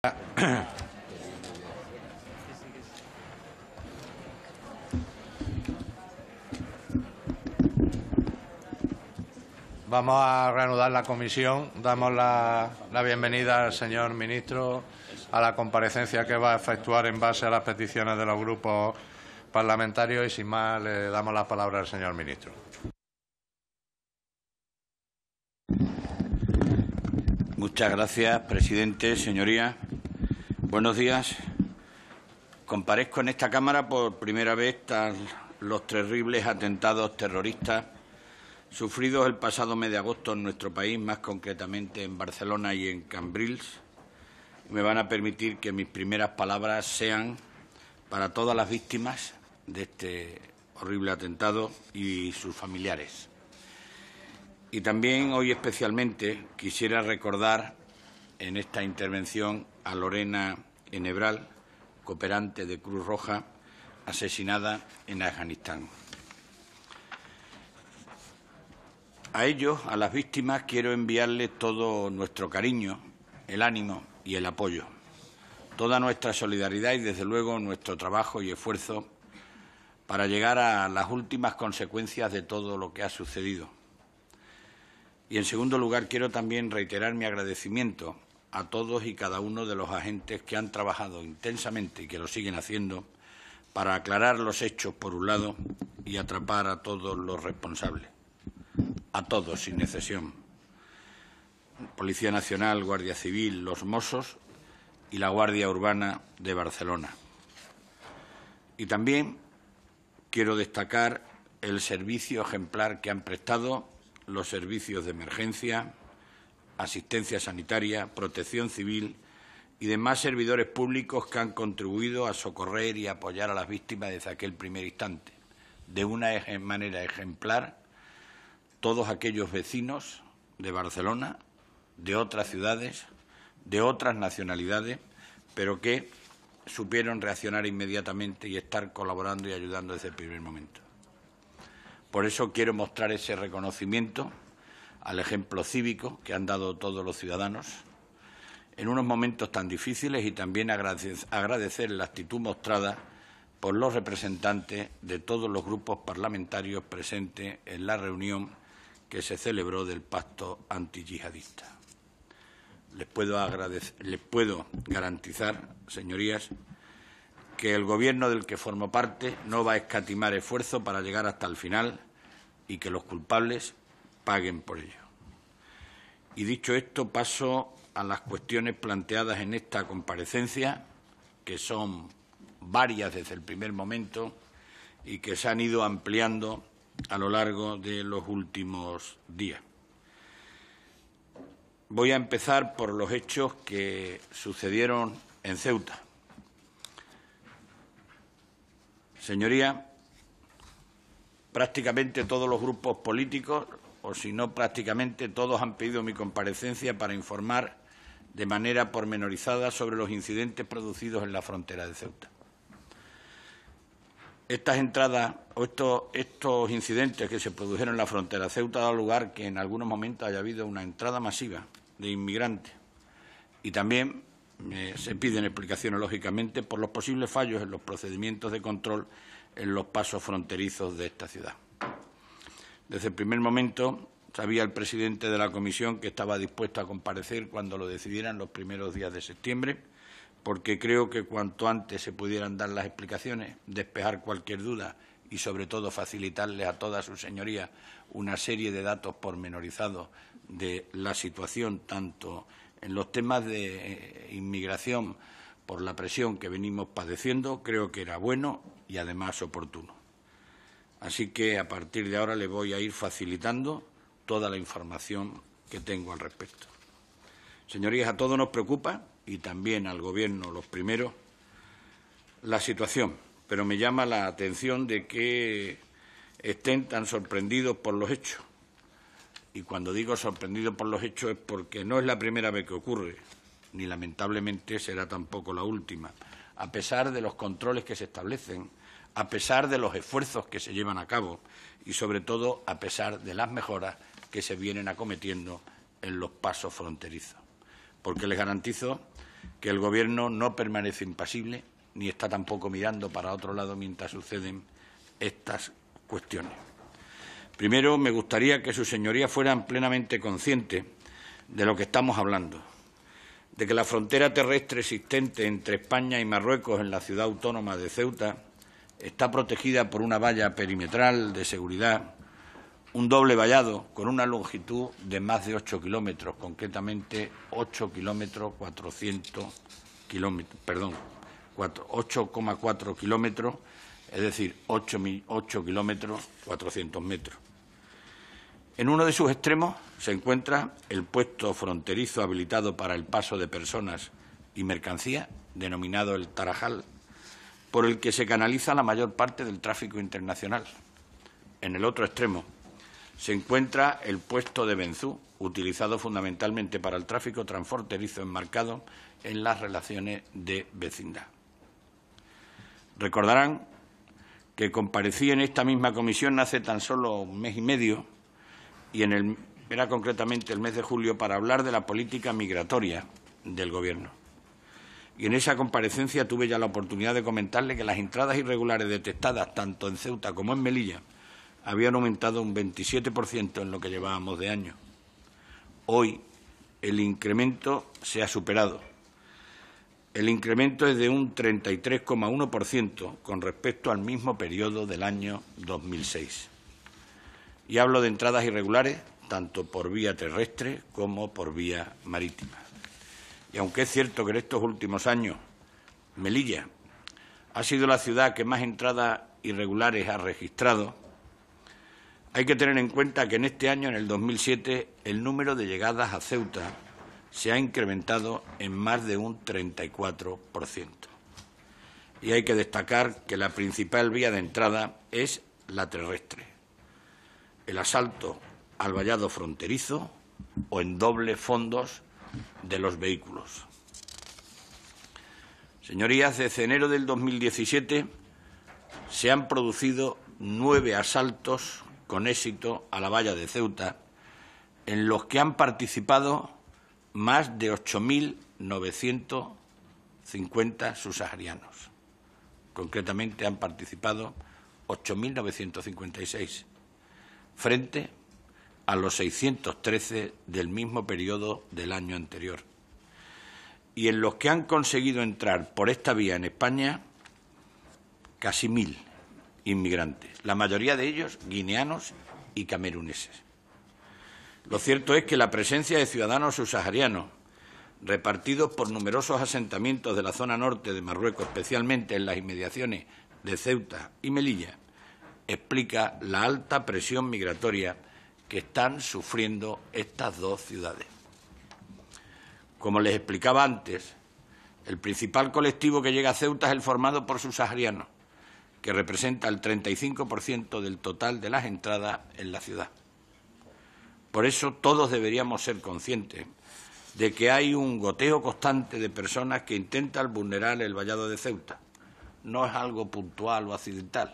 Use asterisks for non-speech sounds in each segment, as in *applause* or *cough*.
*clears throat* Vamos a reanudar la comisión. Damos la, bienvenida al señor ministro a la comparecencia que va a efectuar en base a las peticiones de los grupos parlamentarios y sin más le damos la palabra al señor ministro. Muchas gracias, presidente, señorías. Buenos días. Comparezco en esta Cámara por primera vez tras los terribles atentados terroristas sufridos el pasado mes de agosto en nuestro país, más concretamente en Barcelona y en Cambrils. Me van a permitir que mis primeras palabras sean para todas las víctimas de este horrible atentado y sus familiares. Y también hoy especialmente quisiera recordar en esta intervención a Lorena Enebral, cooperante de Cruz Roja, asesinada en Afganistán. A ellos, a las víctimas, quiero enviarles todo nuestro cariño, el ánimo y el apoyo, toda nuestra solidaridad y, desde luego, nuestro trabajo y esfuerzo para llegar a las últimas consecuencias de todo lo que ha sucedido. Y, en segundo lugar, quiero también reiterar mi agradecimiento a todos y cada uno de los agentes que han trabajado intensamente y que lo siguen haciendo para aclarar los hechos por un lado y atrapar a todos los responsables, a todos sin excepción. Policía Nacional, Guardia Civil, los Mossos y la Guardia Urbana de Barcelona. Y también quiero destacar el servicio ejemplar que han prestado los servicios de emergencia, asistencia sanitaria, protección civil y demás servidores públicos que han contribuido a socorrer y apoyar a las víctimas desde aquel primer instante. De una manera ejemplar, todos aquellos vecinos de Barcelona, de otras ciudades, de otras nacionalidades, pero que supieron reaccionar inmediatamente y estar colaborando y ayudando desde el primer momento. Por eso quiero mostrar ese reconocimiento al ejemplo cívico que han dado todos los ciudadanos en unos momentos tan difíciles y también agradecer la actitud mostrada por los representantes de todos los grupos parlamentarios presentes en la reunión que se celebró del pacto antiyihadista. Les puedo, les puedo garantizar, señorías, que el Gobierno del que formo parte no va a escatimar esfuerzo para llegar hasta el final y que los culpables paguen por ello. Y dicho esto, paso a las cuestiones planteadas en esta comparecencia, que son varias desde el primer momento y que se han ido ampliando a lo largo de los últimos días. Voy a empezar por los hechos que sucedieron en Ceuta. Señoría, prácticamente todos los grupos políticos o si no prácticamente todos han pedido mi comparecencia para informar de manera pormenorizada sobre los incidentes producidos en la frontera de Ceuta. Estas entradas o estos, incidentes que se produjeron en la frontera de Ceuta han dado lugar que en algunos momentos haya habido una entrada masiva de inmigrantes y también eh, se piden explicaciones, lógicamente, por los posibles fallos en los procedimientos de control en los pasos fronterizos de esta ciudad. Desde el primer momento sabía el presidente de la comisión que estaba dispuesto a comparecer cuando lo decidieran los primeros días de septiembre, porque creo que cuanto antes se pudieran dar las explicaciones, despejar cualquier duda y, sobre todo, facilitarles a toda su señorías una serie de datos pormenorizados de la situación, tanto en los temas de eh, inmigración por la presión que venimos padeciendo, creo que era bueno y, además, oportuno. Así que a partir de ahora le voy a ir facilitando toda la información que tengo al respecto. Señorías, a todos nos preocupa, y también al Gobierno los primeros, la situación, pero me llama la atención de que estén tan sorprendidos por los hechos. Y cuando digo sorprendidos por los hechos es porque no es la primera vez que ocurre, ni lamentablemente será tampoco la última, a pesar de los controles que se establecen a pesar de los esfuerzos que se llevan a cabo y, sobre todo, a pesar de las mejoras que se vienen acometiendo en los pasos fronterizos. Porque les garantizo que el Gobierno no permanece impasible ni está tampoco mirando para otro lado mientras suceden estas cuestiones. Primero, me gustaría que sus señorías fueran plenamente conscientes de lo que estamos hablando, de que la frontera terrestre existente entre España y Marruecos en la ciudad autónoma de Ceuta está protegida por una valla perimetral de seguridad, un doble vallado con una longitud de más de 8 kilómetros, concretamente 8 kilómetros 400 kilómetros, perdón, 8,4 kilómetros, es decir, 8, kilómetros 400 metros. En uno de sus extremos se encuentra el puesto fronterizo habilitado para el paso de personas y mercancías, denominado el Tarajal, por el que se canaliza la mayor parte del tráfico internacional. En el otro extremo se encuentra el puesto de Benzú, utilizado fundamentalmente para el tráfico transfronterizo enmarcado en las relaciones de vecindad. Recordarán que comparecí en esta misma comisión hace tan solo un mes y medio y en el, era concretamente el mes de julio para hablar de la política migratoria del Gobierno y en esa comparecencia tuve ya la oportunidad de comentarle que las entradas irregulares detectadas tanto en Ceuta como en Melilla habían aumentado un 27% en lo que llevábamos de año. Hoy el incremento se ha superado. El incremento es de un 33,1% con respecto al mismo periodo del año 2006. Y hablo de entradas irregulares tanto por vía terrestre como por vía marítima aunque es cierto que en estos últimos años Melilla ha sido la ciudad que más entradas irregulares ha registrado, hay que tener en cuenta que en este año, en el 2007, el número de llegadas a Ceuta se ha incrementado en más de un 34%. Y hay que destacar que la principal vía de entrada es la terrestre, el asalto al vallado fronterizo o en doble fondos de los vehículos. Señorías, desde enero del 2017 se han producido nueve asaltos con éxito a la valla de Ceuta, en los que han participado más de 8.950 subsaharianos. Concretamente han participado 8.956 frente a los 613 del mismo periodo del año anterior. Y en los que han conseguido entrar por esta vía en España, casi mil inmigrantes, la mayoría de ellos guineanos y cameruneses. Lo cierto es que la presencia de ciudadanos subsaharianos repartidos por numerosos asentamientos de la zona norte de Marruecos, especialmente en las inmediaciones de Ceuta y Melilla, explica la alta presión migratoria que están sufriendo estas dos ciudades. Como les explicaba antes, el principal colectivo que llega a Ceuta es el formado por subsaharianos, que representa el 35% del total de las entradas en la ciudad. Por eso todos deberíamos ser conscientes de que hay un goteo constante de personas que intentan vulnerar el vallado de Ceuta. No es algo puntual o accidental,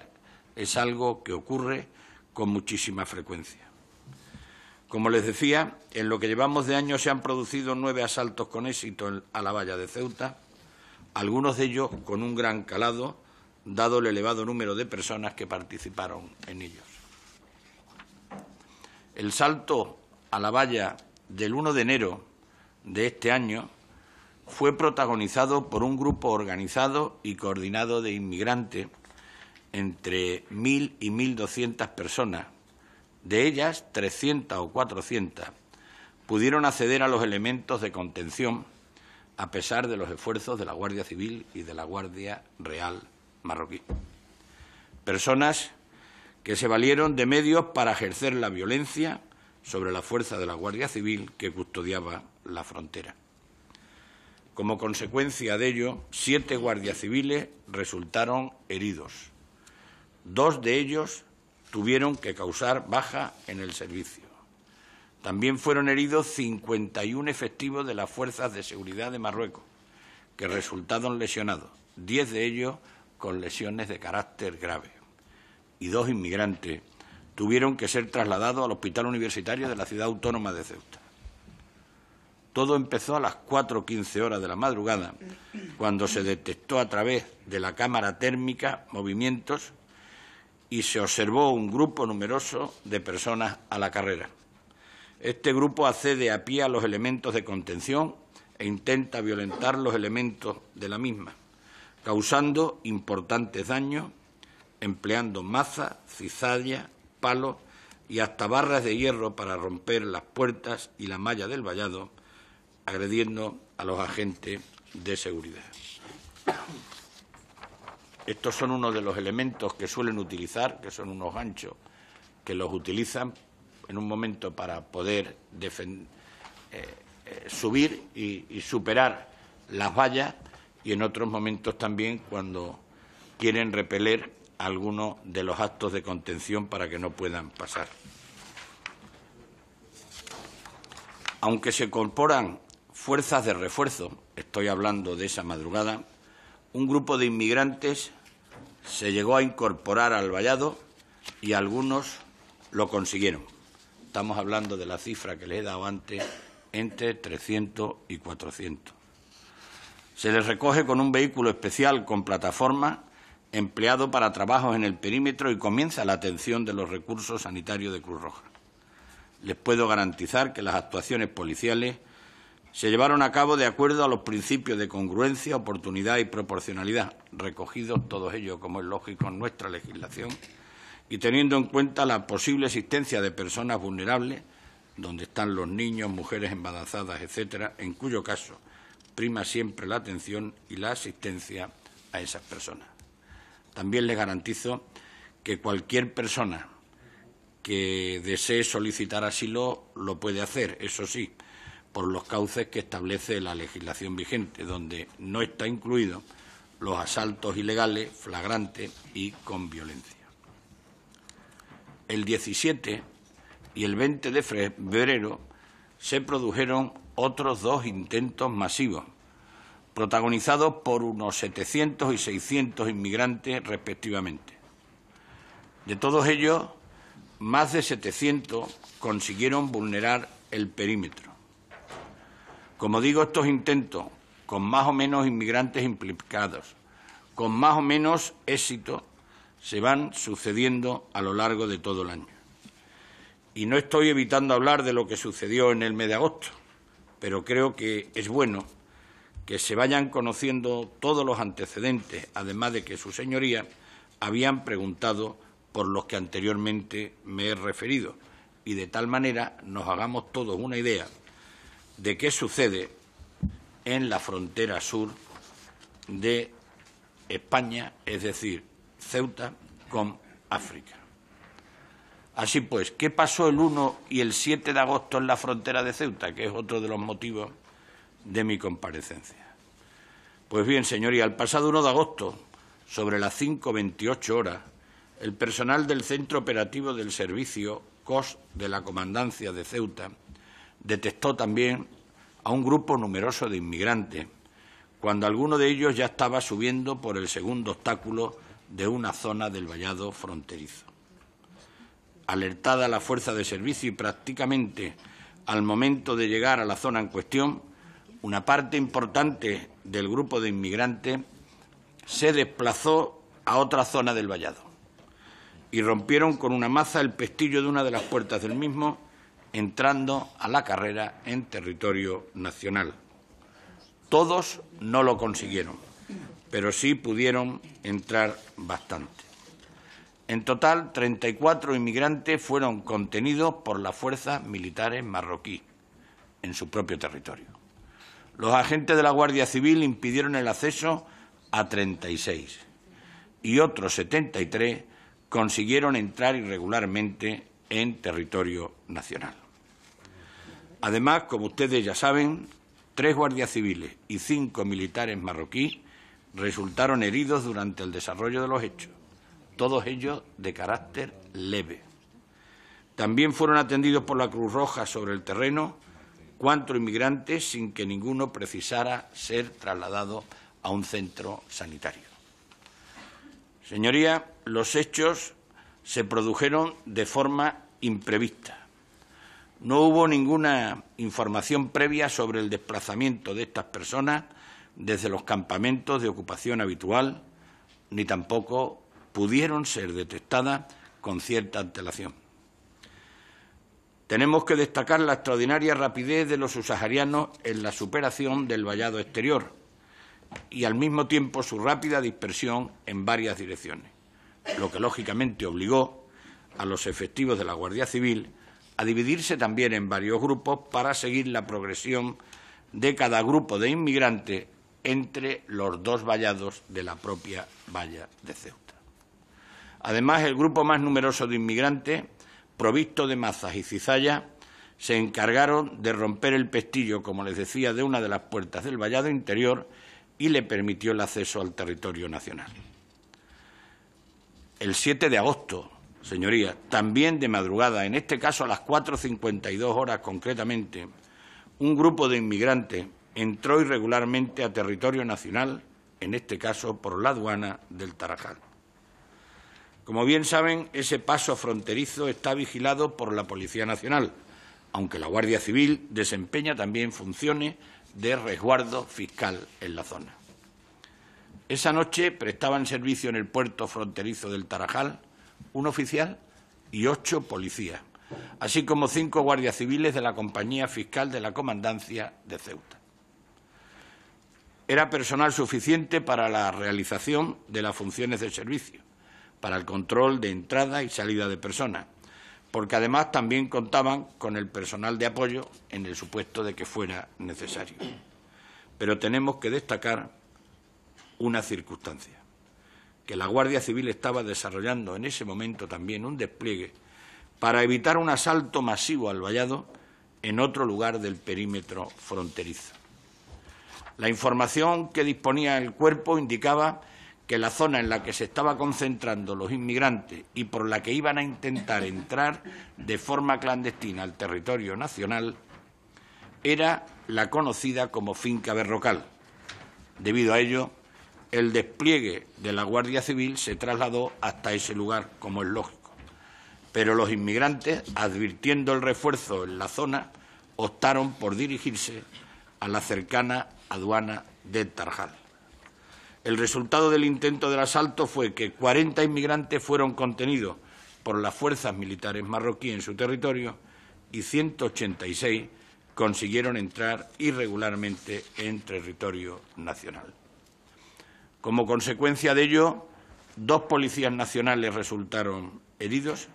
es algo que ocurre con muchísima frecuencia. Como les decía, en lo que llevamos de año se han producido nueve asaltos con éxito a la valla de Ceuta, algunos de ellos con un gran calado, dado el elevado número de personas que participaron en ellos. El salto a la valla del 1 de enero de este año fue protagonizado por un grupo organizado y coordinado de inmigrantes, entre 1.000 y 1.200 personas, de ellas, 300 o 400 pudieron acceder a los elementos de contención a pesar de los esfuerzos de la Guardia Civil y de la Guardia Real marroquí. Personas que se valieron de medios para ejercer la violencia sobre la fuerza de la Guardia Civil que custodiaba la frontera. Como consecuencia de ello, siete guardias civiles resultaron heridos. Dos de ellos tuvieron que causar baja en el servicio. También fueron heridos 51 efectivos de las fuerzas de seguridad de Marruecos, que resultaron lesionados, 10 de ellos con lesiones de carácter grave. Y dos inmigrantes tuvieron que ser trasladados al Hospital Universitario de la Ciudad Autónoma de Ceuta. Todo empezó a las 4.15 horas de la madrugada, cuando se detectó a través de la cámara térmica movimientos y se observó un grupo numeroso de personas a la carrera. Este grupo accede a pie a los elementos de contención e intenta violentar los elementos de la misma, causando importantes daños, empleando mazas, cizallas, palos y hasta barras de hierro para romper las puertas y la malla del vallado, agrediendo a los agentes de seguridad. Estos son uno de los elementos que suelen utilizar, que son unos ganchos que los utilizan en un momento para poder eh, eh, subir y, y superar las vallas y en otros momentos también cuando quieren repeler algunos de los actos de contención para que no puedan pasar. Aunque se incorporan fuerzas de refuerzo, estoy hablando de esa madrugada, un grupo de inmigrantes se llegó a incorporar al vallado y algunos lo consiguieron. Estamos hablando de la cifra que les he dado antes, entre 300 y 400. Se les recoge con un vehículo especial con plataforma empleado para trabajos en el perímetro y comienza la atención de los recursos sanitarios de Cruz Roja. Les puedo garantizar que las actuaciones policiales se llevaron a cabo de acuerdo a los principios de congruencia, oportunidad y proporcionalidad, recogidos todos ellos, como es lógico, en nuestra legislación, y teniendo en cuenta la posible existencia de personas vulnerables, donde están los niños, mujeres embarazadas, etcétera, en cuyo caso prima siempre la atención y la asistencia a esas personas. También les garantizo que cualquier persona que desee solicitar asilo lo puede hacer, eso sí, por los cauces que establece la legislación vigente, donde no está incluido los asaltos ilegales, flagrantes y con violencia. El 17 y el 20 de febrero se produjeron otros dos intentos masivos, protagonizados por unos 700 y 600 inmigrantes respectivamente. De todos ellos, más de 700 consiguieron vulnerar el perímetro. Como digo, estos intentos, con más o menos inmigrantes implicados, con más o menos éxito, se van sucediendo a lo largo de todo el año. Y no estoy evitando hablar de lo que sucedió en el mes de agosto, pero creo que es bueno que se vayan conociendo todos los antecedentes, además de que su señoría habían preguntado por los que anteriormente me he referido, y de tal manera nos hagamos todos una idea de qué sucede en la frontera sur de España, es decir, Ceuta con África. Así pues, ¿qué pasó el 1 y el 7 de agosto en la frontera de Ceuta? Que es otro de los motivos de mi comparecencia. Pues bien, señoría, el pasado 1 de agosto, sobre las 5.28 horas, el personal del Centro Operativo del Servicio COS de la Comandancia de Ceuta detectó también a un grupo numeroso de inmigrantes, cuando alguno de ellos ya estaba subiendo por el segundo obstáculo de una zona del vallado fronterizo. Alertada la fuerza de servicio y prácticamente al momento de llegar a la zona en cuestión, una parte importante del grupo de inmigrantes se desplazó a otra zona del vallado y rompieron con una maza el pestillo de una de las puertas del mismo entrando a la carrera en territorio nacional. Todos no lo consiguieron, pero sí pudieron entrar bastante. En total, 34 inmigrantes fueron contenidos por las fuerzas militares marroquíes en su propio territorio. Los agentes de la Guardia Civil impidieron el acceso a 36 y otros 73 consiguieron entrar irregularmente en territorio nacional. Además, como ustedes ya saben, tres guardias civiles y cinco militares marroquíes resultaron heridos durante el desarrollo de los hechos, todos ellos de carácter leve. También fueron atendidos por la Cruz Roja sobre el terreno cuatro inmigrantes sin que ninguno precisara ser trasladado a un centro sanitario. Señorías, los hechos se produjeron de forma imprevista no hubo ninguna información previa sobre el desplazamiento de estas personas desde los campamentos de ocupación habitual, ni tampoco pudieron ser detectadas con cierta antelación. Tenemos que destacar la extraordinaria rapidez de los subsaharianos en la superación del vallado exterior y, al mismo tiempo, su rápida dispersión en varias direcciones, lo que lógicamente obligó a los efectivos de la Guardia Civil a dividirse también en varios grupos para seguir la progresión de cada grupo de inmigrantes entre los dos vallados de la propia valla de Ceuta. Además, el grupo más numeroso de inmigrantes, provisto de mazas y cizallas, se encargaron de romper el pestillo, como les decía, de una de las puertas del vallado interior y le permitió el acceso al territorio nacional. El 7 de agosto señorías, también de madrugada, en este caso a las 4.52 horas concretamente, un grupo de inmigrantes entró irregularmente a territorio nacional, en este caso por la aduana del Tarajal. Como bien saben, ese paso fronterizo está vigilado por la Policía Nacional, aunque la Guardia Civil desempeña también funciones de resguardo fiscal en la zona. Esa noche prestaban servicio en el puerto fronterizo del Tarajal un oficial y ocho policías, así como cinco guardias civiles de la Compañía Fiscal de la Comandancia de Ceuta. Era personal suficiente para la realización de las funciones de servicio, para el control de entrada y salida de personas, porque además también contaban con el personal de apoyo en el supuesto de que fuera necesario. Pero tenemos que destacar una circunstancia que la Guardia Civil estaba desarrollando en ese momento también un despliegue para evitar un asalto masivo al vallado en otro lugar del perímetro fronterizo. La información que disponía el cuerpo indicaba que la zona en la que se estaban concentrando los inmigrantes y por la que iban a intentar entrar de forma clandestina al territorio nacional era la conocida como finca Berrocal. Debido a ello, el despliegue de la Guardia Civil se trasladó hasta ese lugar, como es lógico. Pero los inmigrantes, advirtiendo el refuerzo en la zona, optaron por dirigirse a la cercana aduana de Tarjal. El resultado del intento del asalto fue que 40 inmigrantes fueron contenidos por las fuerzas militares marroquíes en su territorio y 186 consiguieron entrar irregularmente en territorio nacional. Como consecuencia de ello, dos policías nacionales resultaron heridos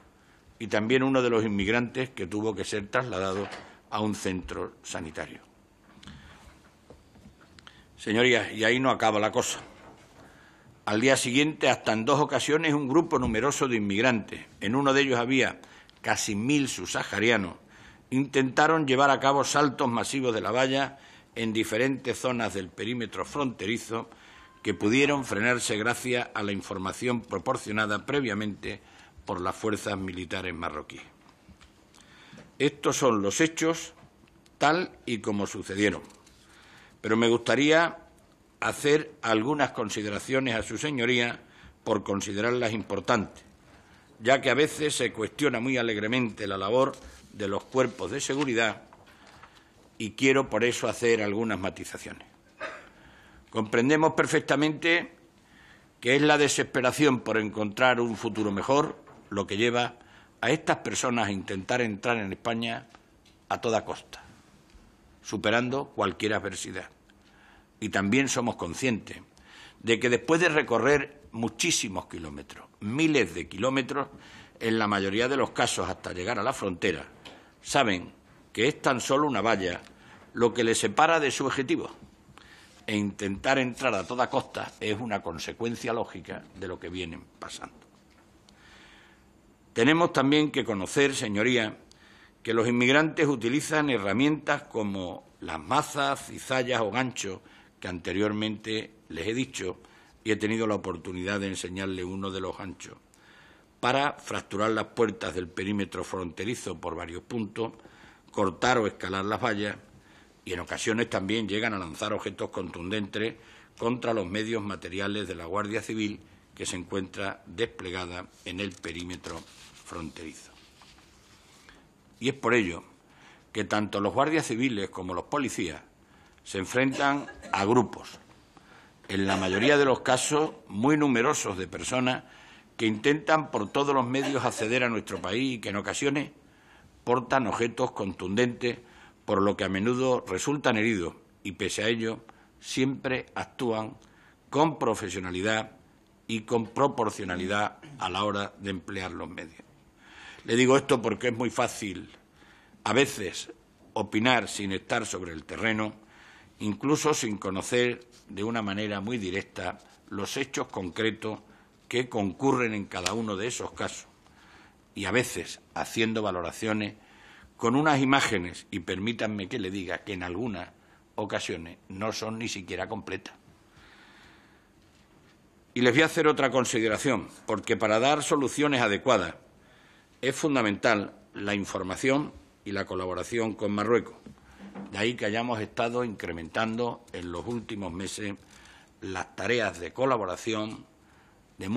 y también uno de los inmigrantes que tuvo que ser trasladado a un centro sanitario. Señorías, y ahí no acaba la cosa. Al día siguiente, hasta en dos ocasiones, un grupo numeroso de inmigrantes, en uno de ellos había casi mil subsaharianos, intentaron llevar a cabo saltos masivos de la valla en diferentes zonas del perímetro fronterizo que pudieron frenarse gracias a la información proporcionada previamente por las fuerzas militares marroquíes. Estos son los hechos tal y como sucedieron. Pero me gustaría hacer algunas consideraciones a su señoría por considerarlas importantes, ya que a veces se cuestiona muy alegremente la labor de los cuerpos de seguridad y quiero por eso hacer algunas matizaciones. Comprendemos perfectamente que es la desesperación por encontrar un futuro mejor lo que lleva a estas personas a intentar entrar en España a toda costa, superando cualquier adversidad. Y también somos conscientes de que después de recorrer muchísimos kilómetros, miles de kilómetros, en la mayoría de los casos hasta llegar a la frontera, saben que es tan solo una valla lo que les separa de su objetivo e intentar entrar a toda costa es una consecuencia lógica de lo que vienen pasando. Tenemos también que conocer, señoría, que los inmigrantes utilizan herramientas como las mazas, cizallas o ganchos que anteriormente les he dicho y he tenido la oportunidad de enseñarle uno de los ganchos para fracturar las puertas del perímetro fronterizo por varios puntos, cortar o escalar las vallas y en ocasiones también llegan a lanzar objetos contundentes contra los medios materiales de la Guardia Civil que se encuentra desplegada en el perímetro fronterizo. Y es por ello que tanto los guardias civiles como los policías se enfrentan a grupos, en la mayoría de los casos muy numerosos de personas que intentan por todos los medios acceder a nuestro país y que en ocasiones portan objetos contundentes por lo que a menudo resultan heridos y pese a ello siempre actúan con profesionalidad y con proporcionalidad a la hora de emplear los medios. Le digo esto porque es muy fácil a veces opinar sin estar sobre el terreno, incluso sin conocer de una manera muy directa los hechos concretos que concurren en cada uno de esos casos y a veces haciendo valoraciones con unas imágenes, y permítanme que le diga que en algunas ocasiones no son ni siquiera completas. Y les voy a hacer otra consideración, porque para dar soluciones adecuadas es fundamental la información y la colaboración con Marruecos. De ahí que hayamos estado incrementando en los últimos meses las tareas de colaboración, de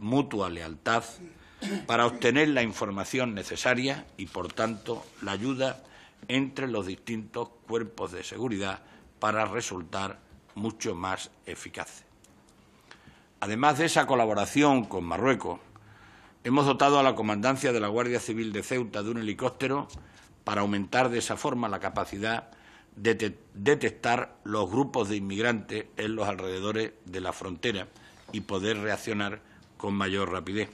mutua lealtad para obtener la información necesaria y, por tanto, la ayuda entre los distintos cuerpos de seguridad para resultar mucho más eficaces. Además de esa colaboración con Marruecos, hemos dotado a la comandancia de la Guardia Civil de Ceuta de un helicóptero para aumentar de esa forma la capacidad de detectar los grupos de inmigrantes en los alrededores de la frontera y poder reaccionar con mayor rapidez.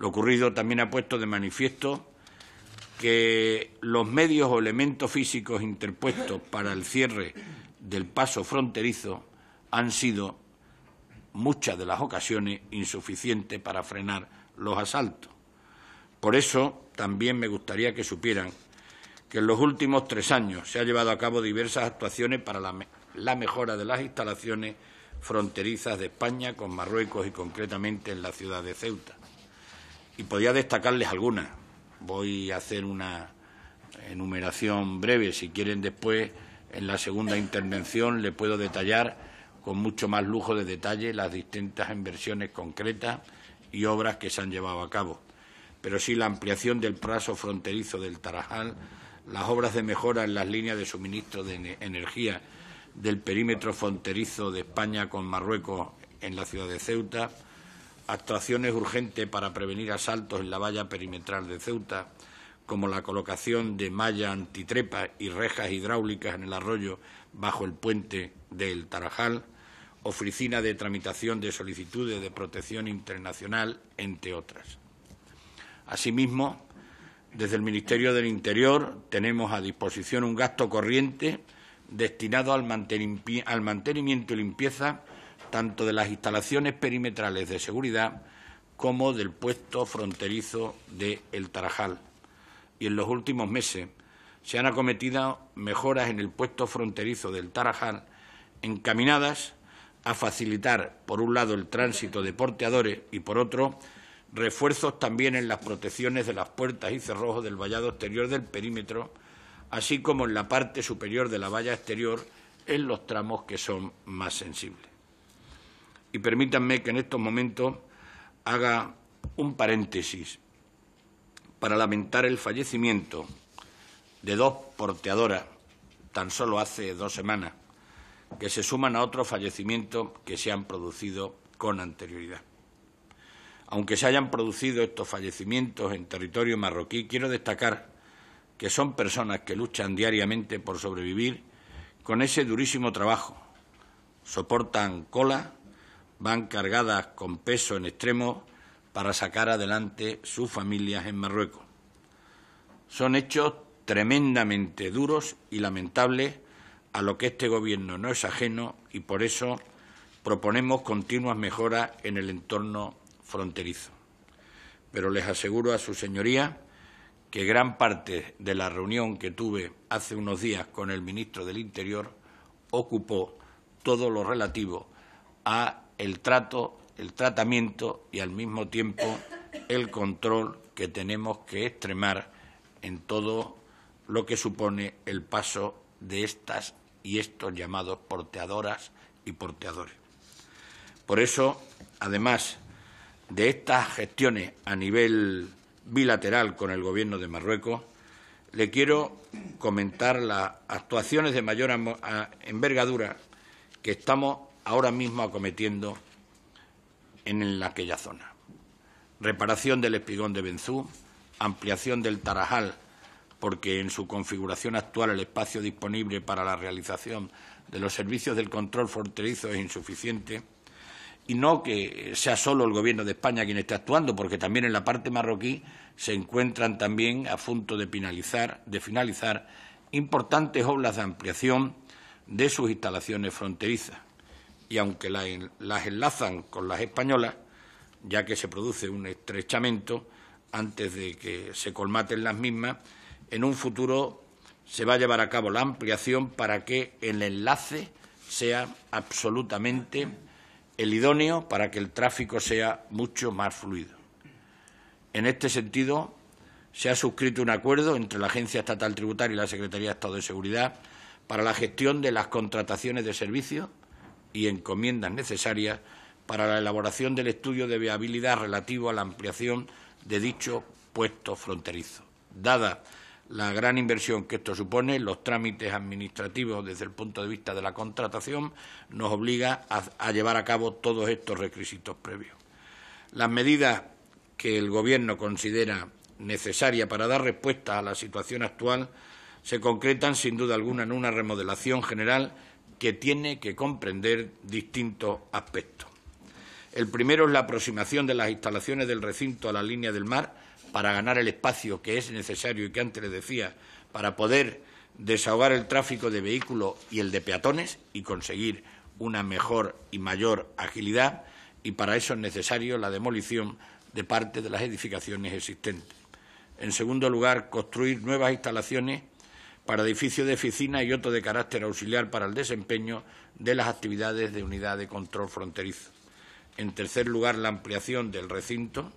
Lo ocurrido también ha puesto de manifiesto que los medios o elementos físicos interpuestos para el cierre del paso fronterizo han sido muchas de las ocasiones insuficientes para frenar los asaltos. Por eso también me gustaría que supieran que en los últimos tres años se han llevado a cabo diversas actuaciones para la, la mejora de las instalaciones fronterizas de España con Marruecos y concretamente en la ciudad de Ceuta y podría destacarles algunas. Voy a hacer una enumeración breve. Si quieren después, en la segunda intervención, le puedo detallar con mucho más lujo de detalle las distintas inversiones concretas y obras que se han llevado a cabo. Pero sí la ampliación del plazo fronterizo del Tarajal, las obras de mejora en las líneas de suministro de energía del perímetro fronterizo de España con Marruecos en la ciudad de Ceuta, actuaciones urgentes para prevenir asaltos en la valla perimetral de Ceuta, como la colocación de malla antitrepa y rejas hidráulicas en el arroyo bajo el puente del Tarajal, oficina de tramitación de solicitudes de protección internacional, entre otras. Asimismo, desde el Ministerio del Interior tenemos a disposición un gasto corriente destinado al, mantenimiento y limpieza tanto de las instalaciones perimetrales de seguridad como del puesto fronterizo de El Tarajal. Y en los últimos meses se han acometido mejoras en el puesto fronterizo del Tarajal encaminadas a facilitar, por un lado, el tránsito de porteadores y, por otro, refuerzos también en las protecciones de las puertas y cerrojos del vallado exterior del perímetro, así como en la parte superior de la valla exterior en los tramos que son más sensibles y permítanme que en estos momentos haga un paréntesis para lamentar el fallecimiento de dos porteadoras tan solo hace dos semanas, que se suman a otros fallecimientos que se han producido con anterioridad. Aunque se hayan producido estos fallecimientos en territorio marroquí, quiero destacar que son personas que luchan diariamente por sobrevivir con ese durísimo trabajo. Soportan cola, van cargadas con peso en extremo para sacar adelante sus familias en Marruecos. Son hechos tremendamente duros y lamentables a lo que este Gobierno no es ajeno y por eso proponemos continuas mejoras en el entorno fronterizo. Pero les aseguro a su señoría que gran parte de la reunión que tuve hace unos días con el ministro del Interior ocupó todo lo relativo a el trato, el tratamiento y al mismo tiempo el control que tenemos que extremar en todo lo que supone el paso de estas y estos llamados porteadoras y porteadores. Por eso, además de estas gestiones a nivel bilateral con el Gobierno de Marruecos, le quiero comentar las actuaciones de mayor envergadura que estamos ahora mismo acometiendo en aquella zona. Reparación del espigón de Benzú, ampliación del Tarajal, porque en su configuración actual el espacio disponible para la realización de los servicios del control fronterizo es insuficiente, y no que sea solo el Gobierno de España quien esté actuando, porque también en la parte marroquí se encuentran también a punto de finalizar, de finalizar importantes obras de ampliación de sus instalaciones fronterizas y aunque las, enlazan con las españolas, ya que se produce un estrechamiento antes de que se colmaten las mismas, en un futuro se va a llevar a cabo la ampliación para que el enlace sea absolutamente el idóneo para que el tráfico sea mucho más fluido. En este sentido, se ha suscrito un acuerdo entre la Agencia Estatal Tributaria y la Secretaría de Estado de Seguridad para la gestión de las contrataciones de servicios y encomiendas necesarias para la elaboración del estudio de viabilidad relativo a la ampliación de dicho puesto fronterizo. Dada la gran inversión que esto supone, los trámites administrativos desde el punto de vista de la contratación nos obliga a, a, llevar a cabo todos estos requisitos previos. Las medidas que el Gobierno considera necesarias para dar respuesta a la situación actual se concretan, sin duda alguna, en una remodelación general que tiene que comprender distintos aspectos. El primero es la aproximación de las instalaciones del recinto a la línea del mar para ganar el espacio que es necesario y que antes les decía para poder desahogar el tráfico de vehículos y el de peatones y conseguir una mejor y mayor agilidad y para eso es necesario la demolición de parte de las edificaciones existentes. En segundo lugar, construir nuevas instalaciones para edificio de oficina y otro de carácter auxiliar para el desempeño de las actividades de unidad de control fronterizo. En tercer lugar, la ampliación del recinto,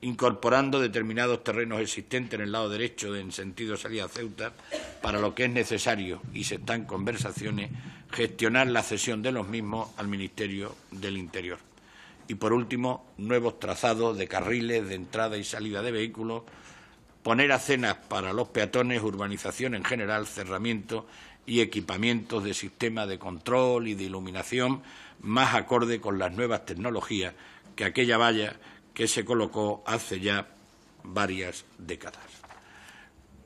incorporando determinados terrenos existentes en el lado derecho en sentido salida Ceuta, para lo que es necesario, y se están conversaciones, gestionar la cesión de los mismos al Ministerio del Interior. Y, por último, nuevos trazados de carriles de entrada y salida de vehículos poner acenas para los peatones, urbanización en general, cerramiento y equipamientos de sistema de control y de iluminación más acorde con las nuevas tecnologías que aquella valla que se colocó hace ya varias décadas.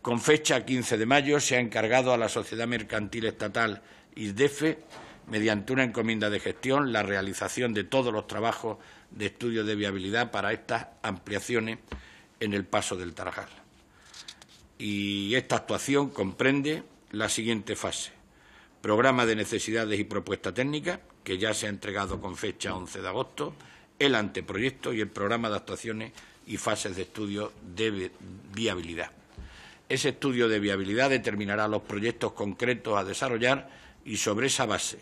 Con fecha 15 de mayo se ha encargado a la Sociedad Mercantil Estatal ISDEFE, mediante una encomienda de gestión, la realización de todos los trabajos de estudio de viabilidad para estas ampliaciones en el paso del Tarajal y esta actuación comprende la siguiente fase. Programa de necesidades y propuesta técnica, que ya se ha entregado con fecha 11 de agosto, el anteproyecto y el programa de actuaciones y fases de estudio de viabilidad. Ese estudio de viabilidad determinará los proyectos concretos a desarrollar y sobre esa base,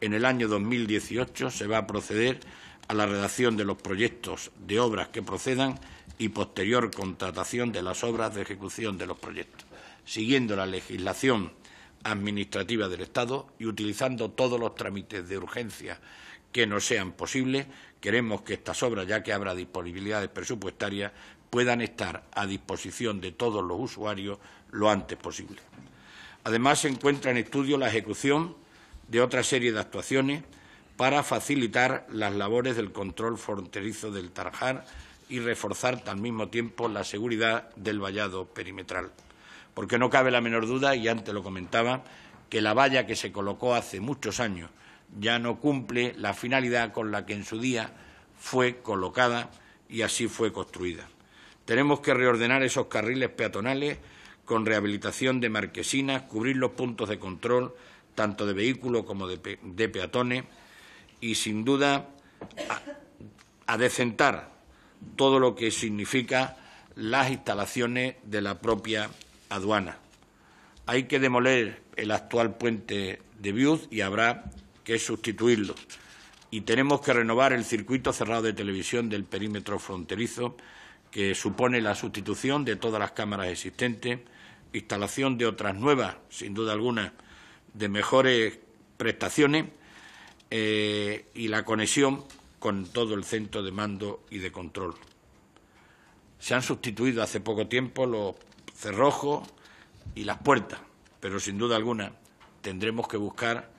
en el año 2018 se va a proceder a la redacción de los proyectos de obras que procedan y posterior contratación de las obras de ejecución de los proyectos, siguiendo la legislación administrativa del Estado y utilizando todos los trámites de urgencia que nos sean posibles. Queremos que estas obras, ya que habrá disponibilidades presupuestarias, puedan estar a disposición de todos los usuarios lo antes posible. Además, se encuentra en estudio la ejecución de otra serie de actuaciones para facilitar las labores del control fronterizo del Tarjar y reforzar al mismo tiempo la seguridad del vallado perimetral. Porque no cabe la menor duda, y antes lo comentaba, que la valla que se colocó hace muchos años ya no cumple la finalidad con la que en su día fue colocada y así fue construida. Tenemos que reordenar esos carriles peatonales con rehabilitación de marquesinas, cubrir los puntos de control tanto de vehículos como de, peatones y, sin duda, adecentar todo lo que significa las instalaciones de la propia aduana. Hay que demoler el actual puente de Biud y habrá que sustituirlo. Y tenemos que renovar el circuito cerrado de televisión del perímetro fronterizo, que supone la sustitución de todas las cámaras existentes, instalación de otras nuevas, sin duda alguna, de mejores prestaciones eh, y la conexión con todo el centro de mando y de control. Se han sustituido hace poco tiempo los cerrojos y las puertas, pero sin duda alguna tendremos que buscar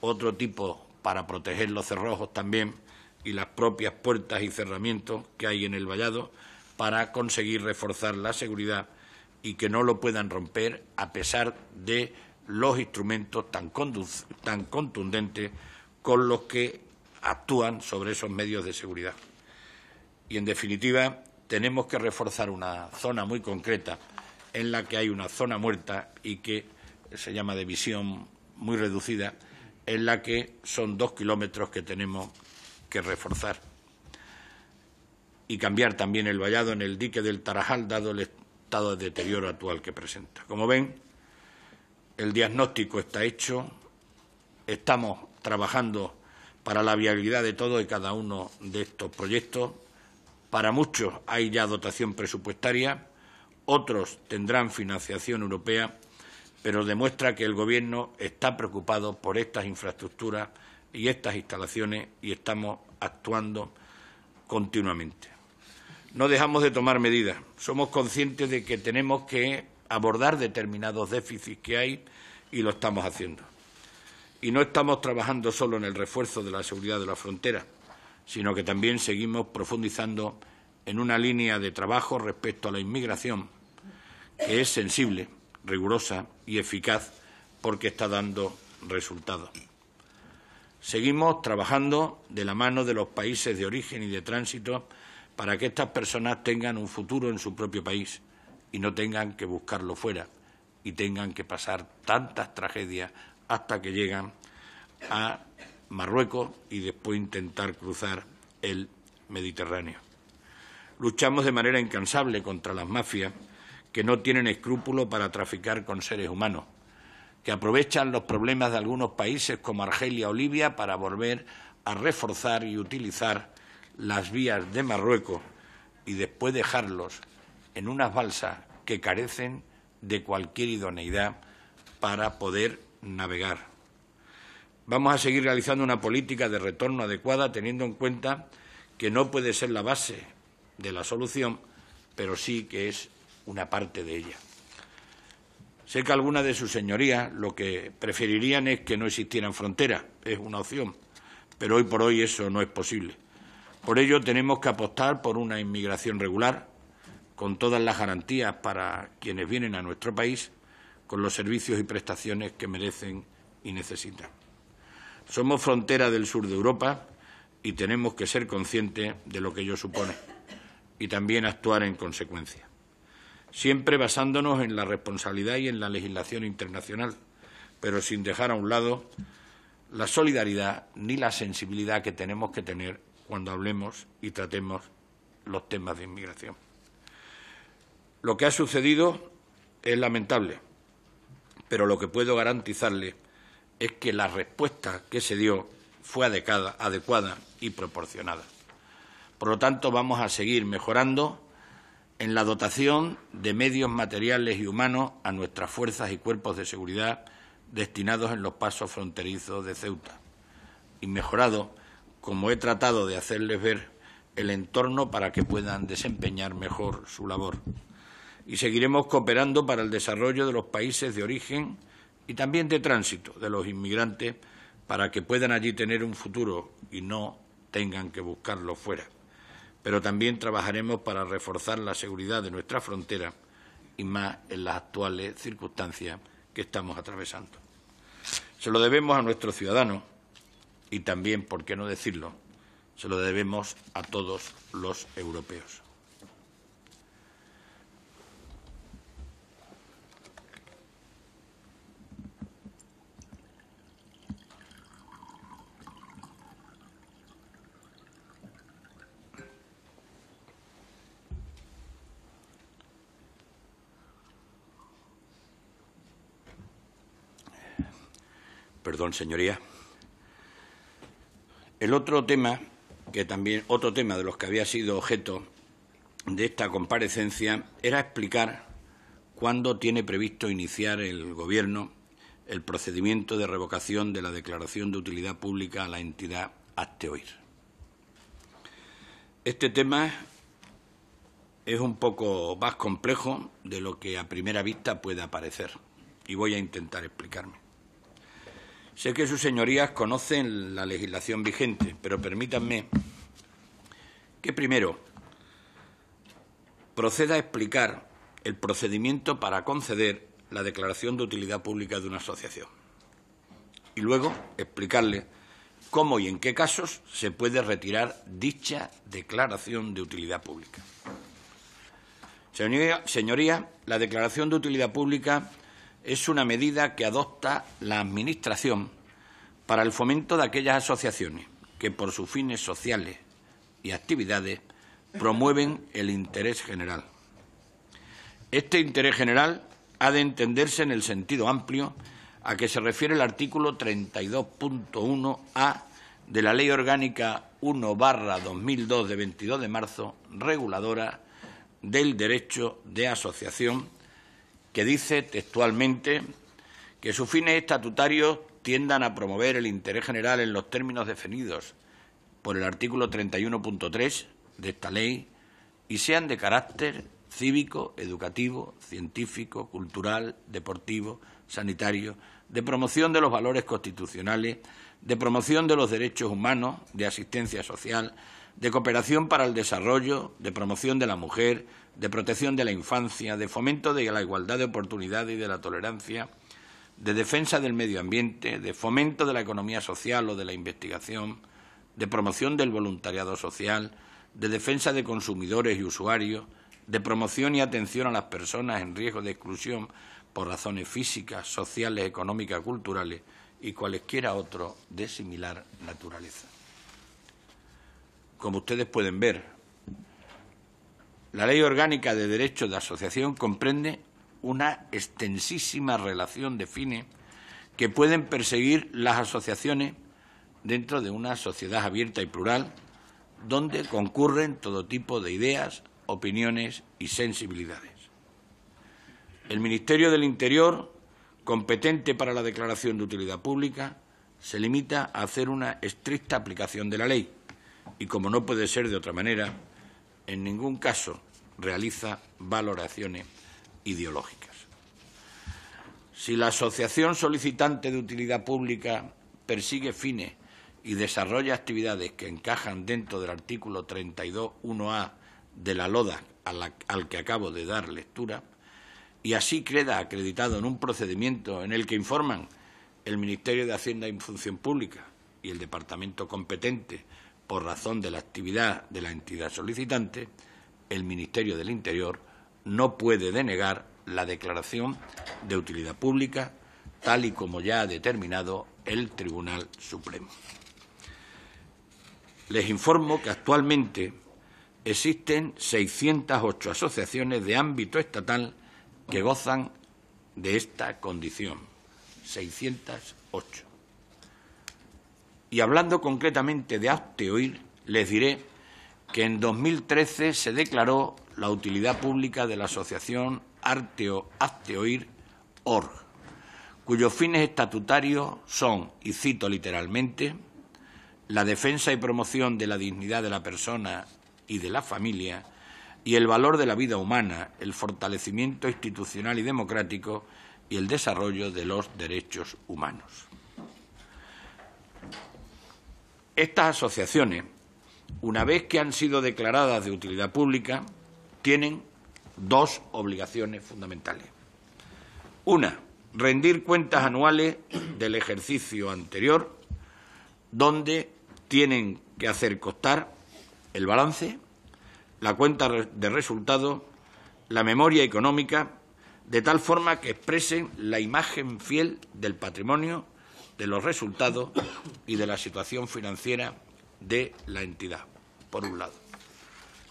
otro tipo para proteger los cerrojos también y las propias puertas y cerramientos que hay en el vallado para conseguir reforzar la seguridad y que no lo puedan romper a pesar de los instrumentos tan, tan contundentes con los que actúan sobre esos medios de seguridad. Y, en definitiva, tenemos que reforzar una zona muy concreta en la que hay una zona muerta y que se llama de visión muy reducida, en la que son dos kilómetros que tenemos que reforzar y cambiar también el vallado en el dique del Tarajal, dado el estado de deterioro actual que presenta. Como ven, el diagnóstico está hecho, estamos trabajando para la viabilidad de todo y cada uno de estos proyectos. Para muchos hay ya dotación presupuestaria, otros tendrán financiación europea, pero demuestra que el Gobierno está preocupado por estas infraestructuras y estas instalaciones y estamos actuando continuamente. No dejamos de tomar medidas. Somos conscientes de que tenemos que abordar determinados déficits que hay y lo estamos haciendo. Y no estamos trabajando solo en el refuerzo de la seguridad de la frontera, sino que también seguimos profundizando en una línea de trabajo respecto a la inmigración que es sensible, rigurosa y eficaz porque está dando resultados. Seguimos trabajando de la mano de los países de origen y de tránsito para que estas personas tengan un futuro en su propio país y no tengan que buscarlo fuera y tengan que pasar tantas tragedias hasta que llegan a Marruecos y después intentar cruzar el Mediterráneo. Luchamos de manera incansable contra las mafias que no tienen escrúpulo para traficar con seres humanos, que aprovechan los problemas de algunos países como Argelia o Libia para volver a reforzar y utilizar las vías de Marruecos y después dejarlos en unas balsas que carecen de cualquier idoneidad para poder navegar. Vamos a seguir realizando una política de retorno adecuada teniendo en cuenta que no puede ser la base de la solución, pero sí que es una parte de ella. Sé que algunas de sus señorías lo que preferirían es que no existieran fronteras, es una opción, pero hoy por hoy eso no es posible. Por ello tenemos que apostar por una inmigración regular, con todas las garantías para quienes vienen a nuestro país, con los servicios y prestaciones que merecen y necesitan. Somos frontera del sur de Europa y tenemos que ser conscientes de lo que ello supone y también actuar en consecuencia, siempre basándonos en la responsabilidad y en la legislación internacional, pero sin dejar a un lado la solidaridad ni la sensibilidad que tenemos que tener cuando hablemos y tratemos los temas de inmigración. Lo que ha sucedido es lamentable pero lo que puedo garantizarle es que la respuesta que se dio fue adecuada, adecuada y proporcionada. Por lo tanto, vamos a seguir mejorando en la dotación de medios materiales y humanos a nuestras fuerzas y cuerpos de seguridad destinados en los pasos fronterizos de Ceuta y mejorado, como he tratado de hacerles ver, el entorno para que puedan desempeñar mejor su labor y seguiremos cooperando para el desarrollo de los países de origen y también de tránsito de los inmigrantes para que puedan allí tener un futuro y no tengan que buscarlo fuera. Pero también trabajaremos para reforzar la seguridad de nuestra frontera y más en las actuales circunstancias que estamos atravesando. Se lo debemos a nuestros ciudadanos y también, por qué no decirlo, se lo debemos a todos los europeos. Perdón, señoría. El otro tema, que también otro tema de los que había sido objeto de esta comparecencia, era explicar cuándo tiene previsto iniciar el Gobierno el procedimiento de revocación de la declaración de utilidad pública a la entidad Asteoir. Este tema es un poco más complejo de lo que a primera vista puede parecer y voy a intentar explicarme. Sé que sus señorías conocen la legislación vigente, pero permítanme que primero proceda a explicar el procedimiento para conceder la declaración de utilidad pública de una asociación y luego explicarle cómo y en qué casos se puede retirar dicha declaración de utilidad pública. Señorías, la declaración de utilidad pública es una medida que adopta la Administración para el fomento de aquellas asociaciones que por sus fines sociales y actividades promueven el interés general. Este interés general ha de entenderse en el sentido amplio a que se refiere el artículo 32.1a de la Ley Orgánica 1 2002 de 22 de marzo, reguladora del derecho de asociación que dice textualmente que sus fines estatutarios tiendan a promover el interés general en los términos definidos por el artículo 31.3 de esta ley y sean de carácter cívico, educativo, científico, cultural, deportivo, sanitario, de promoción de los valores constitucionales, de promoción de los derechos humanos, de asistencia social, de cooperación para el desarrollo, de promoción de la mujer, de protección de la infancia, de fomento de la igualdad de oportunidades y de la tolerancia, de defensa del medio ambiente, de fomento de la economía social o de la investigación, de promoción del voluntariado social, de defensa de consumidores y usuarios, de promoción y atención a las personas en riesgo de exclusión por razones físicas, sociales, económicas, culturales y cualesquiera otro de similar naturaleza. Como ustedes pueden ver, la Ley Orgánica de Derechos de Asociación comprende una extensísima relación de fines que pueden perseguir las asociaciones dentro de una sociedad abierta y plural donde concurren todo tipo de ideas, opiniones y sensibilidades. El Ministerio del Interior, competente para la declaración de utilidad pública, se limita a hacer una estricta aplicación de la ley y, como no puede ser de otra manera, en ningún caso realiza valoraciones ideológicas. Si la asociación solicitante de utilidad pública persigue fines y desarrolla actividades que encajan dentro del artículo 32.1a de la LODA al que acabo de dar lectura, y así queda acreditado en un procedimiento en el que informan el Ministerio de Hacienda y Función Pública y el departamento competente por razón de la actividad de la entidad solicitante, el Ministerio del Interior no puede denegar la declaración de utilidad pública, tal y como ya ha determinado el Tribunal Supremo. Les informo que actualmente existen 608 asociaciones de ámbito estatal que gozan de esta condición. 608. Y hablando concretamente de Acteoir, les diré que en 2013 se declaró la utilidad pública de la asociación Arteo Acteoir Org, cuyos fines estatutarios son, y cito literalmente, la defensa y promoción de la dignidad de la persona y de la familia y el valor de la vida humana, el fortalecimiento institucional y democrático y el desarrollo de los derechos humanos. Estas asociaciones, una vez que han sido declaradas de utilidad pública, tienen dos obligaciones fundamentales. Una, rendir cuentas anuales del ejercicio anterior, donde tienen que hacer costar el balance, la cuenta de resultados, la memoria económica, de tal forma que expresen la imagen fiel del patrimonio de los resultados y de la situación financiera de la entidad, por un lado.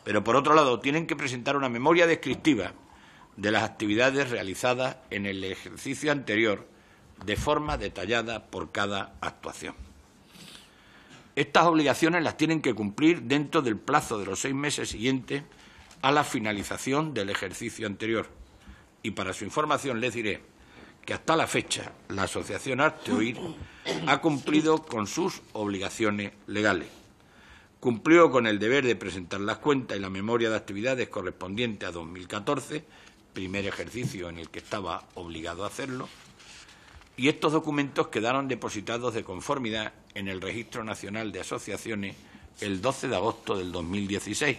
Pero, por otro lado, tienen que presentar una memoria descriptiva de las actividades realizadas en el ejercicio anterior de forma detallada por cada actuación. Estas obligaciones las tienen que cumplir dentro del plazo de los seis meses siguientes a la finalización del ejercicio anterior. Y para su información les diré que hasta la fecha la Asociación Arte ha cumplido con sus obligaciones legales. Cumplió con el deber de presentar las cuentas y la memoria de actividades correspondiente a 2014, primer ejercicio en el que estaba obligado a hacerlo, y estos documentos quedaron depositados de conformidad en el Registro Nacional de Asociaciones el 12 de agosto del 2016,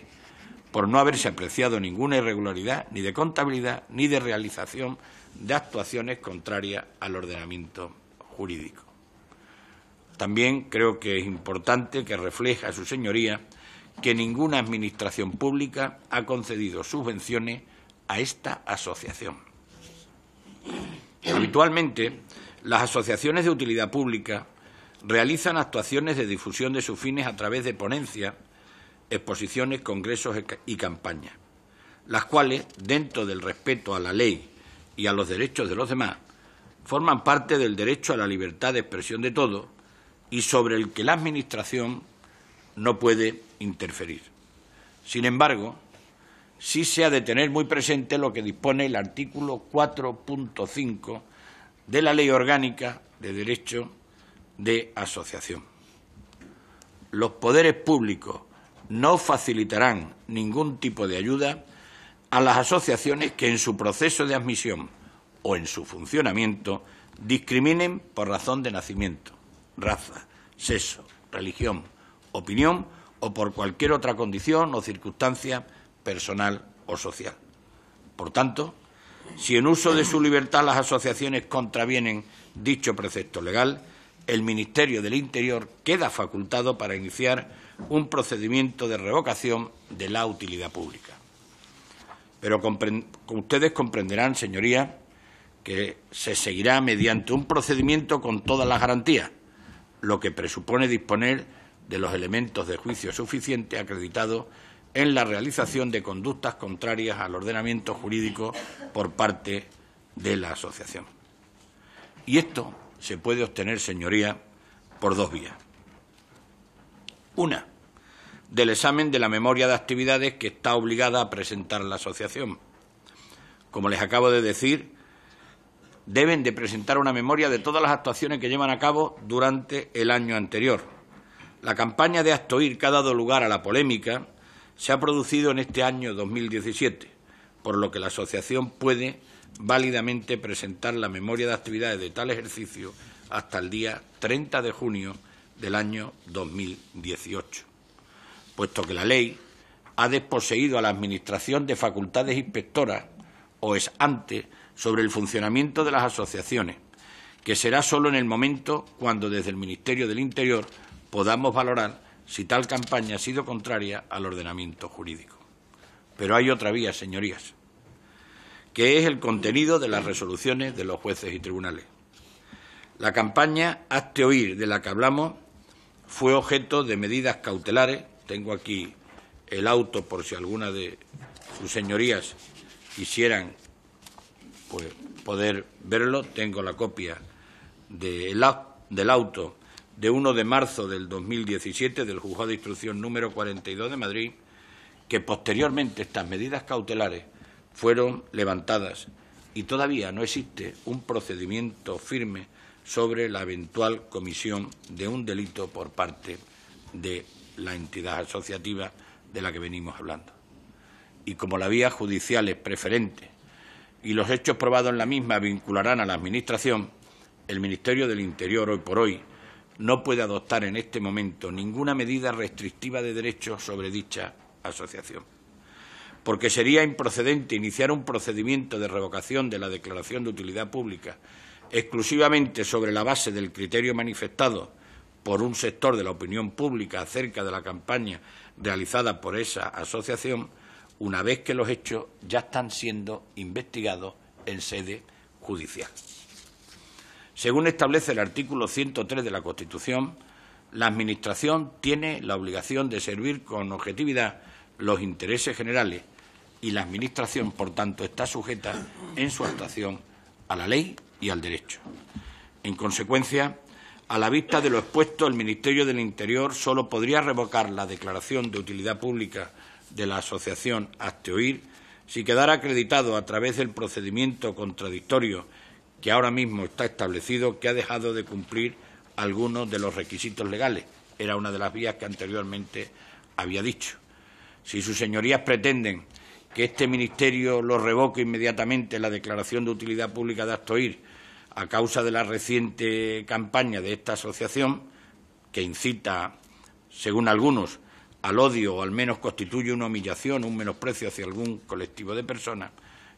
por no haberse apreciado ninguna irregularidad ni de contabilidad ni de realización de actuaciones contrarias al ordenamiento jurídico. También creo que es importante que refleje a su señoría que ninguna administración pública ha concedido subvenciones a esta asociación. Habitualmente, las asociaciones de utilidad pública realizan actuaciones de difusión de sus fines a través de ponencias, exposiciones, congresos y campañas, las cuales, dentro del respeto a la ley y a los derechos de los demás forman parte del derecho a la libertad de expresión de todos y sobre el que la Administración no puede interferir. Sin embargo, sí se ha de tener muy presente lo que dispone el artículo 4.5 de la Ley Orgánica de Derecho de Asociación. Los poderes públicos no facilitarán ningún tipo de ayuda a las asociaciones que en su proceso de admisión o en su funcionamiento discriminen por razón de nacimiento, raza, sexo, religión, opinión o por cualquier otra condición o circunstancia personal o social. Por tanto, si en uso de su libertad las asociaciones contravienen dicho precepto legal, el Ministerio del Interior queda facultado para iniciar un procedimiento de revocación de la utilidad pública. Pero ustedes comprenderán, señorías, que se seguirá mediante un procedimiento con todas las garantías, lo que presupone disponer de los elementos de juicio suficiente acreditados en la realización de conductas contrarias al ordenamiento jurídico por parte de la asociación. Y esto se puede obtener, señoría, por dos vías. Una, del examen de la memoria de actividades que está obligada a presentar la asociación. Como les acabo de decir, deben de presentar una memoria de todas las actuaciones que llevan a cabo durante el año anterior. La campaña de Actoir que ha dado lugar a la polémica se ha producido en este año 2017, por lo que la asociación puede válidamente presentar la memoria de actividades de tal ejercicio hasta el día 30 de junio del año 2018 puesto que la ley ha desposeído a la Administración de facultades inspectoras o es ante sobre el funcionamiento de las asociaciones, que será solo en el momento cuando desde el Ministerio del Interior podamos valorar si tal campaña ha sido contraria al ordenamiento jurídico. Pero hay otra vía, señorías, que es el contenido de las resoluciones de los jueces y tribunales. La campaña Hazte oír de la que hablamos fue objeto de medidas cautelares tengo aquí el auto por si alguna de sus señorías quisieran pues, poder verlo. Tengo la copia de del auto de 1 de marzo del 2017 del Juzgado de Instrucción número 42 de Madrid, que posteriormente estas medidas cautelares fueron levantadas y todavía no existe un procedimiento firme sobre la eventual comisión de un delito por parte de la entidad asociativa de la que venimos hablando. Y como la vía judicial es preferente y los hechos probados en la misma vincularán a la Administración, el Ministerio del Interior hoy por hoy no puede adoptar en este momento ninguna medida restrictiva de derechos sobre dicha asociación, porque sería improcedente iniciar un procedimiento de revocación de la declaración de utilidad pública exclusivamente sobre la base del criterio manifestado por un sector de la opinión pública acerca de la campaña realizada por esa asociación, una vez que los hechos ya están siendo investigados en sede judicial. Según establece el artículo 103 de la Constitución, la Administración tiene la obligación de servir con objetividad los intereses generales y la Administración, por tanto, está sujeta en su actuación a la ley y al derecho. En consecuencia, a la vista de lo expuesto, el Ministerio del Interior solo podría revocar la declaración de utilidad pública de la asociación Asteoir si quedara acreditado a través del procedimiento contradictorio que ahora mismo está establecido que ha dejado de cumplir algunos de los requisitos legales. Era una de las vías que anteriormente había dicho. Si sus señorías pretenden que este Ministerio lo revoque inmediatamente la declaración de utilidad pública de Astoir a causa de la reciente campaña de esta asociación, que incita, según algunos, al odio o al menos constituye una humillación, un menosprecio hacia algún colectivo de personas,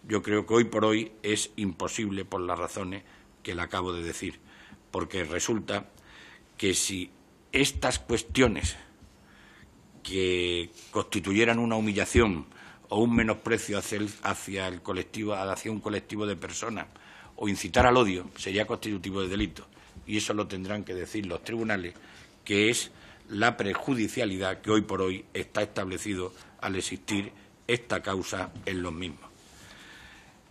yo creo que hoy por hoy es imposible por las razones que le acabo de decir, porque resulta que si estas cuestiones que constituyeran una humillación o un menosprecio hacia colectivo, hacia un colectivo de personas, o incitar al odio sería constitutivo de delito. Y eso lo tendrán que decir los tribunales, que es la prejudicialidad que hoy por hoy está establecido al existir esta causa en los mismos.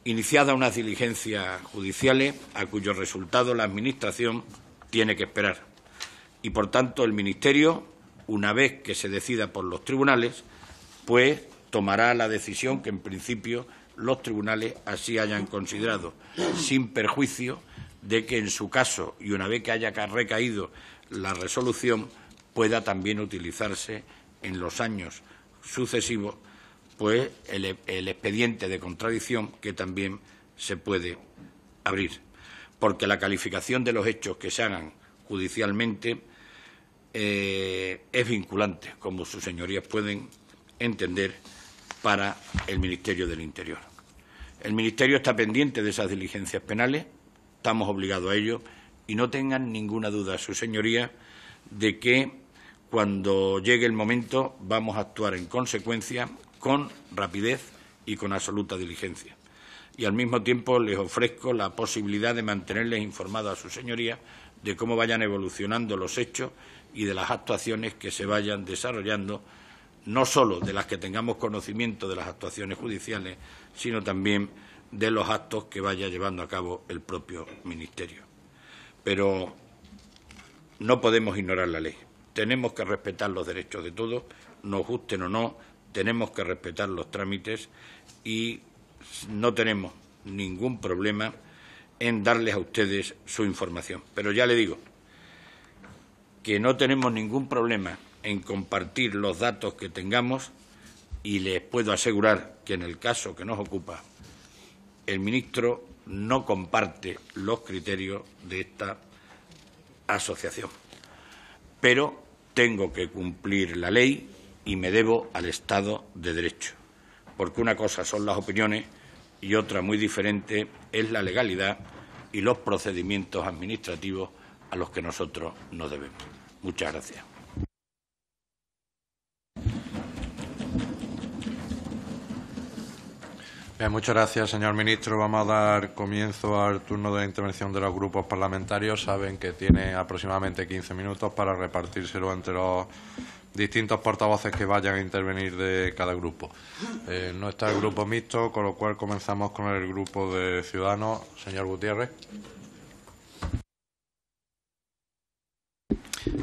Iniciada unas diligencias judiciales a cuyo resultado la Administración tiene que esperar. Y, por tanto, el Ministerio, una vez que se decida por los tribunales, pues tomará la decisión que, en principio, los tribunales así hayan considerado, sin perjuicio de que en su caso, y una vez que haya recaído la resolución, pueda también utilizarse en los años sucesivos pues el, expediente de contradicción que también se puede abrir. Porque la calificación de los hechos que se hagan judicialmente eh, es vinculante, como sus señorías pueden entender, para el Ministerio del Interior. El Ministerio está pendiente de esas diligencias penales, estamos obligados a ello, y no tengan ninguna duda, su señoría, de que cuando llegue el momento vamos a actuar en consecuencia con rapidez y con absoluta diligencia. Y al mismo tiempo les ofrezco la posibilidad de mantenerles informados a su Señoría de cómo vayan evolucionando los hechos y de las actuaciones que se vayan desarrollando, no solo de las que tengamos conocimiento de las actuaciones judiciales, sino también de los actos que vaya llevando a cabo el propio Ministerio. Pero no podemos ignorar la ley. Tenemos que respetar los derechos de todos, nos gusten o no, tenemos que respetar los trámites y no tenemos ningún problema en darles a ustedes su información. Pero ya le digo que no tenemos ningún problema en compartir los datos que tengamos y les puedo asegurar que en el caso que nos ocupa, el ministro no comparte los criterios de esta asociación. Pero tengo que cumplir la ley y me debo al Estado de Derecho, porque una cosa son las opiniones y otra muy diferente es la legalidad y los procedimientos administrativos a los que nosotros nos debemos. Muchas gracias. muchas gracias, señor ministro. Vamos a dar comienzo al turno de intervención de los grupos parlamentarios. Saben que tiene aproximadamente 15 minutos para repartírselo entre los distintos portavoces que vayan a intervenir de cada grupo. Eh, no está el grupo mixto, con lo cual comenzamos con el grupo de Ciudadanos. Señor Gutiérrez.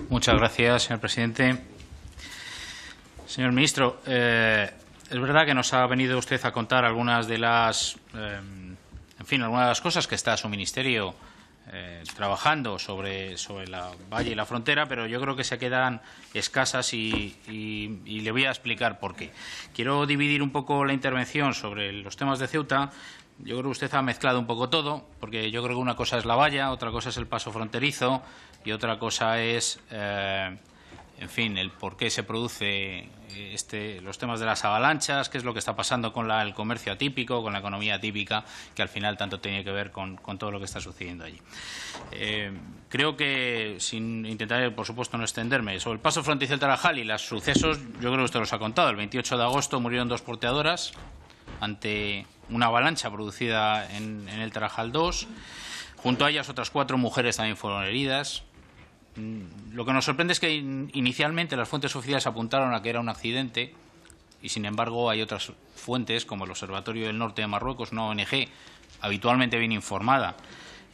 Muchas gracias, señor presidente. Señor ministro, eh, es verdad que nos ha venido usted a contar algunas de las, em, en fin, algunas de las cosas que está su ministerio eh, trabajando sobre, sobre la valle y la frontera, pero yo creo que se quedan escasas y, le voy a explicar por qué. Quiero dividir un poco la intervención sobre los temas de Ceuta. Yo creo que usted ha mezclado un poco todo, porque yo creo que una cosa es la valla, otra cosa es el paso fronterizo y otra cosa es eh, en fin, el por qué se produce eh, este, los temas de las avalanchas, qué es lo que está pasando con el comercio atípico, con la economía atípica, que al final tanto tiene que ver con, todo lo que está sucediendo allí. Eh, creo que, sin intentar, por supuesto, no extenderme, sobre el paso fronterizo del Tarajal y los sucesos, yo creo que usted los ha contado. El 28 de agosto murieron dos porteadoras ante una avalancha producida en, en el Tarajal 2. Junto a ellas, otras cuatro mujeres también fueron heridas. Mm. Lo que nos sorprende es que inicialmente las fuentes oficiales apuntaron a que era un accidente y sin embargo hay otras fuentes como el Observatorio del Norte de Marruecos, una ONG habitualmente bien informada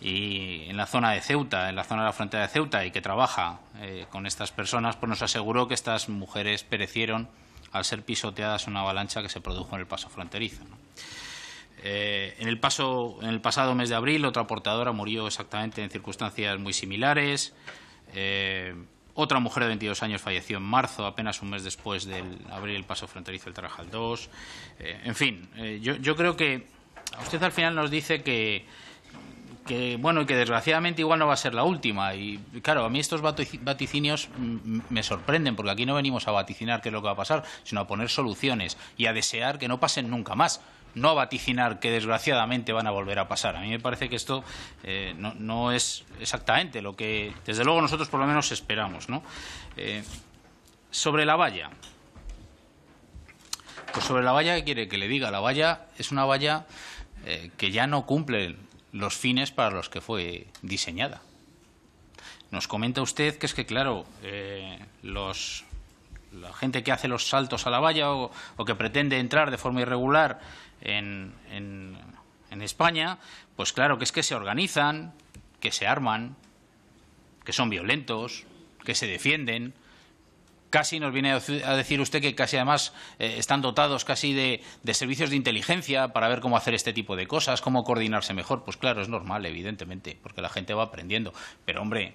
y en la zona de Ceuta, en la zona de la frontera de Ceuta y que trabaja eh, con estas personas, pues nos aseguró que estas mujeres perecieron al ser pisoteadas en una avalancha que se produjo en el paso fronterizo. Eh, en el pasado mes de abril, otra portadora murió exactamente en circunstancias muy similares. Eh, otra mujer de 22 años falleció en marzo, apenas un mes después de abrir el paso fronterizo del Tarajal 2. Eh, en fin, eh, yo, creo que usted al final nos dice que, que, bueno, que desgraciadamente igual no va a ser la última. Y claro, a mí estos vaticinios me sorprenden, porque aquí no venimos a vaticinar qué es lo que va a pasar, sino a poner soluciones y a desear que no pasen nunca más no vaticinar que desgraciadamente van a volver a pasar. A mí me parece que esto eh, no, es exactamente lo que, desde luego, nosotros por lo menos esperamos. Eh, sobre la valla. Pues sobre la valla, ¿qué quiere que le diga? La valla es una valla eh, que ya no cumple los fines para los que fue diseñada. Nos comenta usted que es que, claro, los la gente que hace los saltos a la valla o, que pretende entrar de forma irregular en, España, pues claro que es que se organizan, que se arman, que son violentos, que se defienden. Casi nos viene a decir usted que casi además eh, están dotados casi de, de, servicios de inteligencia para ver cómo hacer este tipo de cosas, cómo coordinarse mejor. Pues claro, es normal, evidentemente, porque la gente va aprendiendo. Pero hombre,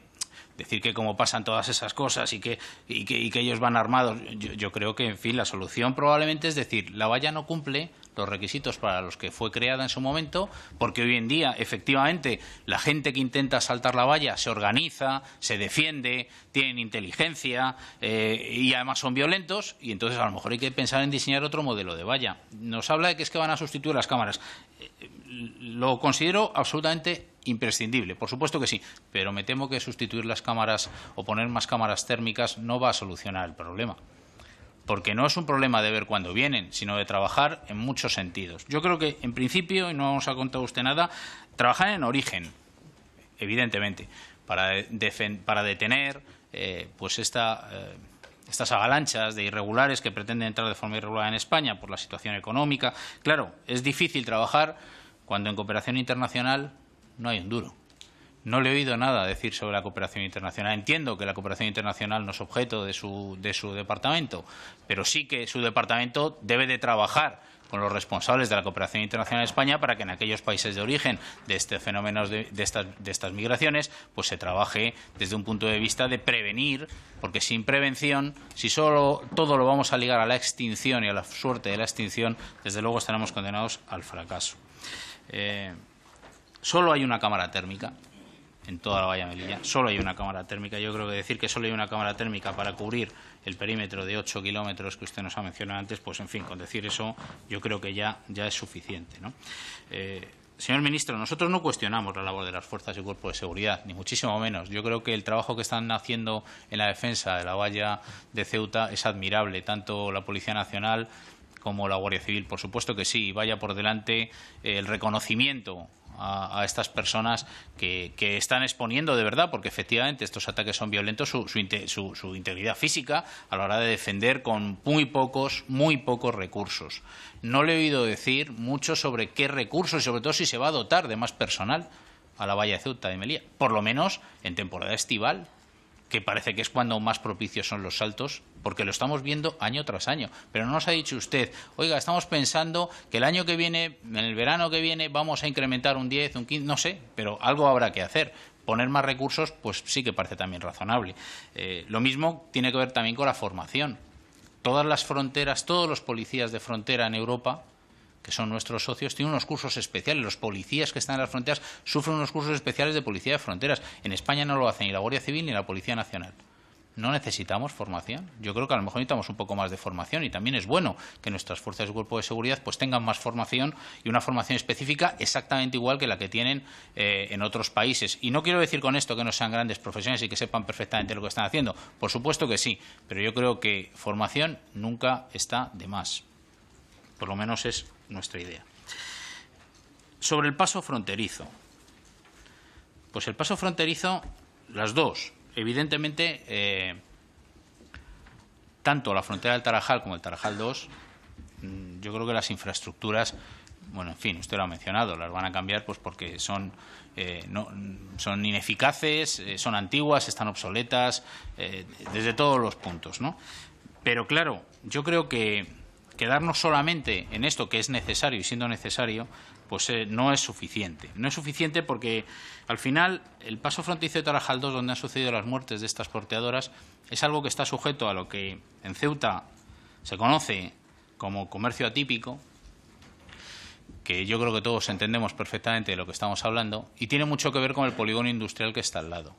decir que como pasan todas esas cosas y que, y que, ellos van armados, yo, creo que, en fin, la solución probablemente es decir, la valla no cumple los requisitos para los que fue creada en su momento, porque hoy en día, efectivamente, la gente que intenta saltar la valla se organiza, se defiende, tienen inteligencia eh, y además son violentos, y entonces a lo mejor hay que pensar en diseñar otro modelo de valla. Nos habla de que es que van a sustituir las cámaras eh, lo considero absolutamente imprescindible, por supuesto que sí, pero me temo que sustituir las cámaras o poner más cámaras térmicas no va a solucionar el problema. Porque no es un problema de ver cuándo vienen, sino de trabajar en muchos sentidos. Yo creo que, en principio, y no os ha contado usted nada, trabajar en origen, evidentemente, para, detener eh, pues eh, estas avalanchas de irregulares que pretenden entrar de forma irregular en España por la situación económica. Claro, es difícil trabajar cuando en cooperación internacional no hay un duro. No le he oído nada decir sobre la cooperación internacional. Entiendo que la cooperación internacional no es objeto de su, de su departamento, pero sí que su departamento debe de trabajar con los responsables de la cooperación internacional de España para que en aquellos países de origen de este fenómeno de, estas, de, estas, migraciones pues se trabaje desde un punto de vista de prevenir porque sin prevención si solo todo lo vamos a ligar a la extinción y a la suerte de la extinción desde luego estaremos condenados al fracaso eh, solo hay una cámara térmica en toda la valla Melilla, solo hay una cámara térmica. Yo creo que decir que solo hay una cámara térmica para cubrir el perímetro de ocho kilómetros que usted nos ha mencionado antes, pues en fin, con decir eso yo creo que ya, ya es suficiente. ¿no? Eh, señor ministro, nosotros no cuestionamos la labor de las fuerzas y cuerpos de seguridad, ni muchísimo menos. Yo creo que el trabajo que están haciendo en la defensa de la valla de Ceuta es admirable, tanto la Policía Nacional como la Guardia Civil. Por supuesto que sí, vaya por delante el reconocimiento a, estas personas que, están exponiendo de verdad, porque efectivamente estos ataques son violentos, su, integridad física a la hora de defender con muy pocos, muy pocos recursos. No le he oído decir mucho sobre qué recursos y sobre todo si se va a dotar de más personal a la Valle de Ceuta de Melilla, por lo menos en temporada estival, que parece que es cuando más propicios son los saltos, porque lo estamos viendo año tras año. Pero no nos ha dicho usted, oiga, estamos pensando que el año que viene, en el verano que viene, vamos a incrementar un 10, un 15, no sé, pero algo habrá que hacer. Poner más recursos, pues sí que parece también razonable. Eh, lo mismo tiene que ver también con la formación. Todas las fronteras, todos los policías de frontera en Europa que son nuestros socios, tienen unos cursos especiales. Los policías que están en las fronteras sufren unos cursos especiales de policía de fronteras. En España no lo hacen ni la Guardia Civil ni la Policía Nacional. ¿No necesitamos formación? Yo creo que a lo mejor necesitamos un poco más de formación y también es bueno que nuestras fuerzas de cuerpo de seguridad pues tengan más formación y una formación específica exactamente igual que la que tienen eh, en otros países. Y no quiero decir con esto que no sean grandes profesiones y que sepan perfectamente lo que están haciendo. Por supuesto que sí, pero yo creo que formación nunca está de más. Por lo menos es nuestra idea. Sobre el paso fronterizo. Pues el paso fronterizo, las dos. Evidentemente, eh, tanto la frontera del Tarajal como el Tarajal 2, mm, yo creo que las infraestructuras, bueno, en fin, usted lo ha mencionado, las van a cambiar pues porque son, eh, no, son ineficaces, eh, son antiguas, están obsoletas, desde todos los puntos, ¿no? Pero claro, yo creo que quedarnos solamente en esto que es necesario y siendo necesario, pues eh, no es suficiente. No es suficiente porque al final el paso fronterizo de Tarajaldos, donde han sucedido las muertes de estas porteadoras, es algo que está sujeto a lo que en Ceuta se conoce como comercio atípico, que yo creo que todos entendemos perfectamente de lo que estamos hablando, y tiene mucho que ver con el polígono industrial que está al lado.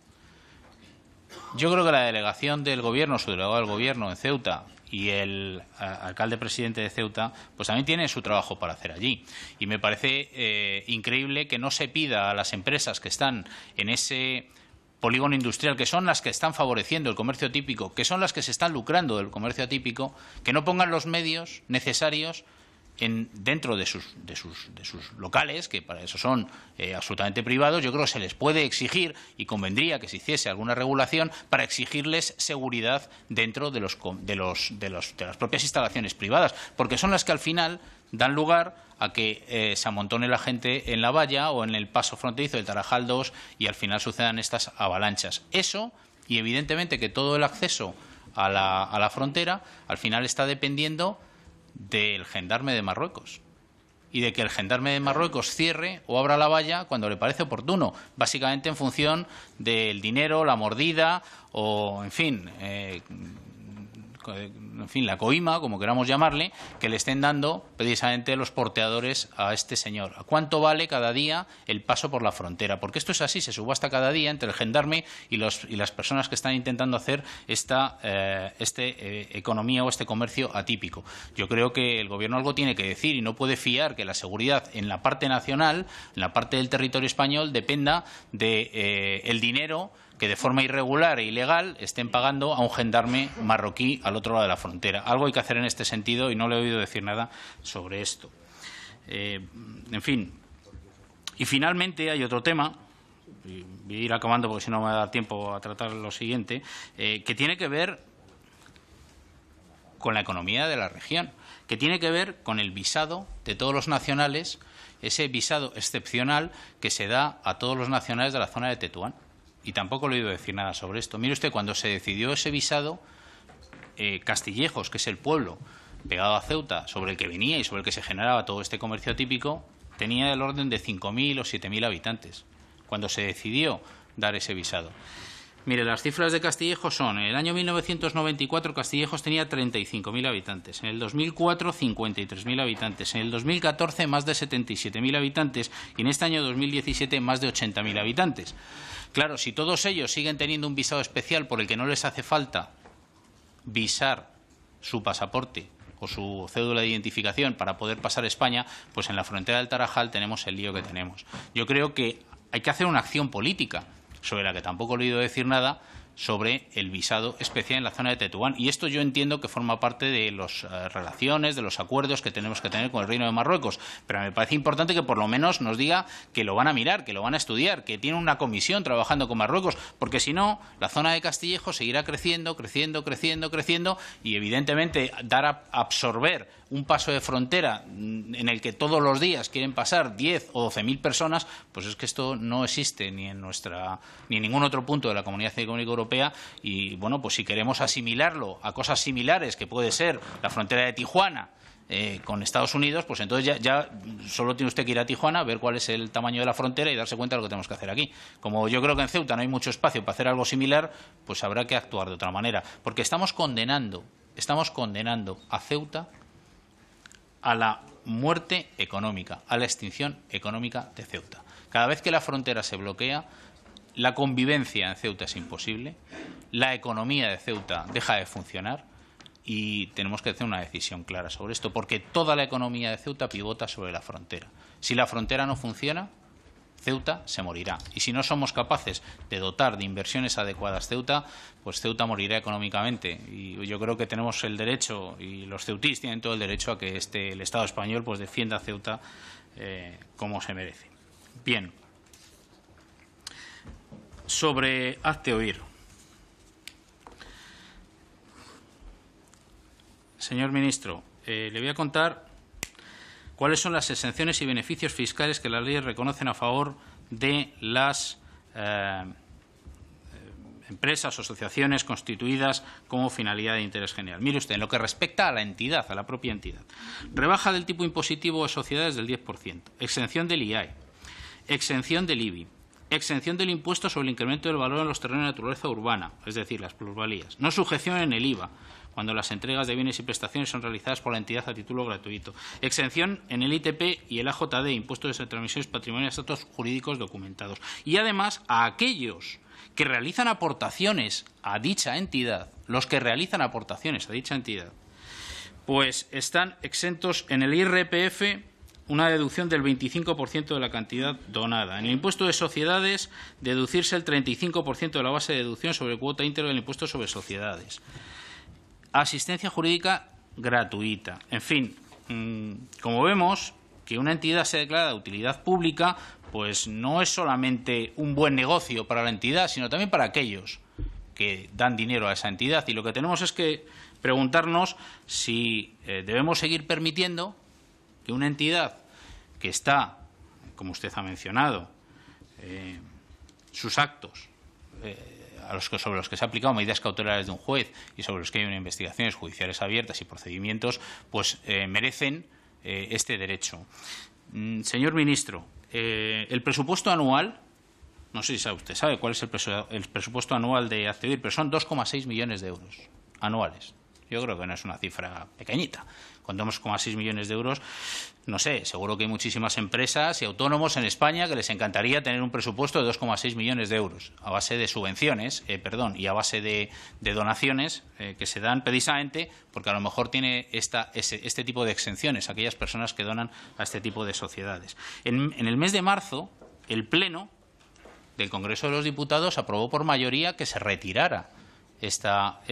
Yo creo que la delegación del Gobierno, su delegado del Gobierno en Ceuta, y el alcalde presidente de Ceuta, pues también tiene su trabajo para hacer allí. Y me parece eh, increíble que no se pida a las empresas que están en ese polígono industrial, que son las que están favoreciendo el comercio típico, que son las que se están lucrando del comercio atípico, que no pongan los medios necesarios en, dentro de sus, locales, que para eso son eh, absolutamente privados, yo creo que se les puede exigir, y convendría que se hiciese alguna regulación, para exigirles seguridad dentro de, de, las propias instalaciones privadas, porque son las que al final dan lugar a que eh, se amontone la gente en la valla o en el paso fronterizo del Tarajal 2 y al final sucedan estas avalanchas. Eso, y evidentemente que todo el acceso a la, a la frontera, al final está dependiendo del gendarme de Marruecos y de que el gendarme de Marruecos cierre o abra la valla cuando le parece oportuno, básicamente en función del dinero, la mordida o, en fin, eh, eh, en fin, la coima, como queramos llamarle, que le estén dando precisamente los porteadores a este señor. ¿A cuánto vale cada día el paso por la frontera? Porque esto es así, se subasta cada día entre el gendarme y, las personas que están intentando hacer esta eh, este, eh, economía o este comercio atípico. Yo creo que el Gobierno algo tiene que decir y no puede fiar que la seguridad en la parte nacional, en la parte del territorio español, dependa del de, dinero que de forma irregular e ilegal estén pagando a un gendarme marroquí al otro lado de la frontera. Algo hay que hacer en este sentido y no le he oído decir nada sobre esto. Eh, en fin. Y finalmente hay otro tema voy a ir acabando porque si no me va a dar tiempo a tratar lo siguiente, eh, que tiene que ver con la economía de la región, que tiene que ver con el visado de todos los nacionales, ese visado excepcional que se da a todos los nacionales de la zona de Tetuán y tampoco le he oído decir nada sobre esto. Mire usted, cuando se decidió ese visado, eh, Castillejos, que es el pueblo pegado a Ceuta, sobre el que venía y sobre el que se generaba todo este comercio típico, tenía el orden de 5.000 o 7.000 habitantes, cuando se decidió dar ese visado. Mire, las cifras de Castillejos son, en el año 1994 Castillejos tenía 35.000 habitantes, en el 2004 53.000 habitantes, en el 2014 más de 77.000 habitantes y en este año 2017 más de 80.000 habitantes. Claro, si todos ellos siguen teniendo un visado especial por el que no les hace falta visar su pasaporte o su cédula de identificación para poder pasar a España, pues en la frontera del Tarajal tenemos el lío que tenemos. Yo creo que hay que hacer una acción política sobre la que tampoco he oído decir nada, sobre el visado especial en la zona de Tetuán. Y esto yo entiendo que forma parte de las eh, relaciones, de los acuerdos que tenemos que tener con el Reino de Marruecos. Pero me parece importante que por lo menos nos diga que lo van a mirar, que lo van a estudiar, que tiene una comisión trabajando con Marruecos, porque si no, la zona de Castillejo seguirá creciendo, creciendo, creciendo, creciendo y evidentemente dar a absorber un paso de frontera en el que todos los días quieren pasar 10 o doce mil personas, pues es que esto no existe ni en nuestra ni en ningún otro punto de la Comunidad Económica Europea y bueno, pues si queremos asimilarlo a cosas similares que puede ser la frontera de Tijuana, eh, con Estados Unidos, pues entonces ya, ya, solo tiene usted que ir a Tijuana, ver cuál es el tamaño de la frontera y darse cuenta de lo que tenemos que hacer aquí. Como yo creo que en Ceuta no hay mucho espacio para hacer algo similar, pues habrá que actuar de otra manera. Porque estamos condenando, estamos condenando a Ceuta a la muerte económica, a la extinción económica de Ceuta. Cada vez que la frontera se bloquea, la convivencia en Ceuta es imposible, la economía de Ceuta deja de funcionar y tenemos que hacer una decisión clara sobre esto, porque toda la economía de Ceuta pivota sobre la frontera. Si la frontera no funciona, Ceuta se morirá. Y si no somos capaces de dotar de inversiones adecuadas Ceuta, pues Ceuta morirá económicamente. Y yo creo que tenemos el derecho, y los ceutíes tienen todo el derecho a que este, el Estado español pues defienda a Ceuta eh, como se merece. Bien. Sobre Hazte Oír. Señor ministro, eh, le voy a contar cuáles son las exenciones y beneficios fiscales que las leyes reconocen a favor de las eh, empresas o asociaciones constituidas como finalidad de interés general. Mire usted, en lo que respecta a la entidad, a la propia entidad, rebaja del tipo impositivo a sociedades del 10%, exención del IAE, exención del IBI, exención del impuesto sobre el incremento del valor en los terrenos de naturaleza urbana, es decir, las plusvalías, no sujeción en el IVA, cuando las entregas de bienes y prestaciones son realizadas por la entidad a título gratuito. Exención en el ITP y el AJD, impuestos de transmisiones patrimoniales a datos jurídicos documentados. Y además a aquellos que realizan aportaciones a dicha entidad, los que realizan aportaciones a dicha entidad, pues están exentos en el IRPF una deducción del 25% de la cantidad donada. En el impuesto de sociedades, deducirse el 35% de la base de deducción sobre cuota íntegra del impuesto sobre sociedades asistencia jurídica gratuita. En fin, mm, como vemos, que una entidad se declara de utilidad pública, pues no es solamente un buen negocio para la entidad, sino también para aquellos que dan dinero a esa entidad. Y lo que tenemos es que preguntarnos si eh, debemos seguir permitiendo que una entidad que está, como usted ha mencionado, eh, sus actos eh, a los que, sobre los que se han aplicado medidas cautelares de un juez y sobre los que hay una investigaciones judiciales abiertas y procedimientos, pues eh, merecen eh, este derecho. Mm, señor ministro, eh, el presupuesto anual no sé si sabe, usted sabe cuál es el, presupuesto anual de acceder pero son 2,6 millones de euros anuales. Yo creo que no es una cifra pequeñita. Cuando 2,6 millones de euros, no sé, seguro que hay muchísimas empresas y autónomos en España que les encantaría tener un presupuesto de 2,6 millones de euros a base de subvenciones, eh, perdón, y a base de, donaciones eh, que se dan precisamente porque a lo mejor tiene este tipo de exenciones aquellas personas que donan a este tipo de sociedades. en, el mes de marzo, el Pleno del Congreso de los Diputados aprobó por mayoría que se retirara esta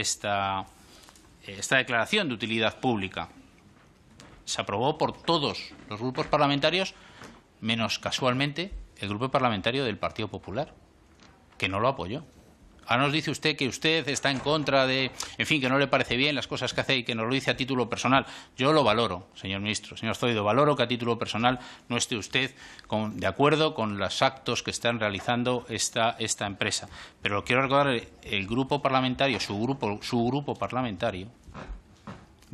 declaración de utilidad pública se aprobó por todos los grupos parlamentarios, menos casualmente el grupo parlamentario del Partido Popular, que no lo apoyó. Ahora nos dice usted que usted está en contra de, en fin, que no le parece bien las cosas que hace y que nos lo dice a título personal. Yo lo valoro, señor ministro, señor Zoido, valoro que a título personal no esté usted con, de acuerdo con los actos que están realizando esta, esta empresa. Pero quiero recordar el grupo parlamentario, su grupo, su grupo parlamentario,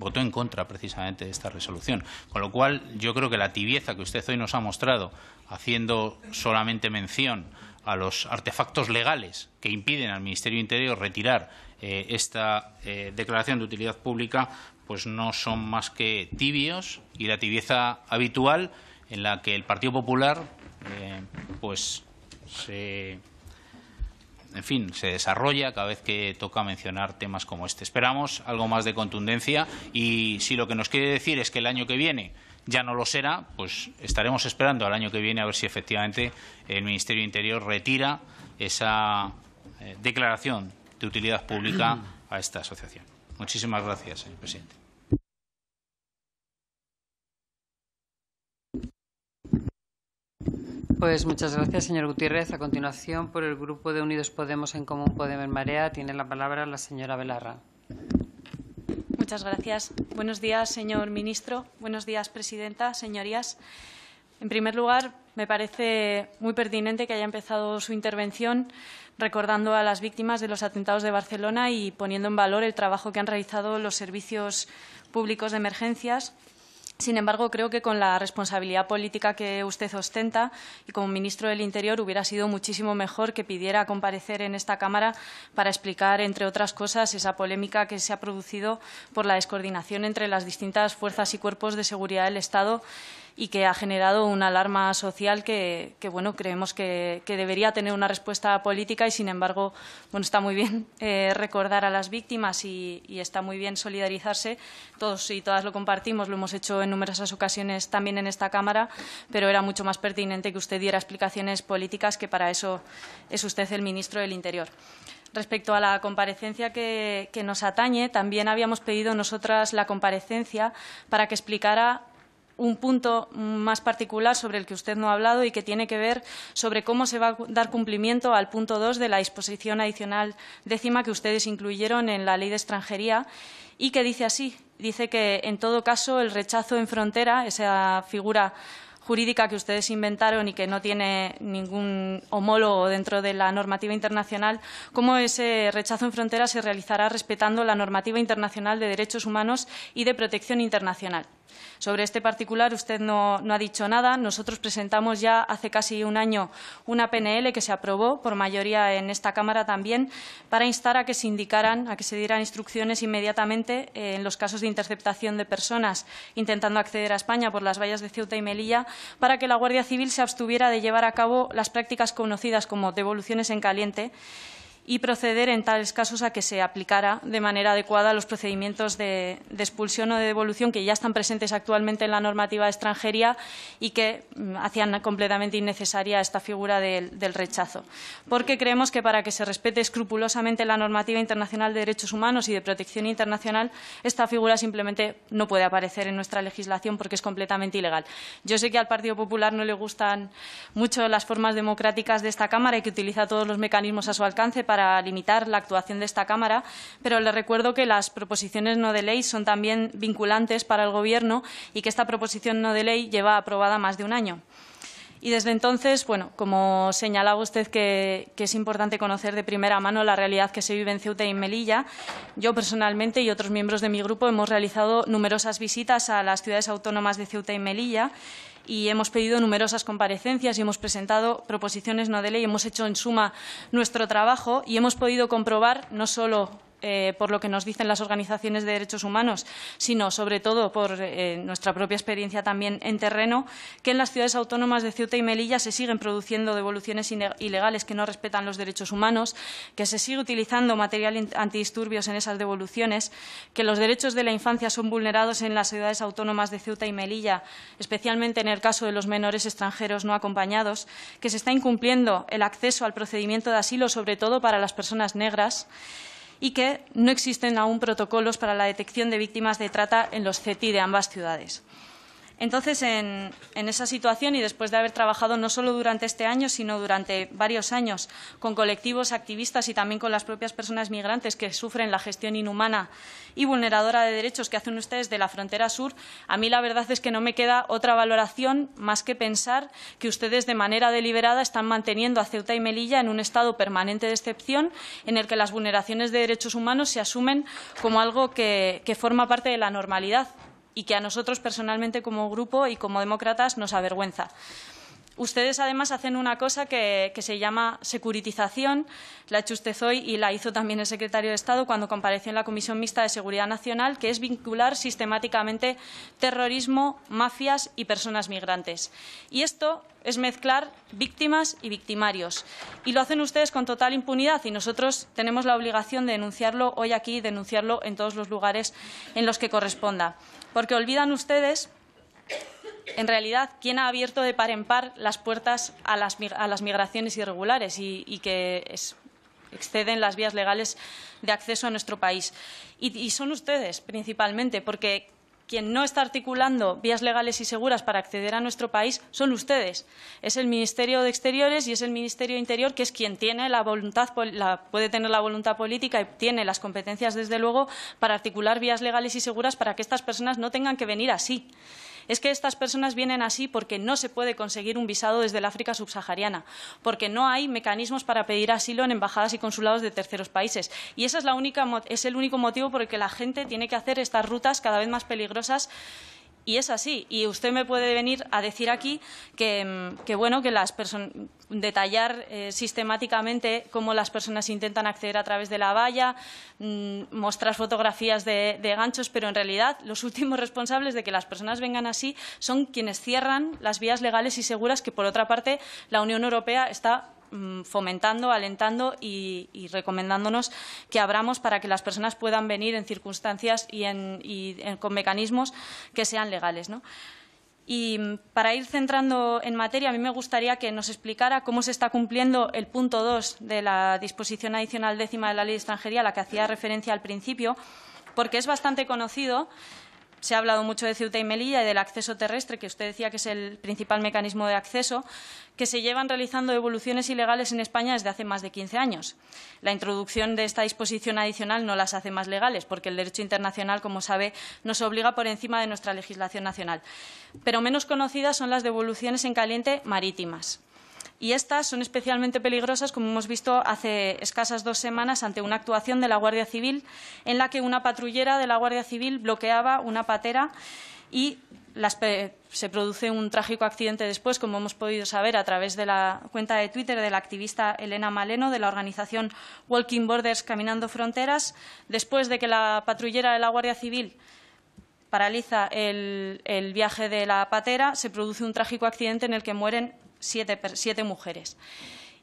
votó en contra precisamente de esta resolución. Con lo cual, yo creo que la tibieza que usted hoy nos ha mostrado, haciendo solamente mención a los artefactos legales que impiden al Ministerio Interior retirar eh, esta eh, declaración de utilidad pública, pues no son más que tibios y la tibieza habitual en la que el Partido Popular eh, pues se en fin, se desarrolla cada vez que toca mencionar temas como este. Esperamos algo más de contundencia y si lo que nos quiere decir es que el año que viene ya no lo será, pues estaremos esperando al año que viene a ver si efectivamente el Ministerio de Interior retira esa eh, declaración de utilidad pública a esta asociación. Muchísimas gracias, señor presidente. Pues muchas gracias, señor Gutiérrez. A continuación, por el Grupo de Unidos Podemos en Común Podemos en Marea, tiene la palabra la señora Belarra. Muchas gracias. Buenos días, señor ministro. Buenos días, presidenta, señorías. En primer lugar, me parece muy pertinente que haya empezado su intervención recordando a las víctimas de los atentados de Barcelona y poniendo en valor el trabajo que han realizado los servicios públicos de emergencias sin embargo, creo que con la responsabilidad política que usted ostenta y como ministro del Interior hubiera sido muchísimo mejor que pidiera comparecer en esta Cámara para explicar, entre otras cosas, esa polémica que se ha producido por la descoordinación entre las distintas fuerzas y cuerpos de seguridad del Estado y que ha generado una alarma social que, bueno, creemos que, debería tener una respuesta política y, sin embargo, bueno, está muy bien eh, recordar a las víctimas y, está muy bien solidarizarse. Todos y todas lo compartimos, lo hemos hecho en numerosas ocasiones también en esta Cámara, pero era mucho más pertinente que usted diera explicaciones políticas, que para eso es usted el ministro del Interior. Respecto a la comparecencia que nos atañe, también habíamos pedido nosotras la comparecencia para que explicara un punto más particular sobre el que usted no ha hablado y que tiene que ver sobre cómo se va a dar cumplimiento al punto 2 de la disposición adicional décima que ustedes incluyeron en la Ley de Extranjería y que dice así, dice que en todo caso el rechazo en frontera, esa figura jurídica que ustedes inventaron y que no tiene ningún homólogo dentro de la normativa internacional, cómo ese rechazo en frontera se realizará respetando la normativa internacional de derechos humanos y de protección internacional. Sobre este particular usted no, ha dicho nada. Nosotros presentamos ya hace casi un año una PNL que se aprobó por mayoría en esta Cámara también para instar a que se indicaran, a que se dieran instrucciones inmediatamente eh, en los casos de interceptación de personas intentando acceder a España por las vallas de Ceuta y Melilla para que la Guardia Civil se abstuviera de llevar a cabo las prácticas conocidas como devoluciones en caliente y proceder en tales casos a que se aplicara de manera adecuada los procedimientos de, expulsión o de devolución que ya están presentes actualmente en la normativa de extranjería y que mm, hacían completamente innecesaria esta figura del, rechazo. Porque creemos que para que se respete escrupulosamente la normativa internacional de derechos humanos y de protección internacional, esta figura simplemente no puede aparecer en nuestra legislación porque es completamente ilegal. Yo sé que al Partido Popular no le gustan mucho las formas democráticas de esta Cámara y que utiliza todos los mecanismos a su alcance para limitar la actuación de esta Cámara, pero le recuerdo que las proposiciones no de ley son también vinculantes para el Gobierno y que esta proposición no de ley lleva aprobada más de un año. Y desde entonces, bueno, como señalaba usted que, es importante conocer de primera mano la realidad que se vive en Ceuta y Melilla, yo personalmente y otros miembros de mi grupo hemos realizado numerosas visitas a las ciudades autónomas de Ceuta y Melilla y hemos pedido numerosas comparecencias y hemos presentado proposiciones no de ley, hemos hecho en suma nuestro trabajo y hemos podido comprobar no solo eh, por lo que nos dicen las organizaciones de derechos humanos, sino sobre todo por eh, nuestra propia experiencia también en terreno, que en las ciudades autónomas de Ceuta y Melilla se siguen produciendo devoluciones ilegales que no respetan los derechos humanos, que se sigue utilizando material antidisturbios en esas devoluciones, que los derechos de la infancia son vulnerados en las ciudades autónomas de Ceuta y Melilla, especialmente en el caso de los menores extranjeros no acompañados, que se está incumpliendo el acceso al procedimiento de asilo, sobre todo para las personas negras, y que no existen aún protocolos para la detección de víctimas de trata en los CETI de ambas ciudades. Entonces, en, esa situación y después de haber trabajado no solo durante este año, sino durante varios años con colectivos activistas y también con las propias personas migrantes que sufren la gestión inhumana y vulneradora de derechos que hacen ustedes de la frontera sur, a mí la verdad es que no me queda otra valoración más que pensar que ustedes de manera deliberada están manteniendo a Ceuta y Melilla en un estado permanente de excepción en el que las vulneraciones de derechos humanos se asumen como algo que forma parte de la normalidad y que a nosotros personalmente como grupo y como demócratas nos avergüenza. Ustedes además hacen una cosa que, se llama securitización. La ha hecho usted hoy y la hizo también el secretario de Estado cuando compareció en la Comisión Mixta de Seguridad Nacional, que es vincular sistemáticamente terrorismo, mafias y personas migrantes. Y esto es mezclar víctimas y victimarios. Y lo hacen ustedes con total impunidad y nosotros tenemos la obligación de denunciarlo hoy aquí y denunciarlo en todos los lugares en los que corresponda. Porque olvidan ustedes, en realidad, quién ha abierto de par en par las puertas a las, a las migraciones irregulares y, que exceden las vías legales de acceso a nuestro país. Y, y son ustedes, principalmente, porque quien no está articulando vías legales y seguras para acceder a nuestro país son ustedes. Es el Ministerio de Exteriores y es el Ministerio de Interior que es quien tiene la voluntad, puede tener la voluntad política y tiene las competencias, desde luego, para articular vías legales y seguras para que estas personas no tengan que venir así es que estas personas vienen así porque no se puede conseguir un visado desde el África subsahariana, porque no hay mecanismos para pedir asilo en embajadas y consulados de terceros países. Y ese es, la única, es el único motivo por el que la gente tiene que hacer estas rutas cada vez más peligrosas y es así. Y usted me puede venir a decir aquí que mm, bueno, que las personas detallar eh, sistemáticamente cómo las personas intentan acceder a través de la valla, mm, mostrar fotografías de, ganchos, pero en realidad los *laughs* últimos responsables de que las personas vengan así son quienes cierran las vías legales y seguras que, por otra parte, la Unión Europea está mm, fomentando, alentando y, recomendándonos que abramos para que las personas puedan venir en circunstancias y, con mecanismos que sean legales. Y mm, para ir centrando en materia, a mí me gustaría que nos explicara cómo se está cumpliendo el punto 2 de la disposición adicional décima de la Ley de Extranjería, a la que hacía referencia al principio, porque es bastante conocido se ha hablado mucho de Ceuta y Melilla y del acceso terrestre, que usted decía que es el principal mecanismo de acceso, que se llevan realizando devoluciones ilegales en España desde hace más de 15 años. La introducción de esta disposición adicional no las hace más legales, porque el derecho internacional, como sabe, nos obliga por encima de nuestra legislación nacional. Pero menos conocidas son las devoluciones en caliente marítimas y estas son especialmente peligrosas, como hemos visto hace escasas dos semanas, ante una actuación de la Guardia Civil en la que una patrullera de la Guardia Civil bloqueaba una patera y se produce un trágico accidente después, como hemos podido saber a través de la cuenta de Twitter de la activista Elena Maleno de la organización Walking Borders Caminando Fronteras, después de que la patrullera de la Guardia Civil paraliza el viaje de la patera, se produce un trágico accidente en el que mueren siete, mujeres.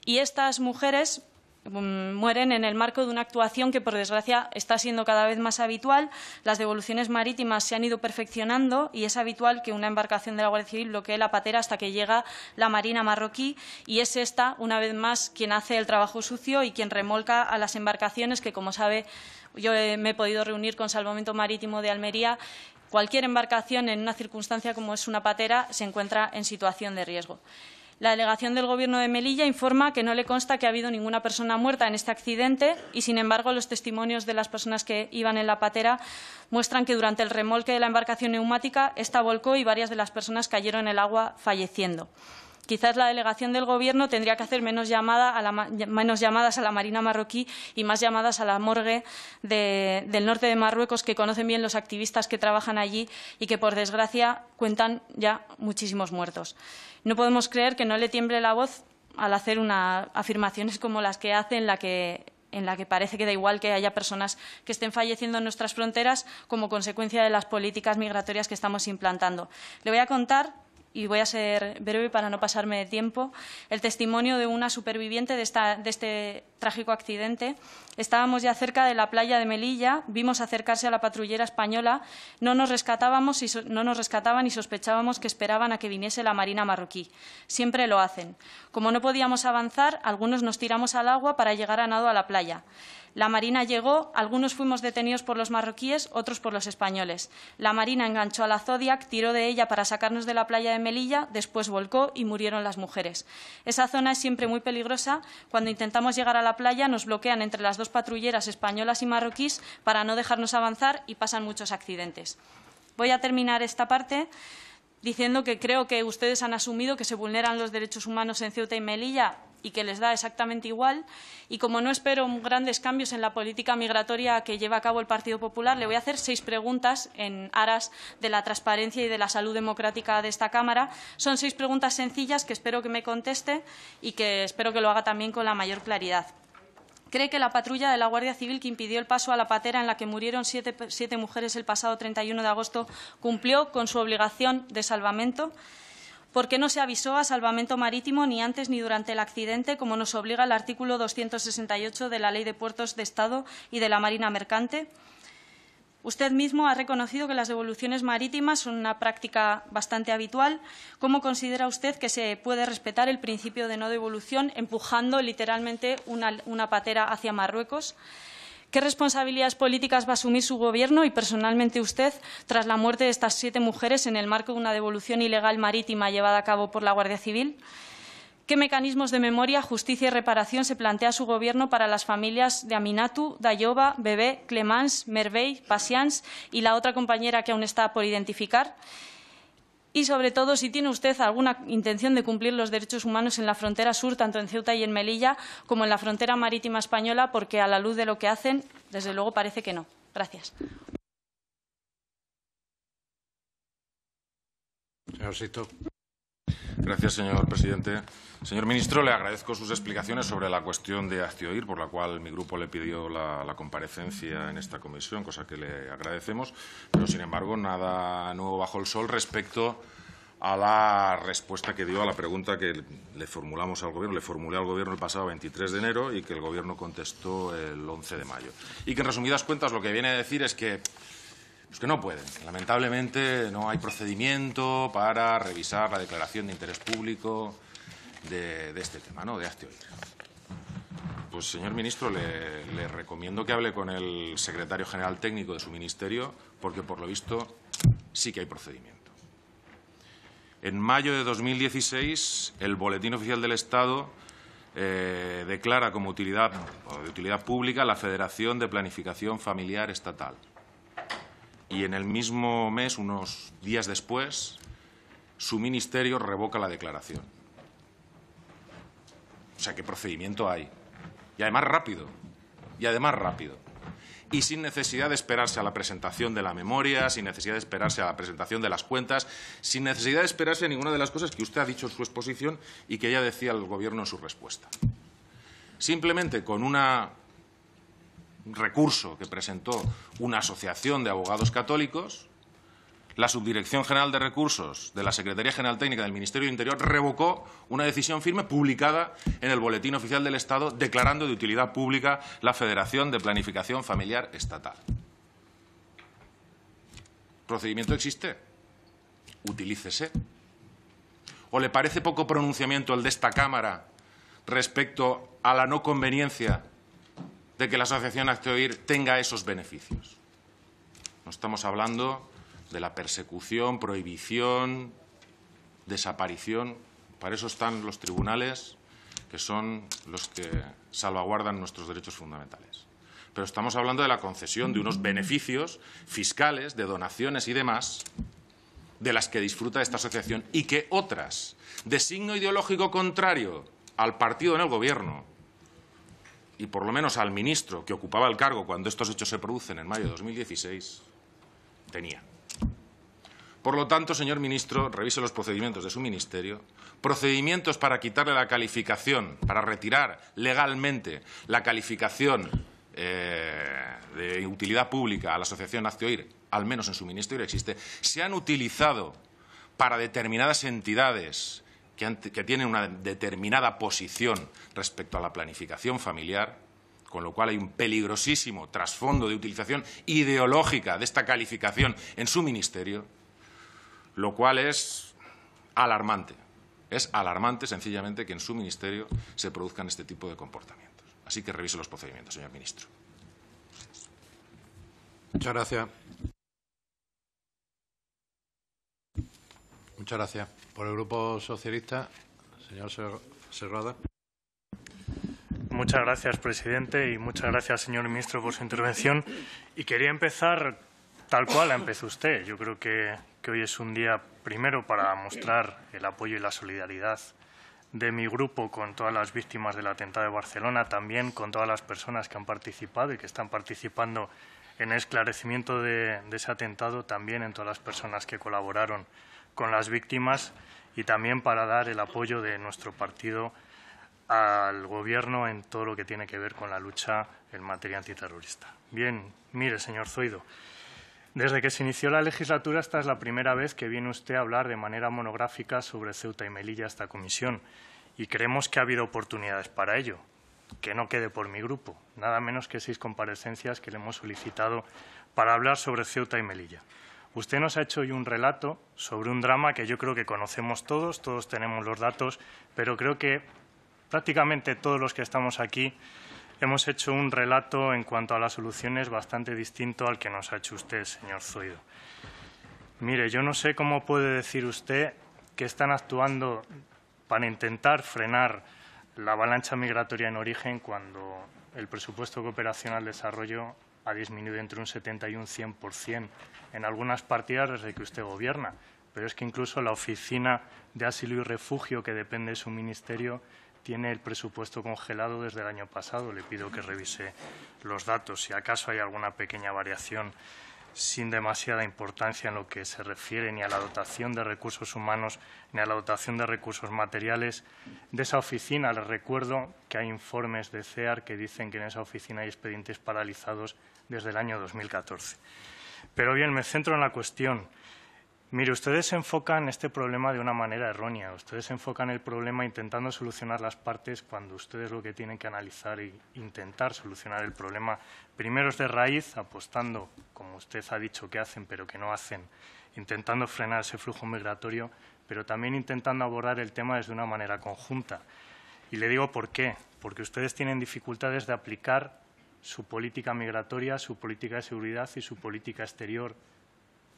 Y estas mujeres mm, mueren en el marco de una actuación que, por desgracia, está siendo cada vez más habitual. Las devoluciones marítimas se han ido perfeccionando y es habitual que una embarcación de la Guardia Civil bloquee la patera hasta que llega la Marina marroquí y es esta, una vez más, quien hace el trabajo sucio y quien remolca a las embarcaciones que, como sabe, yo eh, me he podido reunir con Salvamento Marítimo de Almería. Cualquier embarcación en una circunstancia como es una patera se encuentra en situación de riesgo. La delegación del Gobierno de Melilla informa que no le consta que ha habido ninguna persona muerta en este accidente y, sin embargo, los testimonios de las personas que iban en la patera muestran que durante el remolque de la embarcación neumática esta volcó y varias de las personas cayeron en el agua falleciendo. Quizás la delegación del Gobierno tendría que hacer menos, llamadas a la Marina marroquí y más llamadas a la morgue del norte de Marruecos, que conocen bien los activistas que trabajan allí y que, por desgracia, cuentan ya muchísimos muertos. No podemos creer que no le tiemble la voz al hacer una, afirmaciones como las que hace en la que en la que parece que da igual que haya personas que estén falleciendo en nuestras fronteras como consecuencia de las políticas migratorias que estamos implantando. Le voy a contar y voy a ser breve para no pasarme de tiempo, el testimonio de una superviviente de, este trágico accidente. Estábamos ya cerca de la playa de Melilla, vimos acercarse a la patrullera española, no nos rescatábamos y no nos rescataban y sospechábamos que esperaban a que viniese la marina marroquí. Siempre lo hacen. Como no podíamos avanzar, algunos nos tiramos al agua para llegar a nado a la playa. La Marina llegó, algunos fuimos detenidos por los marroquíes, otros por los españoles. La Marina enganchó a la Zodiac, tiró de ella para sacarnos de la playa de Melilla, después volcó y murieron las mujeres. Esa zona es siempre muy peligrosa. Cuando intentamos llegar a la playa nos bloquean entre las dos patrulleras españolas y marroquíes para no dejarnos avanzar y pasan muchos accidentes. Voy a terminar esta parte diciendo que creo que ustedes han asumido que se vulneran los derechos humanos en Ceuta y Melilla y que les da exactamente igual. Y como no espero grandes cambios en la política migratoria que lleva a cabo el Partido Popular, le voy a hacer seis preguntas en aras de la transparencia y de la salud democrática de esta Cámara. Son seis preguntas sencillas que espero que me conteste y que espero que lo haga también con la mayor claridad. ¿Cree que la patrulla de la Guardia Civil que impidió el paso a la patera en la que murieron siete, siete mujeres el pasado 31 de agosto cumplió con su obligación de salvamento? ¿Por qué no se avisó a Salvamento Marítimo ni antes ni durante el accidente, como nos obliga el artículo 268 de la Ley de Puertos de Estado y de la Marina Mercante? Usted mismo ha reconocido que las devoluciones marítimas son una práctica bastante habitual. ¿Cómo considera usted que se puede respetar el principio de no devolución empujando literalmente una, una patera hacia Marruecos? ¿Qué responsabilidades políticas va a asumir su Gobierno y personalmente usted tras la muerte de estas siete mujeres en el marco de una devolución ilegal marítima llevada a cabo por la Guardia Civil? ¿Qué mecanismos de memoria, justicia y reparación se plantea su Gobierno para las familias de Aminatu, Dayoba, Bebé, Clemence, Mervey, Pasians y la otra compañera que aún está por identificar? y, sobre todo, si tiene usted alguna intención de cumplir los derechos humanos en la frontera sur, tanto en Ceuta y en Melilla, como en la frontera marítima española, porque a la luz de lo que hacen, desde luego parece que no. Gracias. Señor Gracias, señor presidente. Señor ministro, le agradezco sus explicaciones sobre la cuestión de Actioir, por la cual mi grupo le pidió la, comparecencia en esta comisión, cosa que le agradecemos, pero sin embargo nada nuevo bajo el sol respecto a la respuesta que dio a la pregunta que le formulamos al Gobierno, le formulé al Gobierno el pasado 23 de enero y que el Gobierno contestó el 11 de mayo. Y que, en resumidas cuentas, lo que viene a decir es que pues, que no pueden. Lamentablemente no hay procedimiento para revisar la declaración de interés público de, este tema, ¿no? de Hazte Pues, señor ministro, le, recomiendo que hable con el secretario general técnico de su ministerio, porque, por lo visto, sí que hay procedimiento. En mayo de 2016, el Boletín Oficial del Estado eh, declara como utilidad, de utilidad pública la Federación de Planificación Familiar Estatal. Y en el mismo mes, unos días después, su ministerio revoca la declaración. O sea, ¿qué procedimiento hay? Y además rápido. Y además rápido. Y sin necesidad de esperarse a la presentación de la memoria, sin necesidad de esperarse a la presentación de las cuentas, sin necesidad de esperarse a ninguna de las cosas que usted ha dicho en su exposición y que ya decía el Gobierno en su respuesta. Simplemente con un recurso que presentó una asociación de abogados católicos, la Subdirección General de Recursos de la Secretaría General Técnica del Ministerio del Interior revocó una decisión firme publicada en el Boletín Oficial del Estado declarando de utilidad pública la Federación de Planificación Familiar Estatal. procedimiento existe? Utilícese. ¿O le parece poco pronunciamiento el de esta Cámara respecto a la no conveniencia de que la Asociación Actoir tenga esos beneficios? No estamos hablando de la persecución, prohibición, desaparición. Para eso están los tribunales, que son los que salvaguardan nuestros derechos fundamentales. Pero estamos hablando de la concesión de unos beneficios fiscales, de donaciones y demás, de las que disfruta esta asociación y que otras, de signo ideológico contrario al partido en el Gobierno, y por lo menos al ministro que ocupaba el cargo cuando estos hechos se producen en mayo de 2016, tenían. Por lo tanto, señor ministro, revise los procedimientos de su ministerio. Procedimientos para quitarle la calificación, para retirar legalmente la calificación eh, de utilidad pública a la asociación Nacioir, al menos en su ministerio existe, se han utilizado para determinadas entidades que tienen una determinada posición respecto a la planificación familiar, con lo cual hay un peligrosísimo trasfondo de utilización ideológica de esta calificación en su ministerio lo cual es alarmante. Es alarmante, sencillamente, que en su ministerio se produzcan este tipo de comportamientos. Así que revise los procedimientos, señor ministro. Muchas gracias. Muchas gracias. Por el Grupo Socialista, señor Serrada. Muchas gracias, presidente, y muchas gracias, señor ministro, por su intervención. Y quería empezar tal cual empezó usted. Yo creo que que hoy es un día primero para mostrar el apoyo y la solidaridad de mi grupo con todas las víctimas del atentado de Barcelona, también con todas las personas que han participado y que están participando en el esclarecimiento de, ese atentado, también en todas las personas que colaboraron con las víctimas y también para dar el apoyo de nuestro partido al Gobierno en todo lo que tiene que ver con la lucha en materia antiterrorista. Bien, mire, señor Zoido, desde que se inició la legislatura, esta es la primera vez que viene usted a hablar de manera monográfica sobre Ceuta y Melilla a esta comisión, y creemos que ha habido oportunidades para ello. Que no quede por mi grupo, nada menos que seis comparecencias que le hemos solicitado para hablar sobre Ceuta y Melilla. Usted nos ha hecho hoy un relato sobre un drama que yo creo que conocemos todos, todos tenemos los datos, pero creo que prácticamente todos los que estamos aquí hemos hecho un relato en cuanto a las soluciones bastante distinto al que nos ha hecho usted, señor Zoido. Mire, yo no sé cómo puede decir usted que están actuando para intentar frenar la avalancha migratoria en origen cuando el presupuesto cooperación al desarrollo ha disminuido entre un 70 y un 100% en algunas partidas desde que usted gobierna. Pero es que incluso la Oficina de Asilo y Refugio, que depende de su ministerio, tiene el presupuesto congelado desde el año pasado. Le pido que revise los datos. Si acaso hay alguna pequeña variación sin demasiada importancia en lo que se refiere ni a la dotación de recursos humanos ni a la dotación de recursos materiales de esa oficina. Les recuerdo que hay informes de CEAR que dicen que en esa oficina hay expedientes paralizados desde el año 2014. Pero bien, me centro en la cuestión. Mire, ustedes enfocan este problema de una manera errónea. Ustedes enfocan el problema intentando solucionar las partes cuando ustedes lo que tienen que analizar e intentar solucionar el problema primero es de raíz, apostando, como usted ha dicho que hacen pero que no hacen, intentando frenar ese flujo migratorio, pero también intentando abordar el tema desde una manera conjunta. Y le digo por qué. Porque ustedes tienen dificultades de aplicar su política migratoria, su política de seguridad y su política exterior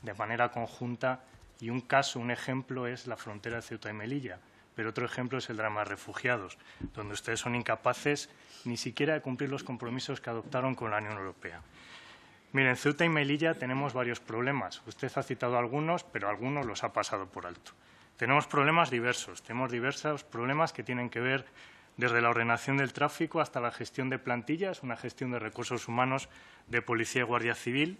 de manera conjunta y un caso, un ejemplo es la frontera de Ceuta y Melilla, pero otro ejemplo es el drama de refugiados, donde ustedes son incapaces ni siquiera de cumplir los compromisos que adoptaron con la Unión Europea. Miren, en Ceuta y Melilla tenemos varios problemas. Usted ha citado algunos, pero algunos los ha pasado por alto. Tenemos problemas diversos. Tenemos diversos problemas que tienen que ver desde la ordenación del tráfico hasta la gestión de plantillas, una gestión de recursos humanos de policía y guardia civil,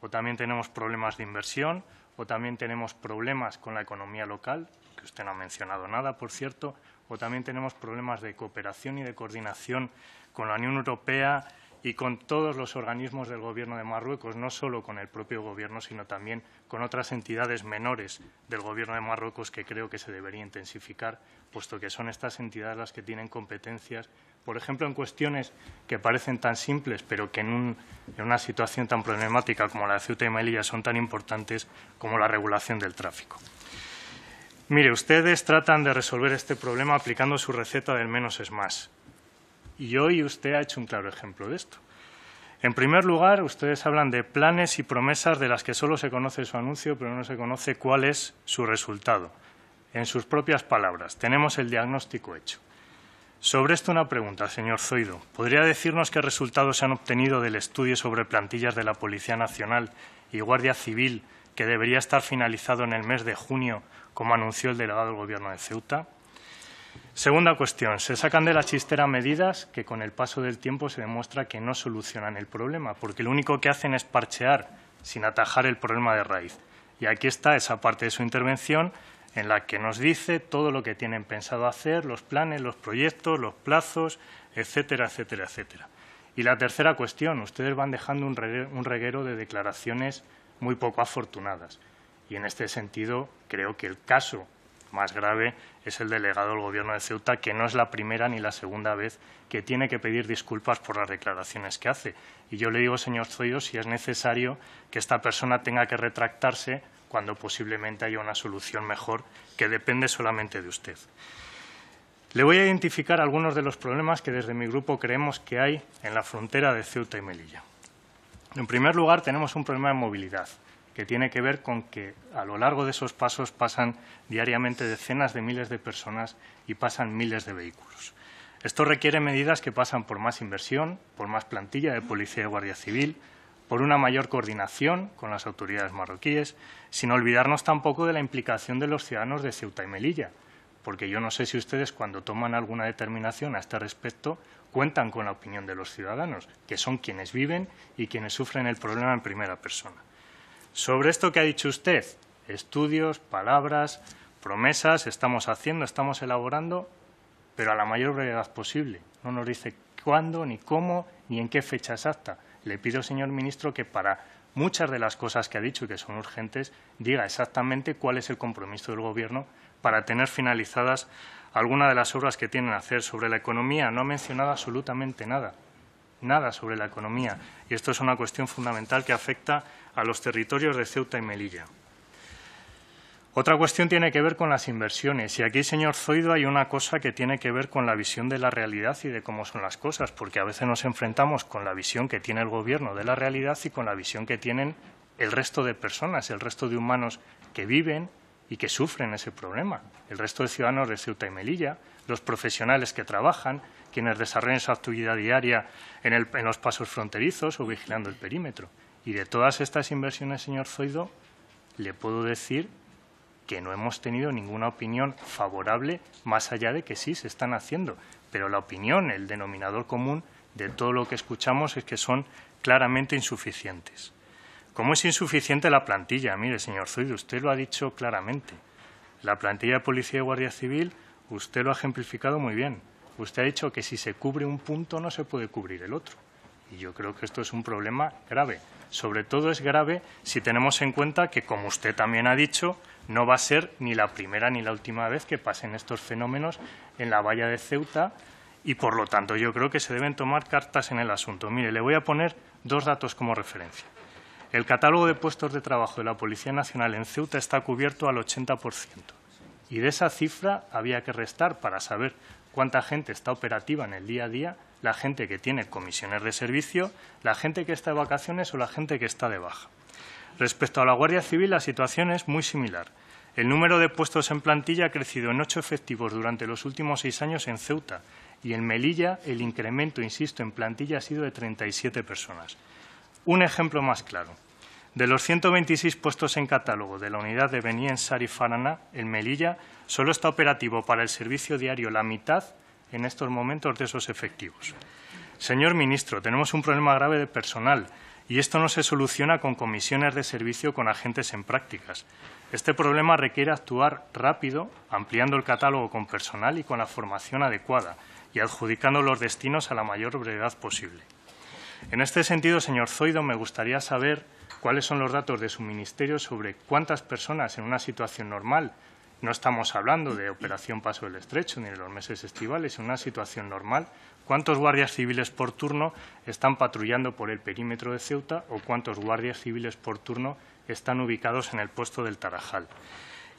o también tenemos problemas de inversión, o también tenemos problemas con la economía local, que usted no ha mencionado nada, por cierto, o también tenemos problemas de cooperación y de coordinación con la Unión Europea y con todos los organismos del Gobierno de Marruecos, no solo con el propio Gobierno, sino también con otras entidades menores del Gobierno de Marruecos que creo que se debería intensificar, puesto que son estas entidades las que tienen competencias por ejemplo, en cuestiones que parecen tan simples, pero que en, una situación tan problemática como la de Ceuta y Melilla son tan importantes como la regulación del tráfico. Mire, ustedes tratan de resolver este problema aplicando su receta del menos es más. Y hoy usted ha hecho un claro ejemplo de esto. En primer lugar, ustedes hablan de planes y promesas de las que solo se conoce su anuncio, pero no se conoce cuál es su resultado. En sus propias palabras, tenemos el diagnóstico hecho. Sobre esto una pregunta, señor Zoido. ¿Podría decirnos qué resultados se han obtenido del estudio sobre plantillas de la Policía Nacional y Guardia Civil que debería estar finalizado en el mes de junio, como anunció el delegado del Gobierno de Ceuta? Segunda cuestión. Se sacan de la chistera medidas que con el paso del tiempo se demuestra que no solucionan el problema, porque lo único que hacen es parchear sin atajar el problema de raíz. Y aquí está esa parte de su intervención en la que nos dice todo lo que tienen pensado hacer, los planes, los proyectos, los plazos, etcétera, etcétera, etcétera. Y la tercera cuestión, ustedes van dejando un reguero de declaraciones muy poco afortunadas. Y en este sentido, creo que el caso más grave es el delegado del Gobierno de Ceuta, que no es la primera ni la segunda vez que tiene que pedir disculpas por las declaraciones que hace. Y yo le digo, señor Zoido, si es necesario que esta persona tenga que retractarse cuando posiblemente haya una solución mejor que depende solamente de usted. Le voy a identificar algunos de los problemas que desde mi grupo creemos que hay en la frontera de Ceuta y Melilla. En primer lugar, tenemos un problema de movilidad, que tiene que ver con que a lo largo de esos pasos pasan diariamente decenas de miles de personas y pasan miles de vehículos. Esto requiere medidas que pasan por más inversión, por más plantilla de policía y guardia civil, por una mayor coordinación con las autoridades marroquíes, sin olvidarnos tampoco de la implicación de los ciudadanos de Ceuta y Melilla, porque yo no sé si ustedes cuando toman alguna determinación a este respecto cuentan con la opinión de los ciudadanos, que son quienes viven y quienes sufren el problema en primera persona. Sobre esto que ha dicho usted, estudios, palabras, promesas, estamos haciendo, estamos elaborando, pero a la mayor brevedad posible. No nos dice cuándo, ni cómo, ni en qué fecha exacta. Le pido, señor ministro, que para muchas de las cosas que ha dicho y que son urgentes, diga exactamente cuál es el compromiso del Gobierno para tener finalizadas algunas de las obras que tienen que hacer sobre la economía. No ha mencionado absolutamente nada, nada sobre la economía. Y esto es una cuestión fundamental que afecta a los territorios de Ceuta y Melilla. Otra cuestión tiene que ver con las inversiones. Y aquí, señor Zoido, hay una cosa que tiene que ver con la visión de la realidad y de cómo son las cosas, porque a veces nos enfrentamos con la visión que tiene el Gobierno de la realidad y con la visión que tienen el resto de personas, el resto de humanos que viven y que sufren ese problema. El resto de ciudadanos de Ceuta y Melilla, los profesionales que trabajan, quienes desarrollan su actividad diaria en, los pasos fronterizos o vigilando el perímetro. Y de todas estas inversiones, señor Zoido, le puedo decir que no hemos tenido ninguna opinión favorable más allá de que sí se están haciendo. Pero la opinión, el denominador común de todo lo que escuchamos es que son claramente insuficientes. ¿Cómo es insuficiente la plantilla? Mire, señor Zoido, usted lo ha dicho claramente. La plantilla de Policía y Guardia Civil, usted lo ha ejemplificado muy bien. Usted ha dicho que si se cubre un punto no se puede cubrir el otro. Y yo creo que esto es un problema grave. Sobre todo es grave si tenemos en cuenta que, como usted también ha dicho, no va a ser ni la primera ni la última vez que pasen estos fenómenos en la valla de Ceuta y, por lo tanto, yo creo que se deben tomar cartas en el asunto. Mire, le voy a poner dos datos como referencia. El catálogo de puestos de trabajo de la Policía Nacional en Ceuta está cubierto al 80%. Y de esa cifra había que restar para saber cuánta gente está operativa en el día a día la gente que tiene comisiones de servicio, la gente que está de vacaciones o la gente que está de baja. Respecto a la Guardia Civil, la situación es muy similar. El número de puestos en plantilla ha crecido en ocho efectivos durante los últimos seis años en Ceuta y en Melilla el incremento, insisto, en plantilla ha sido de 37 personas. Un ejemplo más claro. De los 126 puestos en catálogo de la unidad de Beni Sari Farana, en Melilla, solo está operativo para el servicio diario la mitad en estos momentos de esos efectivos. Señor ministro, tenemos un problema grave de personal y esto no se soluciona con comisiones de servicio con agentes en prácticas. Este problema requiere actuar rápido, ampliando el catálogo con personal y con la formación adecuada y adjudicando los destinos a la mayor brevedad posible. En este sentido, señor Zoido, me gustaría saber cuáles son los datos de su ministerio sobre cuántas personas en una situación normal no estamos hablando de operación paso del estrecho ni de los meses estivales. En una situación normal, ¿cuántos guardias civiles por turno están patrullando por el perímetro de Ceuta o cuántos guardias civiles por turno están ubicados en el puesto del Tarajal?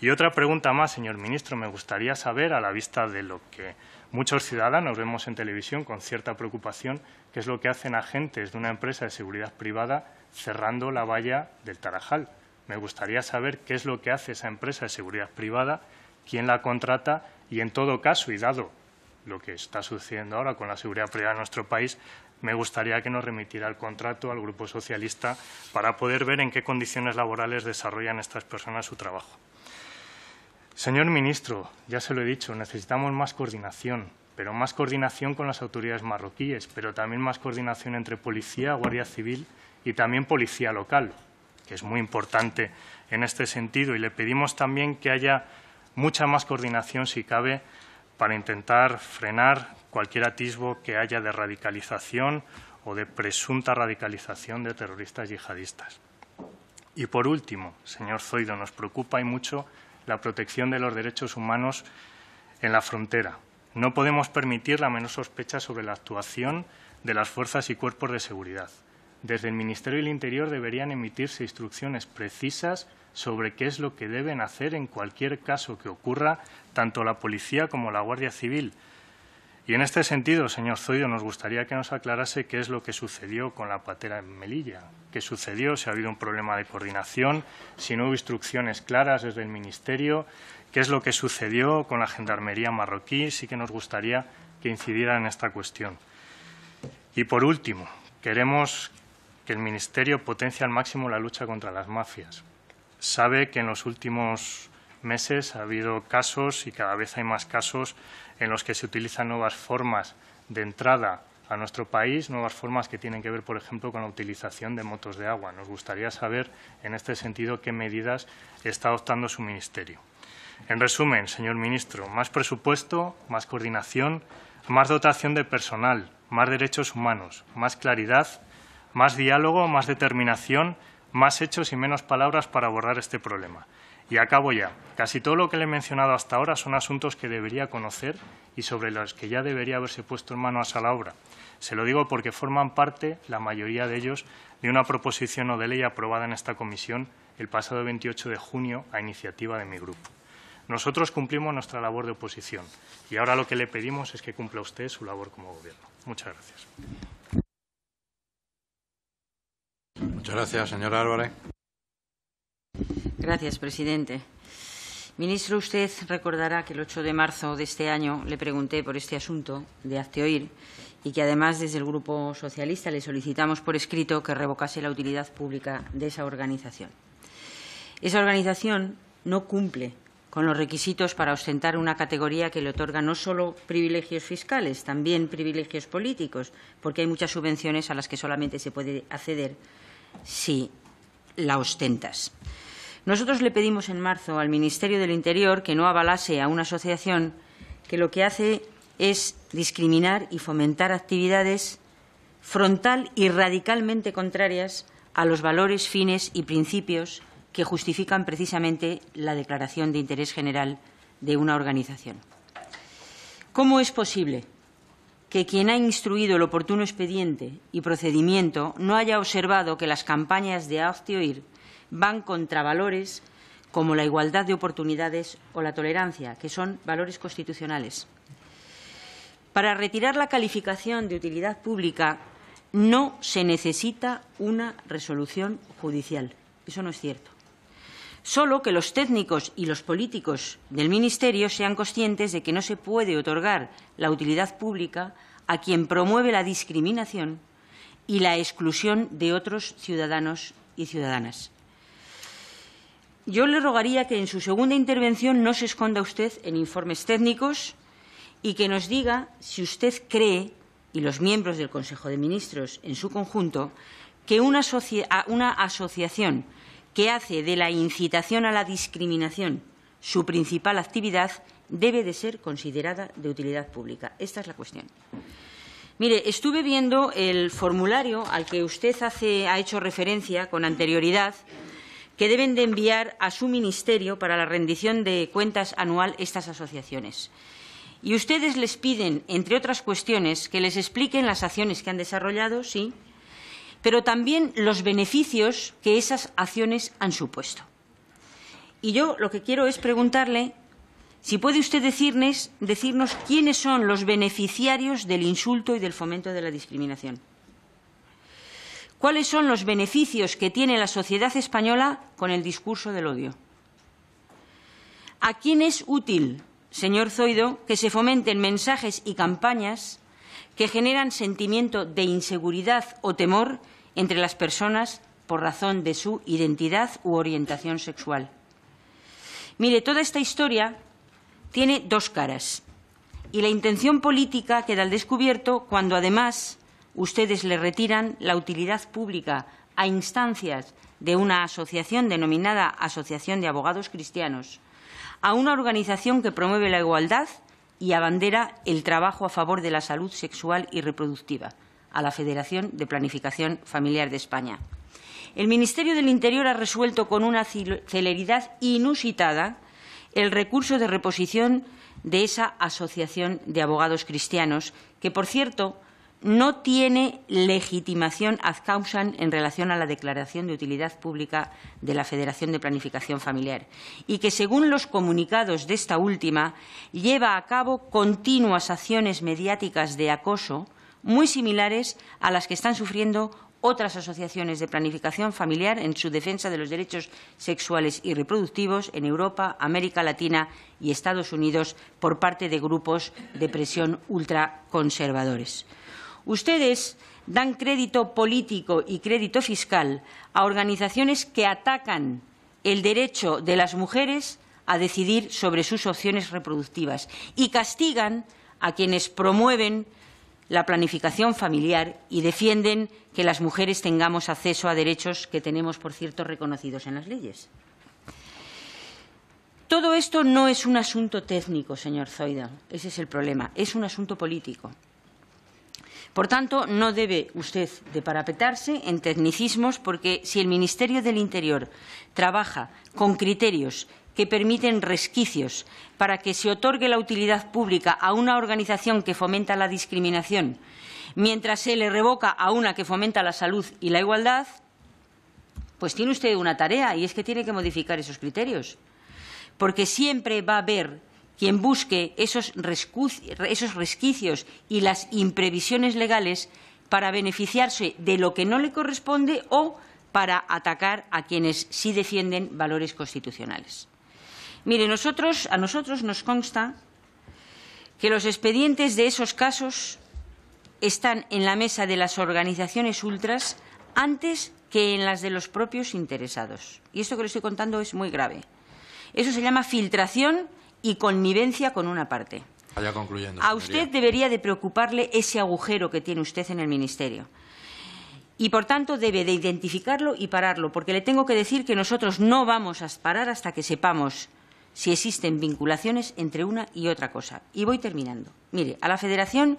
Y otra pregunta más, señor ministro. Me gustaría saber, a la vista de lo que muchos ciudadanos vemos en televisión con cierta preocupación, qué es lo que hacen agentes de una empresa de seguridad privada cerrando la valla del Tarajal me gustaría saber qué es lo que hace esa empresa de seguridad privada, quién la contrata y, en todo caso, y dado lo que está sucediendo ahora con la seguridad privada en nuestro país, me gustaría que nos remitiera el contrato al Grupo Socialista para poder ver en qué condiciones laborales desarrollan estas personas su trabajo. Señor ministro, ya se lo he dicho, necesitamos más coordinación, pero más coordinación con las autoridades marroquíes, pero también más coordinación entre policía, guardia civil y también policía local que es muy importante en este sentido, y le pedimos también que haya mucha más coordinación, si cabe, para intentar frenar cualquier atisbo que haya de radicalización o de presunta radicalización de terroristas yihadistas. Y por último, señor Zoido, nos preocupa y mucho la protección de los derechos humanos en la frontera. No podemos permitir la menor sospecha sobre la actuación de las fuerzas y cuerpos de seguridad desde el Ministerio del Interior deberían emitirse instrucciones precisas sobre qué es lo que deben hacer en cualquier caso que ocurra tanto la policía como la Guardia Civil. Y en este sentido, señor Zoido, nos gustaría que nos aclarase qué es lo que sucedió con la patera en Melilla. ¿Qué sucedió? Si ha habido un problema de coordinación, si no hubo instrucciones claras desde el Ministerio, qué es lo que sucedió con la Gendarmería marroquí. Sí que nos gustaría que incidiera en esta cuestión. Y por último, queremos el Ministerio potencia al máximo la lucha contra las mafias. Sabe que en los últimos meses ha habido casos y cada vez hay más casos en los que se utilizan nuevas formas de entrada a nuestro país, nuevas formas que tienen que ver, por ejemplo, con la utilización de motos de agua. Nos gustaría saber, en este sentido, qué medidas está adoptando su Ministerio. En resumen, señor ministro, más presupuesto, más coordinación, más dotación de personal, más derechos humanos, más claridad más diálogo, más determinación, más hechos y menos palabras para abordar este problema. Y acabo ya. Casi todo lo que le he mencionado hasta ahora son asuntos que debería conocer y sobre los que ya debería haberse puesto en manos a la obra. Se lo digo porque forman parte, la mayoría de ellos, de una proposición o de ley aprobada en esta comisión el pasado 28 de junio a iniciativa de mi grupo. Nosotros cumplimos nuestra labor de oposición y ahora lo que le pedimos es que cumpla usted su labor como Gobierno. Muchas gracias. Muchas gracias, señora Álvarez. Gracias, presidente. Ministro, usted recordará que el 8 de marzo de este año le pregunté por este asunto de Acteoir y que además desde el Grupo Socialista le solicitamos por escrito que revocase la utilidad pública de esa organización. Esa organización no cumple con los requisitos para ostentar una categoría que le otorga no solo privilegios fiscales, también privilegios políticos, porque hay muchas subvenciones a las que solamente se puede acceder si la ostentas. Nosotros le pedimos en marzo al Ministerio del Interior que no avalase a una asociación que lo que hace es discriminar y fomentar actividades frontal y radicalmente contrarias a los valores, fines y principios que justifican precisamente la declaración de interés general de una organización. ¿Cómo es posible que quien ha instruido el oportuno expediente y procedimiento no haya observado que las campañas de Aoctioir van contra valores como la igualdad de oportunidades o la tolerancia, que son valores constitucionales. Para retirar la calificación de utilidad pública no se necesita una resolución judicial. Eso no es cierto. Solo que los técnicos y los políticos del Ministerio sean conscientes de que no se puede otorgar la utilidad pública a quien promueve la discriminación y la exclusión de otros ciudadanos y ciudadanas. Yo le rogaría que en su segunda intervención no se esconda usted en informes técnicos y que nos diga si usted cree, y los miembros del Consejo de Ministros en su conjunto, que una, asociación que hace de la incitación a la discriminación su principal actividad, debe de ser considerada de utilidad pública. Esta es la cuestión. Mire, estuve viendo el formulario al que usted ha hecho referencia con anterioridad que deben de enviar a su ministerio para la rendición de cuentas anual estas asociaciones. Y ustedes les piden, entre otras cuestiones, que les expliquen las acciones que han desarrollado, sí, pero también los beneficios que esas acciones han supuesto. Y yo lo que quiero es preguntarle si puede usted decirnos, quiénes son los beneficiarios del insulto y del fomento de la discriminación. ¿Cuáles son los beneficios que tiene la sociedad española con el discurso del odio? ¿A quién es útil, señor Zoido, que se fomenten mensajes y campañas que generan sentimiento de inseguridad o temor entre las personas por razón de su identidad u orientación sexual. Mire, toda esta historia tiene dos caras y la intención política queda al descubierto cuando además ustedes le retiran la utilidad pública a instancias de una asociación denominada Asociación de Abogados Cristianos, a una organización que promueve la igualdad y abandera el trabajo a favor de la salud sexual y reproductiva a la Federación de Planificación Familiar de España. El Ministerio del Interior ha resuelto con una celeridad inusitada el recurso de reposición de esa asociación de abogados cristianos, que, por cierto, no tiene legitimación ad causan en relación a la declaración de utilidad pública de la Federación de Planificación Familiar y que, según los comunicados de esta última, lleva a cabo continuas acciones mediáticas de acoso muy similares a las que están sufriendo otras asociaciones de planificación familiar en su defensa de los derechos sexuales y reproductivos en Europa, América Latina y Estados Unidos por parte de grupos de presión ultraconservadores. Ustedes dan crédito político y crédito fiscal a organizaciones que atacan el derecho de las mujeres a decidir sobre sus opciones reproductivas y castigan a quienes promueven la planificación familiar y defienden que las mujeres tengamos acceso a derechos que tenemos, por cierto, reconocidos en las leyes. Todo esto no es un asunto técnico, señor Zoida. Ese es el problema. Es un asunto político. Por tanto, no debe usted de parapetarse en tecnicismos porque si el Ministerio del Interior trabaja con criterios que permiten resquicios para que se otorgue la utilidad pública a una organización que fomenta la discriminación, mientras se le revoca a una que fomenta la salud y la igualdad, pues tiene usted una tarea y es que tiene que modificar esos criterios. Porque siempre va a haber quien busque esos, resquicios y las imprevisiones legales para beneficiarse de lo que no le corresponde o para atacar a quienes sí defienden valores constitucionales. Mire, a nosotros nos consta que los expedientes de esos casos están en la mesa de las organizaciones ultras antes que en las de los propios interesados. Y esto que le estoy contando es muy grave. Eso se llama filtración y connivencia con una parte. Ah, a usted debería de preocuparle ese agujero que tiene usted en el Ministerio. Y, por tanto, debe de identificarlo y pararlo, porque le tengo que decir que nosotros no vamos a parar hasta que sepamos si existen vinculaciones entre una y otra cosa. Y voy terminando. Mire, a la Federación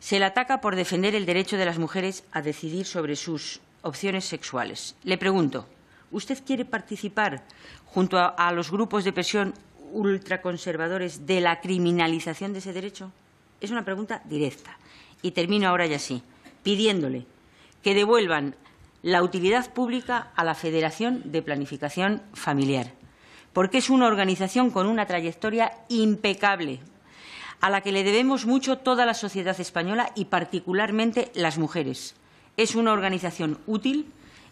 se le ataca por defender el derecho de las mujeres a decidir sobre sus opciones sexuales. Le pregunto, ¿usted quiere participar junto a los grupos de presión ultraconservadores de la criminalización de ese derecho? Es una pregunta directa. Y termino ahora ya así, pidiéndole que devuelvan la utilidad pública a la Federación de Planificación Familiar, porque es una organización con una trayectoria impecable, a la que le debemos mucho toda la sociedad española y particularmente las mujeres. Es una organización útil,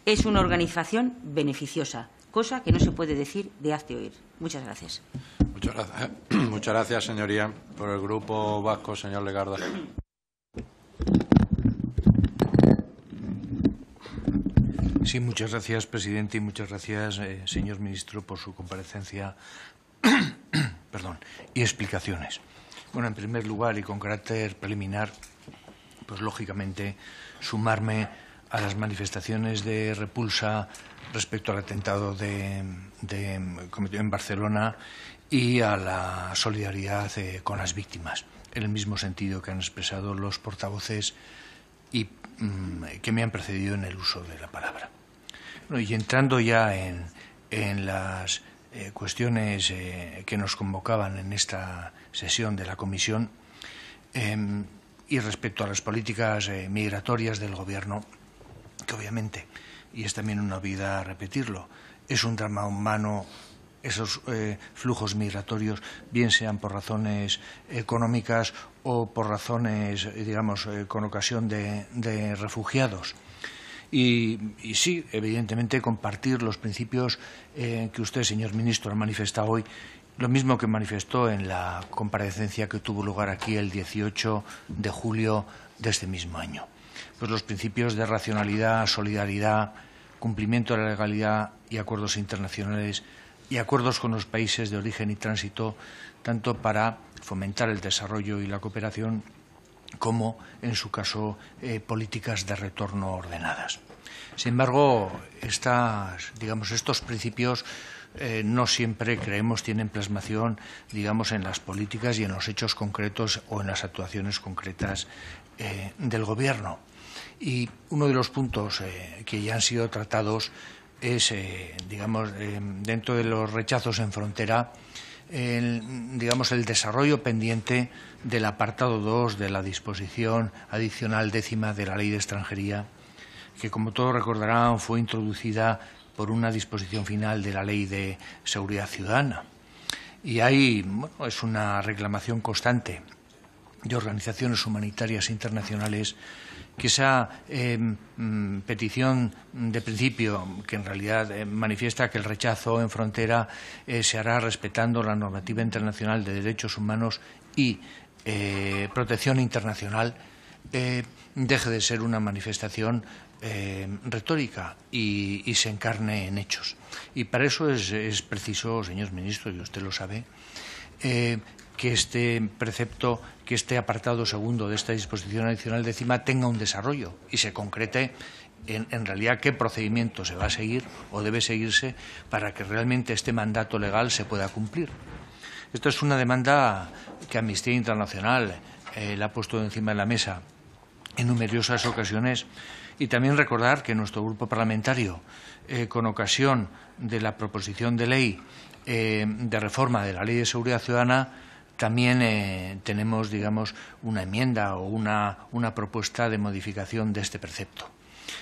es una organización beneficiosa cosa que no se puede decir de hazte oír. Muchas gracias. Eh. *clears throat* Muchas gracias, señoría. Por el Grupo Vasco, señor Legarda. Sí, muchas gracias, presidente, y muchas gracias, eh, señor ministro, por su comparecencia *clears throat* perdón, y explicaciones. Bueno, en primer lugar y con carácter preliminar, pues lógicamente sumarme a las manifestaciones de repulsa respecto al atentado de, cometido en Barcelona y a la solidaridad eh, con las víctimas, en el mismo sentido que han expresado los portavoces y mm, que me han precedido en el uso de la palabra. y entrando ya en, las eh, cuestiones eh, que nos convocaban en esta sesión de la comisión em, y respecto a las políticas migratorias del Gobierno, que obviamente y es también una vida repetirlo. Es un drama humano esos eh, flujos migratorios, bien sean por razones económicas o por razones, eh, digamos, eh, con ocasión de, refugiados. Y, sí, evidentemente, compartir los principios que usted, señor ministro, ha manifestado hoy, lo mismo que manifestó en la comparecencia que tuvo lugar aquí el 18 de julio de este mismo año pues los principios de racionalidad, solidaridad, cumplimiento de la legalidad y acuerdos internacionales y acuerdos con los países de origen y tránsito, tanto para fomentar el desarrollo y la cooperación como, en su caso, eh, políticas de retorno ordenadas. Sin embargo, estos principios eh, no siempre creemos tienen plasmación, digamos, en las políticas y en los hechos concretos o en las actuaciones concretas eh, del Gobierno. Y uno de los puntos eh, que ya han sido tratados es, eh, digamos, dentro de los rechazos en frontera, el, digamos, el desarrollo pendiente del apartado 2 de la disposición adicional décima de la Ley de Extranjería, que, como todos recordarán, fue introducida por una disposición final de la Ley de Seguridad Ciudadana. Y ahí bueno, es una reclamación constante de organizaciones humanitarias internacionales que esa eh, mm, petición de principio, que en realidad eh, manifiesta que el rechazo en frontera eh, se hará respetando la normativa internacional de derechos humanos y protección internacional, deje de ser una manifestación retórica y, se encarne en hechos. Y para eso es, preciso, señor ministro, y usted lo sabe, que este precepto, que este apartado segundo de esta disposición adicional CIMA tenga un desarrollo y se concrete en, realidad qué procedimiento se va a seguir o debe seguirse para que realmente este mandato legal se pueda cumplir. Esto es una demanda que Amnistía Internacional eh, la ha puesto encima de la mesa en numerosas ocasiones y también recordar que nuestro grupo parlamentario, eh, con ocasión de la proposición de ley eh, de reforma de la Ley de Seguridad Ciudadana, también eh, tenemos, digamos, una enmienda o una, una propuesta de modificación de este precepto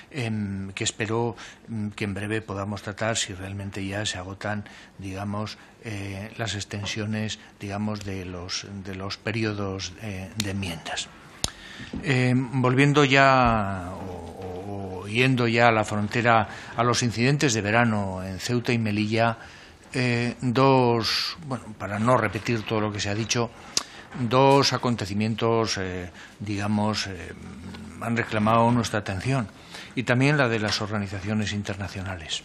em, que espero mm, que en breve podamos tratar si realmente ya se agotan, digamos, eh, las extensiones, digamos, de los, de los periodos eh, de enmiendas. Em, volviendo ya o, yendo ya a la frontera, a los incidentes de verano en Ceuta y Melilla, eh, dos, bueno, para no repetir todo lo que se ha dicho, dos acontecimientos, eh, digamos, eh, han reclamado nuestra atención y también la de las organizaciones internacionales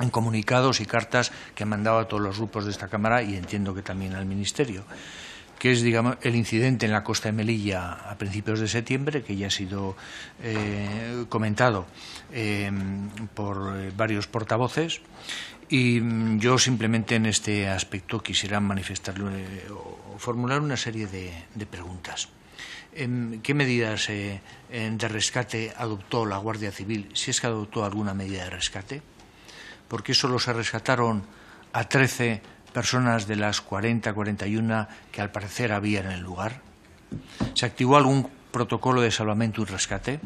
en comunicados y cartas que han mandado a todos los grupos de esta Cámara y entiendo que también al Ministerio, que es digamos, el incidente en la costa de Melilla a principios de septiembre, que ya ha sido comentado por varios portavoces, y mm, yo simplemente en este aspecto quisiera manifestarle eh, o formular una serie de, preguntas. Em, ¿Qué medidas eh, eh, de rescate adoptó la Guardia Civil, si es que adoptó alguna medida de rescate? ¿Por qué solo se rescataron a 13 personas de las 40, 41 que al parecer había en el lugar. ¿Se activó algún protocolo de salvamento y rescate?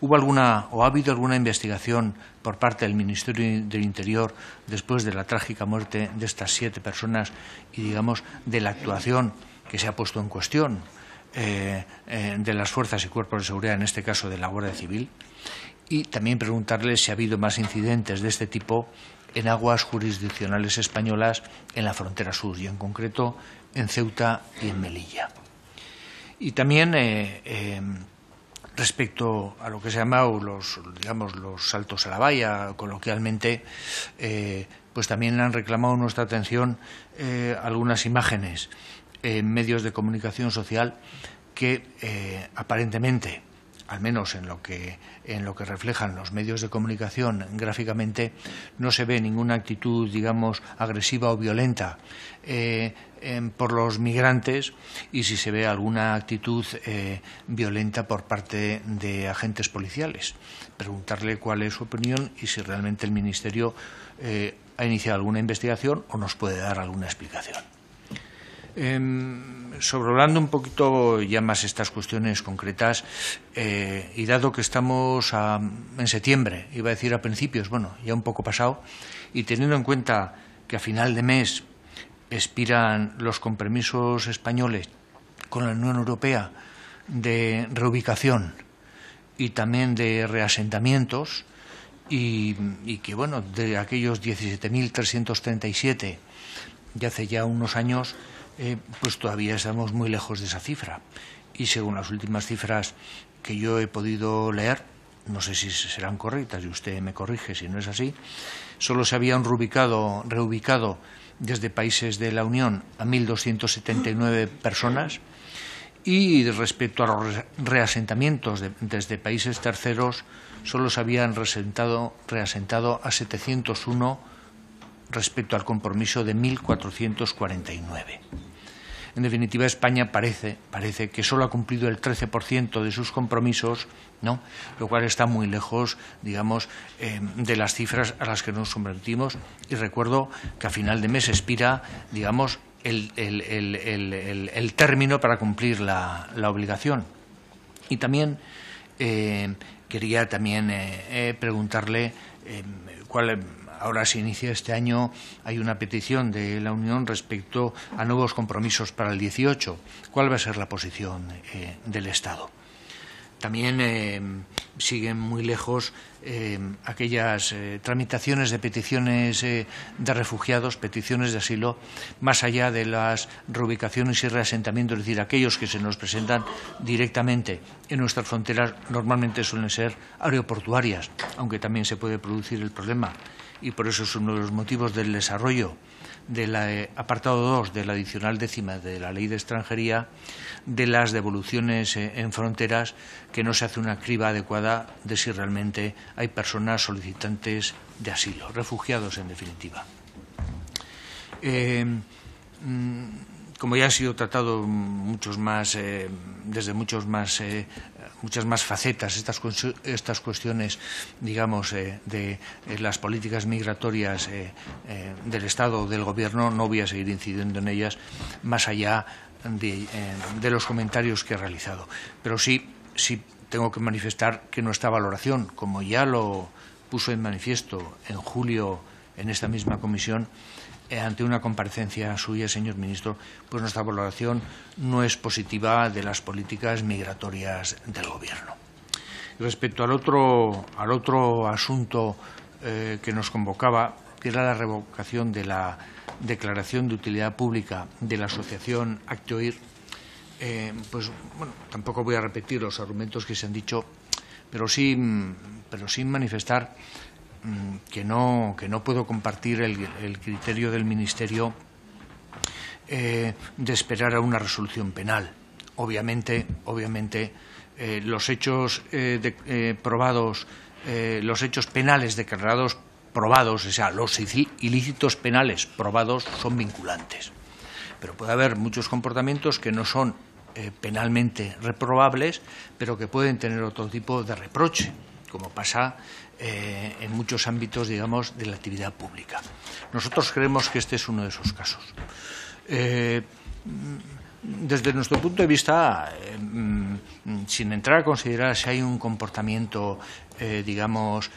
¿Hubo alguna o ha habido alguna investigación por parte del Ministerio del Interior después de la trágica muerte de estas siete personas y, digamos, de la actuación que se ha puesto en cuestión eh, eh, de las fuerzas y cuerpos de seguridad, en este caso de la Guardia Civil. Y también preguntarle si ha habido más incidentes de este tipo en aguas jurisdiccionales españolas en la frontera sur y en concreto en Ceuta y en Melilla. Y también eh, respecto a lo que se llama los, digamos, los saltos a la valla, coloquialmente, eh, pues también han reclamado nuestra atención eh, algunas imágenes en medios de comunicación social que eh, aparentemente, al menos en lo que en lo que reflejan los medios de comunicación gráficamente, no se ve ninguna actitud, digamos, agresiva o violenta eh, por los migrantes y si se ve alguna actitud eh, violenta por parte de agentes policiales. Preguntarle cuál es su opinión y si realmente el Ministerio eh, ha iniciado alguna investigación o nos puede dar alguna explicación. Sobre em, sobrevolando un poquito ya más estas cuestiones concretas, eh, y dado que estamos en septiembre, iba a decir a principios, bueno, ya un poco pasado, y teniendo en cuenta que a final de mes expiran los compromisos españoles con la Unión Europea de reubicación y también de reasentamientos, y, que, bueno, de aquellos 17.337 ya hace ya unos años, eh, pues todavía estamos muy lejos de esa cifra. Y según las últimas cifras que yo he podido leer, no sé si serán correctas y usted me corrige si no es así, solo se habían reubicado, reubicado desde países de la Unión a 1.279 personas y respecto a los reasentamientos desde países terceros solo se habían reasentado a 701 respecto al compromiso de 1449. En definitiva, España parece, parece que solo ha cumplido el 13% de sus compromisos, ¿no? lo cual está muy lejos, digamos, eh, de las cifras a las que nos sometimos. Y recuerdo que a final de mes expira, digamos, el, el, el, el término para cumplir la, obligación. Y también eh, quería también eh, preguntarle cuál Ahora se inicia este año, hay una petición de la Unión respecto a nuevos compromisos para el 18. ¿Cuál va a ser la posición eh, del Estado? También eh, siguen muy lejos Em, eh, aquellas tramitaciones de peticiones eh, de refugiados, peticiones de asilo, más allá de las reubicaciones y reasentamientos, es decir, aquellos que se nos presentan directamente en nuestras fronteras normalmente suelen ser aeroportuarias, aunque también se puede producir el problema y por eso es uno de los motivos del desarrollo del apartado 2 de la eh, adicional décima de la Ley de Extranjería de las devoluciones eh, en fronteras, que no se hace una criba adecuada de si realmente hay personas solicitantes de asilo, refugiados en definitiva. Eh, mm, como ya ha sido tratado muchos más, desde muchos más muchas más facetas estas, cuestiones, digamos, eh, de eh, las políticas migratorias eh, del Estado o del Gobierno, no voy a seguir incidiendo en ellas más allá de, los comentarios que he realizado. Pero sí, sí tengo que manifestar que nuestra valoración, como ya lo puso en manifiesto en julio en esta misma comisión, eh, ante una comparecencia suya, señor ministro, pues nuestra valoración no es positiva de las políticas migratorias del Gobierno. Respecto al otro, al otro asunto eh, que nos convocaba, que era la revocación de la declaración de utilidad pública de la asociación Actoir, eh, pues bueno, tampoco voy a repetir los argumentos que se han dicho, pero sí, mm, pero sí manifestar Mm, que no, que no puedo compartir el, criterio del Ministerio eh, de esperar a una resolución penal. Obviamente, obviamente eh, los hechos eh, probados, los hechos penales declarados probados, o sea, los ilícitos penales probados son vinculantes. Pero puede haber muchos comportamientos que no son penalmente reprobables, pero que pueden tener otro tipo de reproche, como pasa eh, en muchos ámbitos, digamos, de la actividad pública. Nosotros creemos que este es uno de esos casos. Eh, desde nuestro punto de vista, eh, mm, sin entrar a considerar si hay un comportamiento, digamos,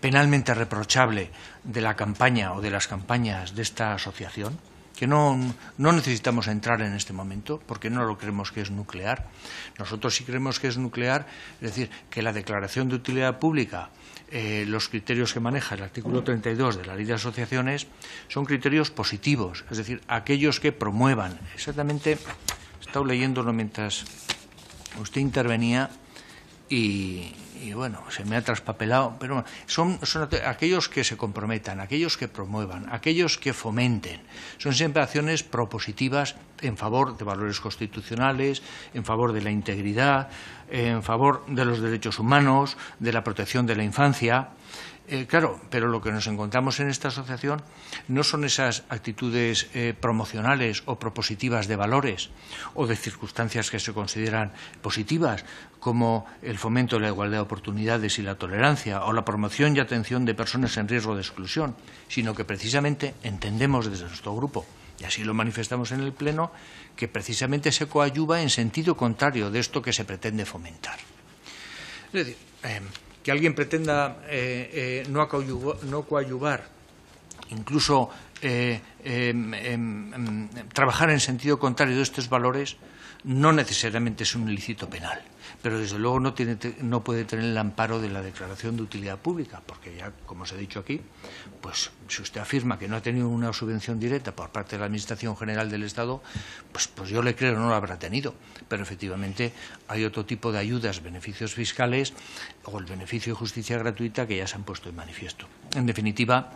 penalmente reprochable de la campaña o de las campañas de esta asociación, que no, no, necesitamos entrar en este momento, porque no lo creemos que es nuclear. Nosotros sí creemos que es nuclear, es decir, que la declaración de utilidad pública eh, los criterios que maneja el artículo 32 de la ley de asociaciones son criterios positivos, es decir, aquellos que promuevan. Exactamente, he estado leyéndolo mientras usted intervenía y, bueno, se me ha traspapelado, pero son, son aquellos que se comprometan, aquellos que promuevan, aquellos que fomenten. Son siempre acciones propositivas en favor de valores constitucionales, en favor de la integridad, en favor de los derechos humanos, de la protección de la infancia. Eh, claro, pero lo que nos encontramos en esta asociación no son esas actitudes eh, promocionales o propositivas de valores o de circunstancias que se consideran positivas, como el fomento de la igualdad de oportunidades y la tolerancia o la promoción y atención de personas en riesgo de exclusión, sino que precisamente entendemos desde nuestro grupo y así lo manifestamos en el Pleno, que precisamente se coayuva en sentido contrario de esto que se pretende fomentar. Es decir, em, que alguien pretenda eh, eh, no, no, coayuvar, incluso eh, em, em, trabajar en sentido contrario de estos valores, no necesariamente es un ilícito penal pero desde luego no, tiene, no puede tener el amparo de la declaración de utilidad pública, porque ya, como se ha dicho aquí, pues si usted afirma que no ha tenido una subvención directa por parte de la Administración General del Estado, pues, pues, yo le creo no lo habrá tenido, pero efectivamente hay otro tipo de ayudas, beneficios fiscales o el beneficio de justicia gratuita que ya se han puesto en manifiesto. En definitiva,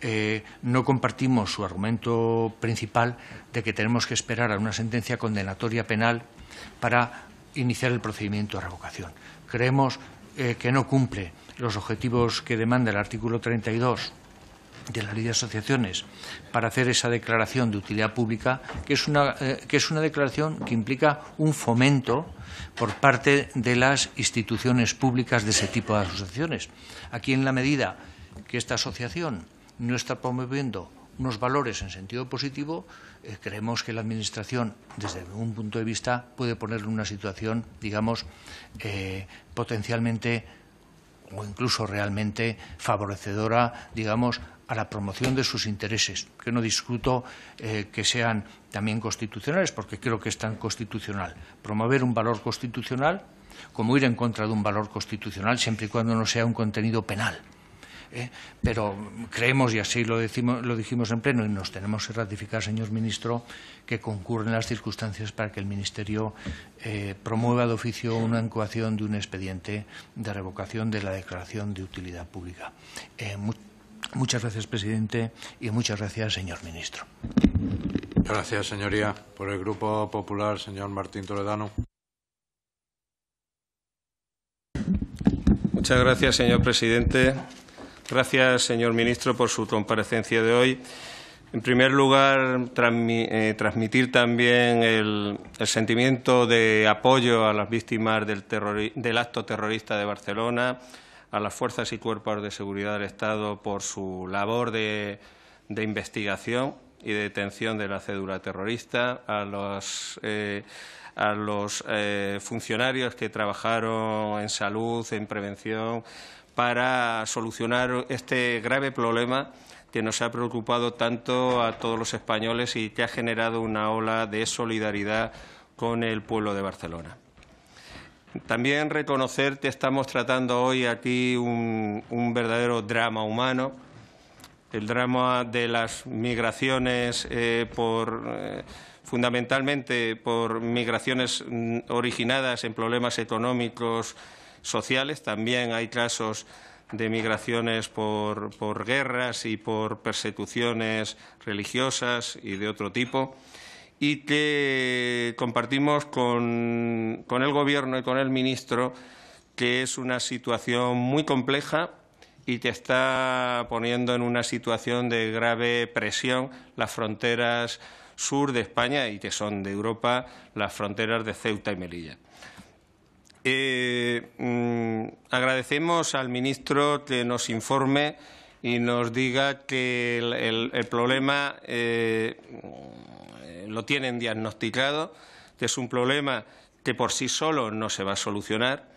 eh, no compartimos su argumento principal de que tenemos que esperar a una sentencia condenatoria penal para iniciar el procedimiento de revocación. Creemos eh, que no cumple los objetivos que demanda el artículo 32 de la Ley de Asociaciones para hacer esa declaración de utilidad pública, que es una, eh, que es una declaración que implica un fomento por parte de las instituciones públicas de ese tipo de asociaciones. Aquí, en la medida que esta asociación no está promoviendo unos valores en sentido positivo, eh, creemos que la Administración, desde un punto de vista, puede poner en una situación, digamos, eh, potencialmente o incluso realmente favorecedora, digamos, a la promoción de sus intereses, que no discuto eh, que sean también constitucionales, porque creo que es tan constitucional. Promover un valor constitucional como ir en contra de un valor constitucional, siempre y cuando no sea un contenido penal. ¿eh? pero creemos, y así lo, dijimos en pleno, y nos tenemos que ratificar, señor ministro, que concurren las circunstancias para que el Ministerio eh, promueva de oficio una incoación de un expediente de revocación de la declaración de utilidad pública. Eh, muchas gracias, presidente, y muchas gracias, señor ministro. Gracias, señoría. Por el Grupo Popular, señor Martín Toledano. Muchas gracias, señor presidente. Gracias, señor ministro, por su comparecencia de hoy. En primer lugar, eh, transmitir también el, sentimiento de apoyo a las víctimas del, acto terrorista de Barcelona, a las fuerzas y cuerpos de seguridad del Estado por su labor de, investigación y de detención de la cédula terrorista, a los, eh, eh, funcionarios que trabajaron en salud, en prevención, para solucionar este grave problema que nos ha preocupado tanto a todos los españoles y que ha generado una ola de solidaridad con el pueblo de Barcelona. También reconocer que estamos tratando hoy aquí un, un verdadero drama humano, el drama de las migraciones eh, eh, fundamentalmente por migraciones mm, originadas en problemas económicos, sociales, también hay casos de migraciones por, por guerras y por persecuciones religiosas y de otro tipo y que compartimos con, con, el Gobierno y con el ministro, que es una situación muy compleja y que está poniendo en una situación de grave presión las fronteras sur de España y que son de Europa las fronteras de Ceuta y Melilla. Eh, mm, agradecemos al ministro que nos informe y nos diga que el, problema eh, lo tienen diagnosticado, que es un problema que por sí solo no se va a solucionar,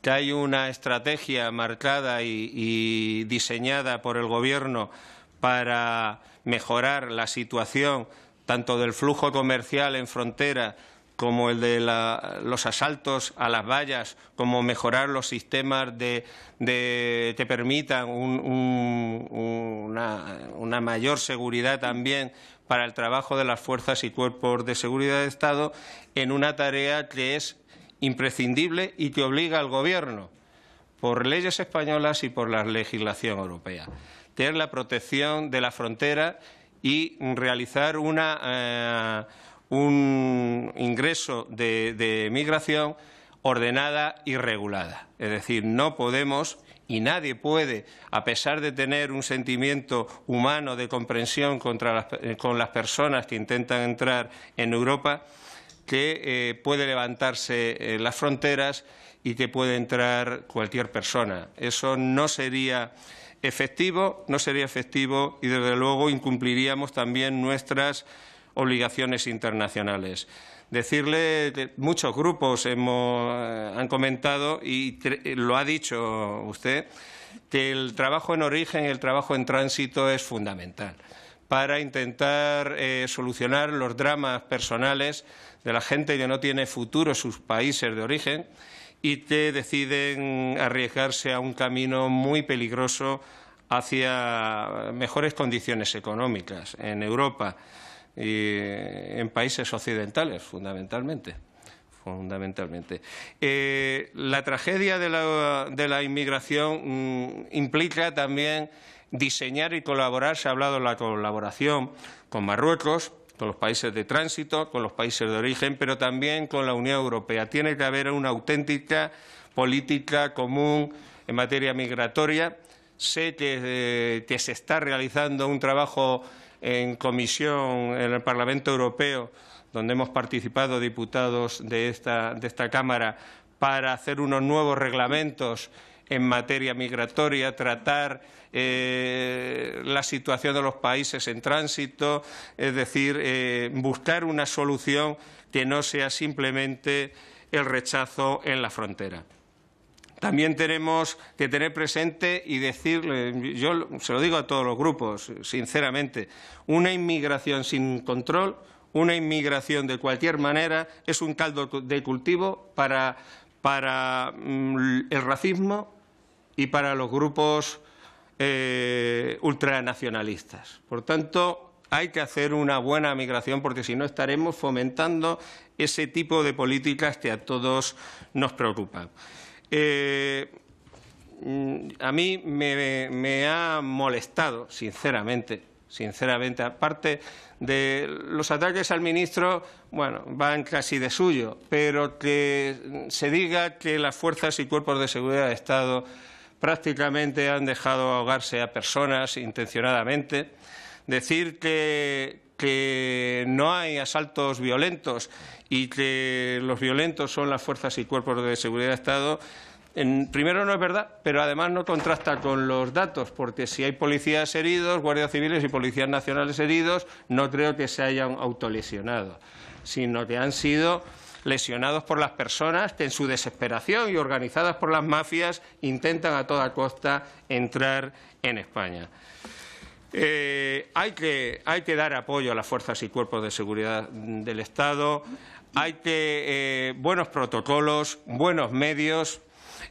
que hay una estrategia marcada y diseñada por el Gobierno para mejorar la situación tanto del flujo comercial en frontera como el de los asaltos a las vallas, como mejorar los sistemas de, de que permitan una, mayor seguridad también para el trabajo de las fuerzas y cuerpos de seguridad de Estado en una tarea que es imprescindible y que obliga al Gobierno, por leyes españolas y por la legislación europea, tener la protección de la frontera y realizar una. Eh, un ingreso de, migración ordenada y regulada. Es decir, no podemos y nadie puede, a pesar de tener un sentimiento humano de comprensión contra las, eh, con las personas que intentan entrar en Europa, que eh, puede levantarse eh, las fronteras y que puede entrar cualquier persona. Eso no sería efectivo, no sería efectivo y desde luego incumpliríamos también nuestras obligaciones internacionales. Decirle, muchos grupos eh, han comentado y lo ha dicho usted, que el trabajo en origen y el trabajo en tránsito es fundamental para intentar eh, solucionar los dramas personales de la gente que no tiene futuro en sus países de origen y que deciden arriesgarse a un camino muy peligroso hacia mejores condiciones económicas en Europa y en países occidentales, fundamentalmente fundamentalmente. Eh, la tragedia de la, inmigración mm, implica también diseñar y colaborar, se ha hablado de la colaboración con Marruecos, con los países de tránsito, con los países de origen, pero también con la Unión Europea. Tiene que haber una auténtica política común en materia migratoria. Sé que eh, se está realizando un trabajo en comisión en el Parlamento Europeo, donde hemos participado diputados de esta, de esta Cámara, para hacer unos nuevos reglamentos en materia migratoria, tratar eh, la situación de los países en tránsito, es decir, eh, buscar una solución que no sea simplemente el rechazo en la frontera. También tenemos que tener presente y decirle, yo se lo digo a todos los grupos, sinceramente, una inmigración sin control, una inmigración de cualquier manera, es un caldo de cultivo para, mm, el racismo y para los grupos eh, ultranacionalistas. Por tanto, hay que hacer una buena migración porque si no estaremos fomentando ese tipo de políticas que a todos nos preocupan. Eh, mm, a mí me, ha molestado, sinceramente, sinceramente, aparte de los ataques al ministro, bueno, van casi de suyo, pero que se diga que las fuerzas y cuerpos de seguridad de Estado prácticamente han dejado ahogarse a personas intencionadamente, decir que no hay asaltos violentos y que los violentos son las fuerzas y cuerpos de seguridad del Estado, primero no es verdad, pero además no contrasta con los datos, porque si hay policías heridos, guardias civiles y policías nacionales heridos, no creo que se hayan autolesionado, sino que han sido lesionados por las personas que en su desesperación y organizadas por las mafias intentan a toda costa entrar en España. Eh, hay que dar apoyo a las fuerzas y cuerpos de seguridad del Estado, hay que, eh, buenos protocolos, buenos medios.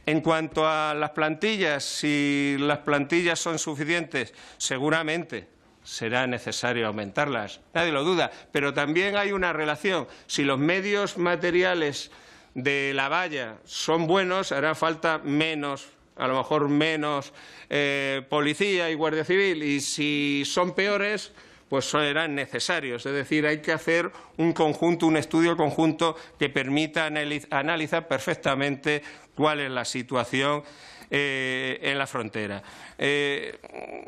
En cuanto a las plantillas, si las plantillas son suficientes, seguramente será necesario aumentarlas, nadie lo duda, pero también hay una relación. Si los medios materiales de la valla son buenos, hará falta menos, a lo mejor menos eh, policía y guardia civil, y si son peores, pues eran necesarios. Es decir, hay que hacer un conjunto, un estudio conjunto que permita analizar perfectamente cuál es la situación eh, en la frontera. Eh,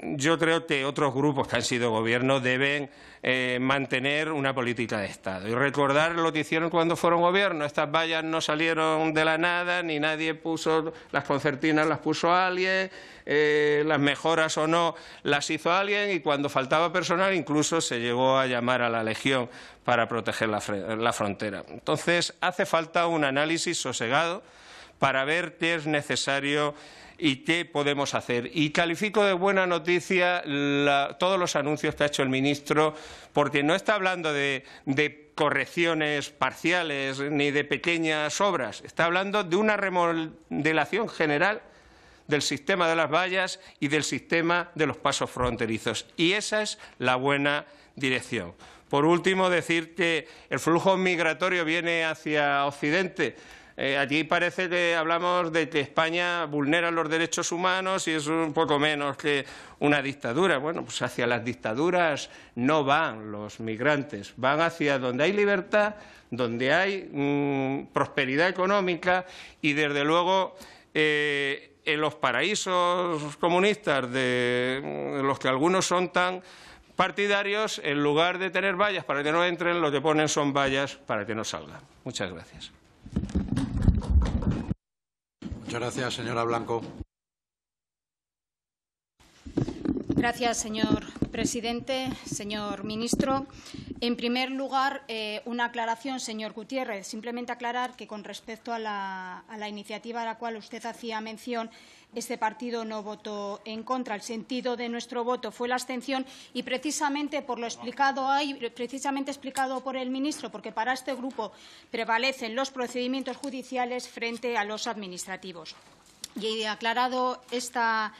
yo creo que otros grupos que han sido gobierno deben eh, mantener una política de Estado y recordar lo que hicieron cuando fueron gobierno. Estas vallas no salieron de la nada, ni nadie puso las concertinas, las puso alguien, las mejoras o no las hizo alguien y cuando faltaba personal incluso se llegó a llamar a la Legión para proteger la frontera. Entonces hace falta un análisis sosegado para ver qué es necesario y qué podemos hacer. Y califico de buena noticia todos los anuncios que ha hecho el ministro, porque no está hablando de, de correcciones parciales ni de pequeñas obras, está hablando de una remodelación general del sistema de las vallas y del sistema de los pasos fronterizos. Y esa es la buena dirección. Por último, decir que el flujo migratorio viene hacia Occidente eh, aquí parece que hablamos de que España vulnera los derechos humanos y es un poco menos que una dictadura. Bueno, pues hacia las dictaduras no van los migrantes, van hacia donde hay libertad, donde hay mm, prosperidad económica y, desde luego, eh, en los paraísos comunistas de, de mm, los que algunos son tan partidarios, en lugar de tener vallas para que no entren, lo que ponen son vallas para que no salgan. Muchas gracias. Muchas gracias, señora Blanco. Gracias, señor presidente. Señor ministro, en primer lugar, eh, una aclaración, señor Gutiérrez. Simplemente aclarar que, con respecto a la, a la iniciativa a la cual usted hacía mención, este partido no votó en contra. El sentido de nuestro voto fue la abstención y precisamente por lo explicado ahí, precisamente explicado por el ministro, porque para este grupo prevalecen los procedimientos judiciales frente a los administrativos. Y aclarado esta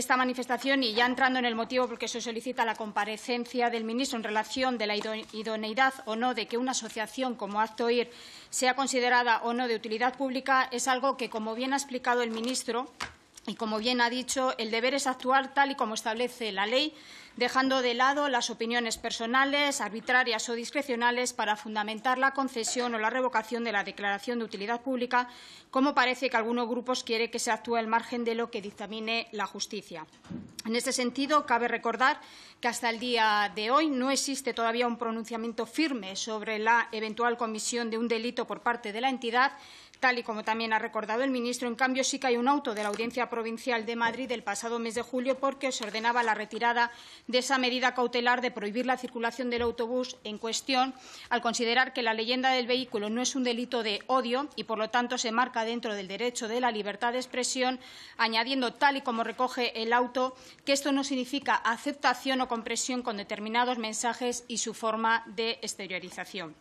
esta manifestación y ya entrando en el motivo que se solicita la comparecencia del ministro en relación de la idoneidad o no de que una asociación como Actoir sea considerada o no de utilidad pública es algo que, como bien ha explicado el ministro, y, como bien ha dicho, el deber es actuar tal y como establece la ley, dejando de lado las opiniones personales, arbitrarias o discrecionales para fundamentar la concesión o la revocación de la declaración de utilidad pública, como parece que algunos grupos quieren que se actúe al margen de lo que dictamine la justicia. En este sentido, cabe recordar que hasta el día de hoy no existe todavía un pronunciamiento firme sobre la eventual comisión de un delito por parte de la entidad Tal y como también ha recordado el ministro, en cambio sí que hay un auto de la Audiencia Provincial de Madrid del pasado mes de julio porque se ordenaba la retirada de esa medida cautelar de prohibir la circulación del autobús en cuestión al considerar que la leyenda del vehículo no es un delito de odio y, por lo tanto, se marca dentro del derecho de la libertad de expresión, añadiendo, tal y como recoge el auto, que esto no significa aceptación o compresión con determinados mensajes y su forma de exteriorización.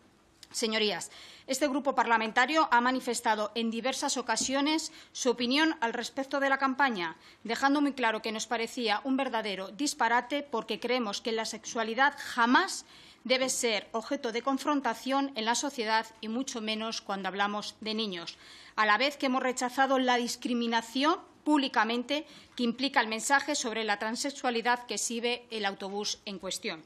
Señorías, este grupo parlamentario ha manifestado en diversas ocasiones su opinión al respecto de la campaña, dejando muy claro que nos parecía un verdadero disparate porque creemos que la sexualidad jamás debe ser objeto de confrontación en la sociedad y mucho menos cuando hablamos de niños, a la vez que hemos rechazado la discriminación públicamente que implica el mensaje sobre la transexualidad que exhibe el autobús en cuestión.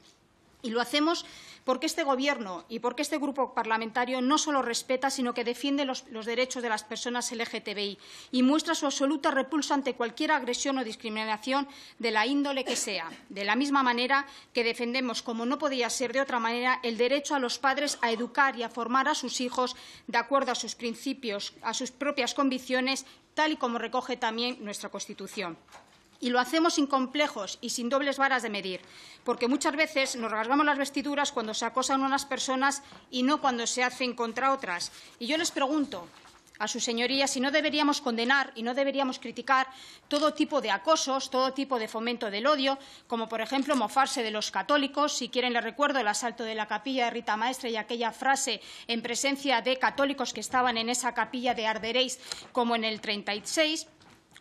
Y lo hacemos porque este Gobierno y porque este grupo parlamentario no solo respeta, sino que defiende los, derechos de las personas LGTBI y muestra su absoluta repulsa ante cualquier agresión o discriminación de la índole que sea. De la misma manera que defendemos, como no podía ser de otra manera, el derecho a los padres a educar y a formar a sus hijos de acuerdo a sus principios, a sus propias convicciones, tal y como recoge también nuestra Constitución. Y lo hacemos sin complejos y sin dobles varas de medir, porque muchas veces nos rasgamos las vestiduras cuando se acosan unas personas y no cuando se hacen contra otras. Y yo les pregunto, a sus señorías si no deberíamos condenar y no deberíamos criticar todo tipo de acosos, todo tipo de fomento del odio, como por ejemplo mofarse de los católicos. Si quieren, les recuerdo el asalto de la capilla de Rita Maestre y aquella frase en presencia de católicos que estaban en esa capilla de Arderéis como en el 36.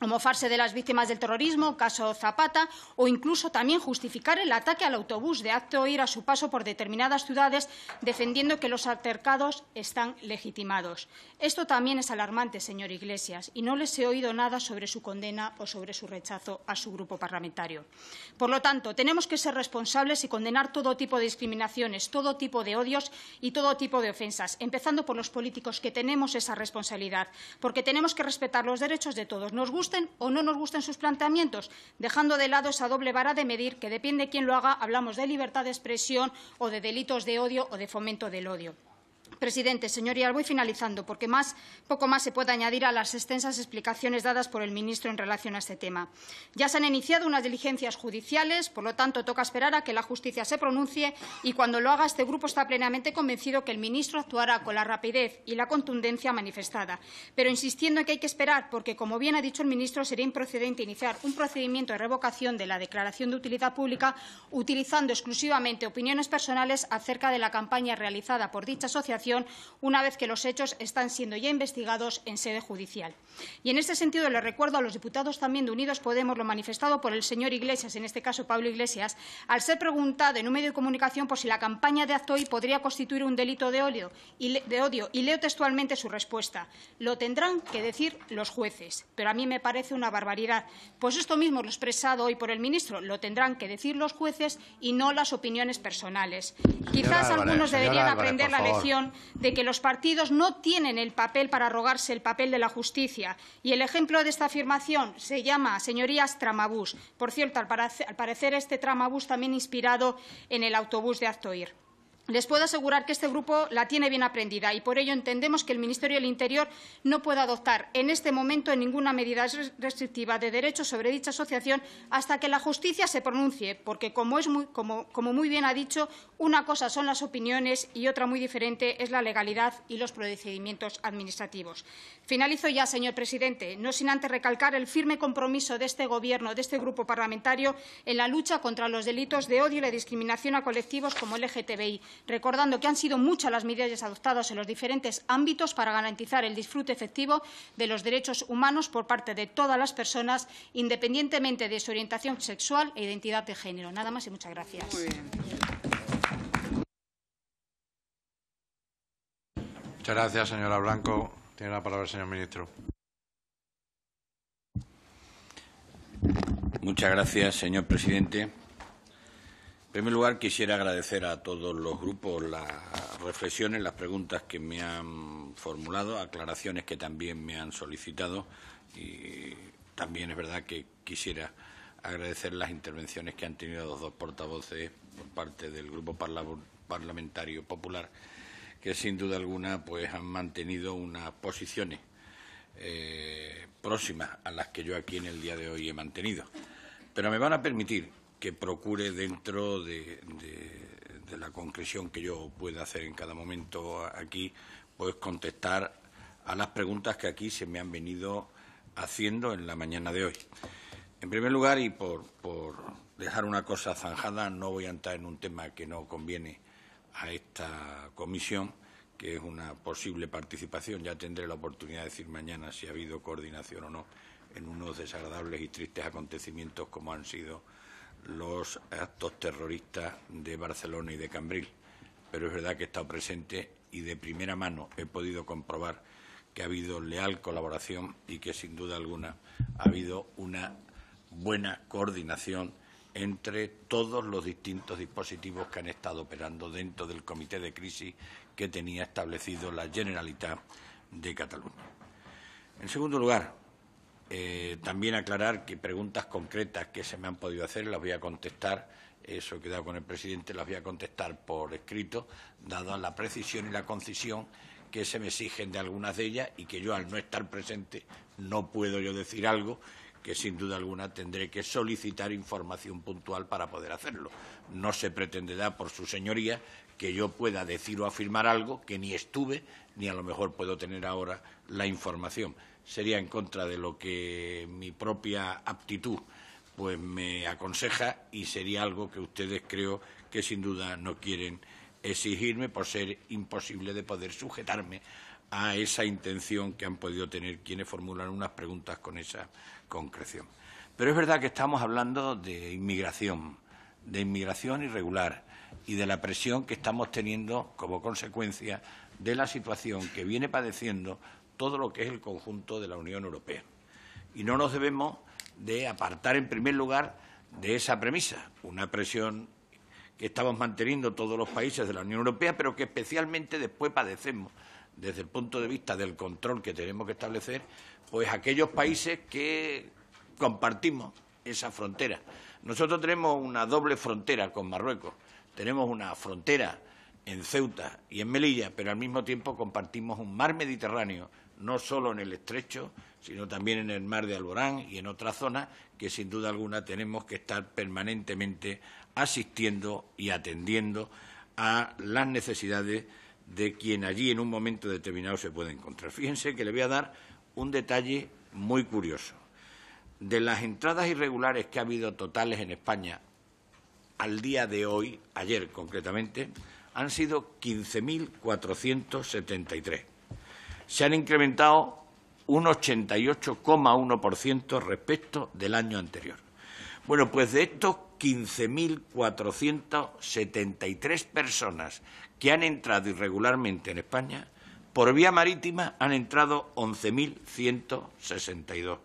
Como mofarse de las víctimas del terrorismo, caso Zapata, o incluso también justificar el ataque al autobús de acto e ir a su paso por determinadas ciudades defendiendo que los altercados están legitimados. Esto también es alarmante, señor Iglesias, y no les he oído nada sobre su condena o sobre su rechazo a su grupo parlamentario. Por lo tanto, tenemos que ser responsables y condenar todo tipo de discriminaciones, todo tipo de odios y todo tipo de ofensas, empezando por los políticos que tenemos esa responsabilidad, porque tenemos que respetar los derechos de todos. Nos gusten o no nos gusten sus planteamientos, dejando de lado esa doble vara de medir que depende de quién lo haga, hablamos de libertad de expresión o de delitos de odio o de fomento del odio. Presidente, señorías, voy finalizando porque más, poco más se puede añadir a las extensas explicaciones dadas por el ministro en relación a este tema. Ya se han iniciado unas diligencias judiciales, por lo tanto, toca esperar a que la justicia se pronuncie y cuando lo haga este grupo está plenamente convencido que el ministro actuará con la rapidez y la contundencia manifestada, pero insistiendo en que hay que esperar porque, como bien ha dicho el ministro, sería improcedente iniciar un procedimiento de revocación de la declaración de utilidad pública utilizando exclusivamente opiniones personales acerca de la campaña realizada por dicha asociación una vez que los hechos están siendo ya investigados en sede judicial. Y en este sentido le recuerdo a los diputados también de Unidos Podemos lo manifestado por el señor Iglesias, en este caso Pablo Iglesias, al ser preguntado en un medio de comunicación por si la campaña de hoy podría constituir un delito de odio, y leo textualmente su respuesta. Lo tendrán que decir los jueces, pero a mí me parece una barbaridad. Pues esto mismo lo expresado hoy por el ministro, lo tendrán que decir los jueces y no las opiniones personales. Quizás algunos deberían aprender la lección de que los partidos no tienen el papel para rogarse el papel de la justicia. Y el ejemplo de esta afirmación se llama, señorías, tramabús. Por cierto, al, parecer este tramabús también inspirado en el autobús de Actoir. Les puedo asegurar que este grupo la tiene bien aprendida y por ello entendemos que el Ministerio del Interior no puede adoptar en este momento ninguna medida restrictiva de derechos sobre dicha asociación hasta que la justicia se pronuncie, porque, como muy bien ha dicho, una cosa son las opiniones y otra muy diferente es la legalidad y los procedimientos administrativos. Finalizo ya, señor presidente, no sin antes recalcar el firme compromiso de este Gobierno, de este grupo parlamentario, en la lucha contra los delitos de odio y la discriminación a colectivos como el LGTBI, recordando que han sido muchas las medidas adoptadas en los diferentes ámbitos para garantizar el disfrute efectivo de los derechos humanos por parte de todas las personas, independientemente de su orientación sexual e identidad de género. Nada más y muchas gracias. Muchas gracias, señora Blanco. Tiene la palabra señor ministro. Muchas gracias, señor presidente. En primer lugar, quisiera agradecer a todos los grupos las reflexiones, las preguntas que me han formulado, aclaraciones que también me han solicitado y también es verdad que quisiera agradecer las intervenciones que han tenido los dos portavoces por parte del Grupo Parlamentario Popular que sin duda alguna pues han mantenido unas posiciones eh, próximas a las que yo aquí en el día de hoy he mantenido. Pero me van a permitir que procure dentro de, la concreción que yo pueda hacer en cada momento aquí, pues contestar a las preguntas que aquí se me han venido haciendo en la mañana de hoy. En primer lugar, y por dejar una cosa zanjada, no voy a entrar en un tema que no conviene a esta comisión, que es una posible participación. Ya tendré la oportunidad de decir mañana si ha habido coordinación o no en unos desagradables y tristes acontecimientos como han sido los actos terroristas de Barcelona y de Cambril. Pero es verdad que he estado presente y de primera mano he podido comprobar que ha habido leal colaboración y que sin duda alguna ha habido una buena coordinación entre todos los distintos dispositivos que han estado operando dentro del comité de crisis que tenía establecido la Generalitat de Cataluña. En segundo lugar, eh, también aclarar que preguntas concretas que se me han podido hacer las voy a contestar, eso queda con el presidente, las voy a contestar por escrito, dado la precisión y la concisión que se me exigen de algunas de ellas y que yo, al no estar presente, no puedo yo decir algo que sin duda alguna tendré que solicitar información puntual para poder hacerlo. No se pretenderá por su señoría que yo pueda decir o afirmar algo que ni estuve ni a lo mejor puedo tener ahora la información. Sería en contra de lo que mi propia aptitud pues me aconseja y sería algo que ustedes creo que sin duda no quieren exigirme por ser imposible de poder sujetarme a esa intención que han podido tener quienes formulan unas preguntas con esa concreción. Pero es verdad que estamos hablando de inmigración, de inmigración irregular y de la presión que estamos teniendo como consecuencia de la situación que viene padeciendo todo lo que es el conjunto de la Unión Europea. Y no nos debemos de apartar en primer lugar de esa premisa, una presión que estamos manteniendo todos los países de la Unión Europea, pero que especialmente después padecemos desde el punto de vista del control que tenemos que establecer, pues aquellos países que compartimos esa frontera. Nosotros tenemos una doble frontera con Marruecos. Tenemos una frontera en Ceuta y en Melilla, pero al mismo tiempo compartimos un mar Mediterráneo, no solo en el estrecho, sino también en el mar de Alborán y en otras zonas que sin duda alguna tenemos que estar permanentemente asistiendo y atendiendo a las necesidades de quien allí en un momento determinado se puede encontrar. Fíjense que le voy a dar un detalle muy curioso. De las entradas irregulares que ha habido totales en España al día de hoy, ayer concretamente, han sido 15.473. Se han incrementado un 88,1% respecto del año anterior. Bueno, pues de estos 15.473 personas que han entrado irregularmente en España, por vía marítima han entrado 11.162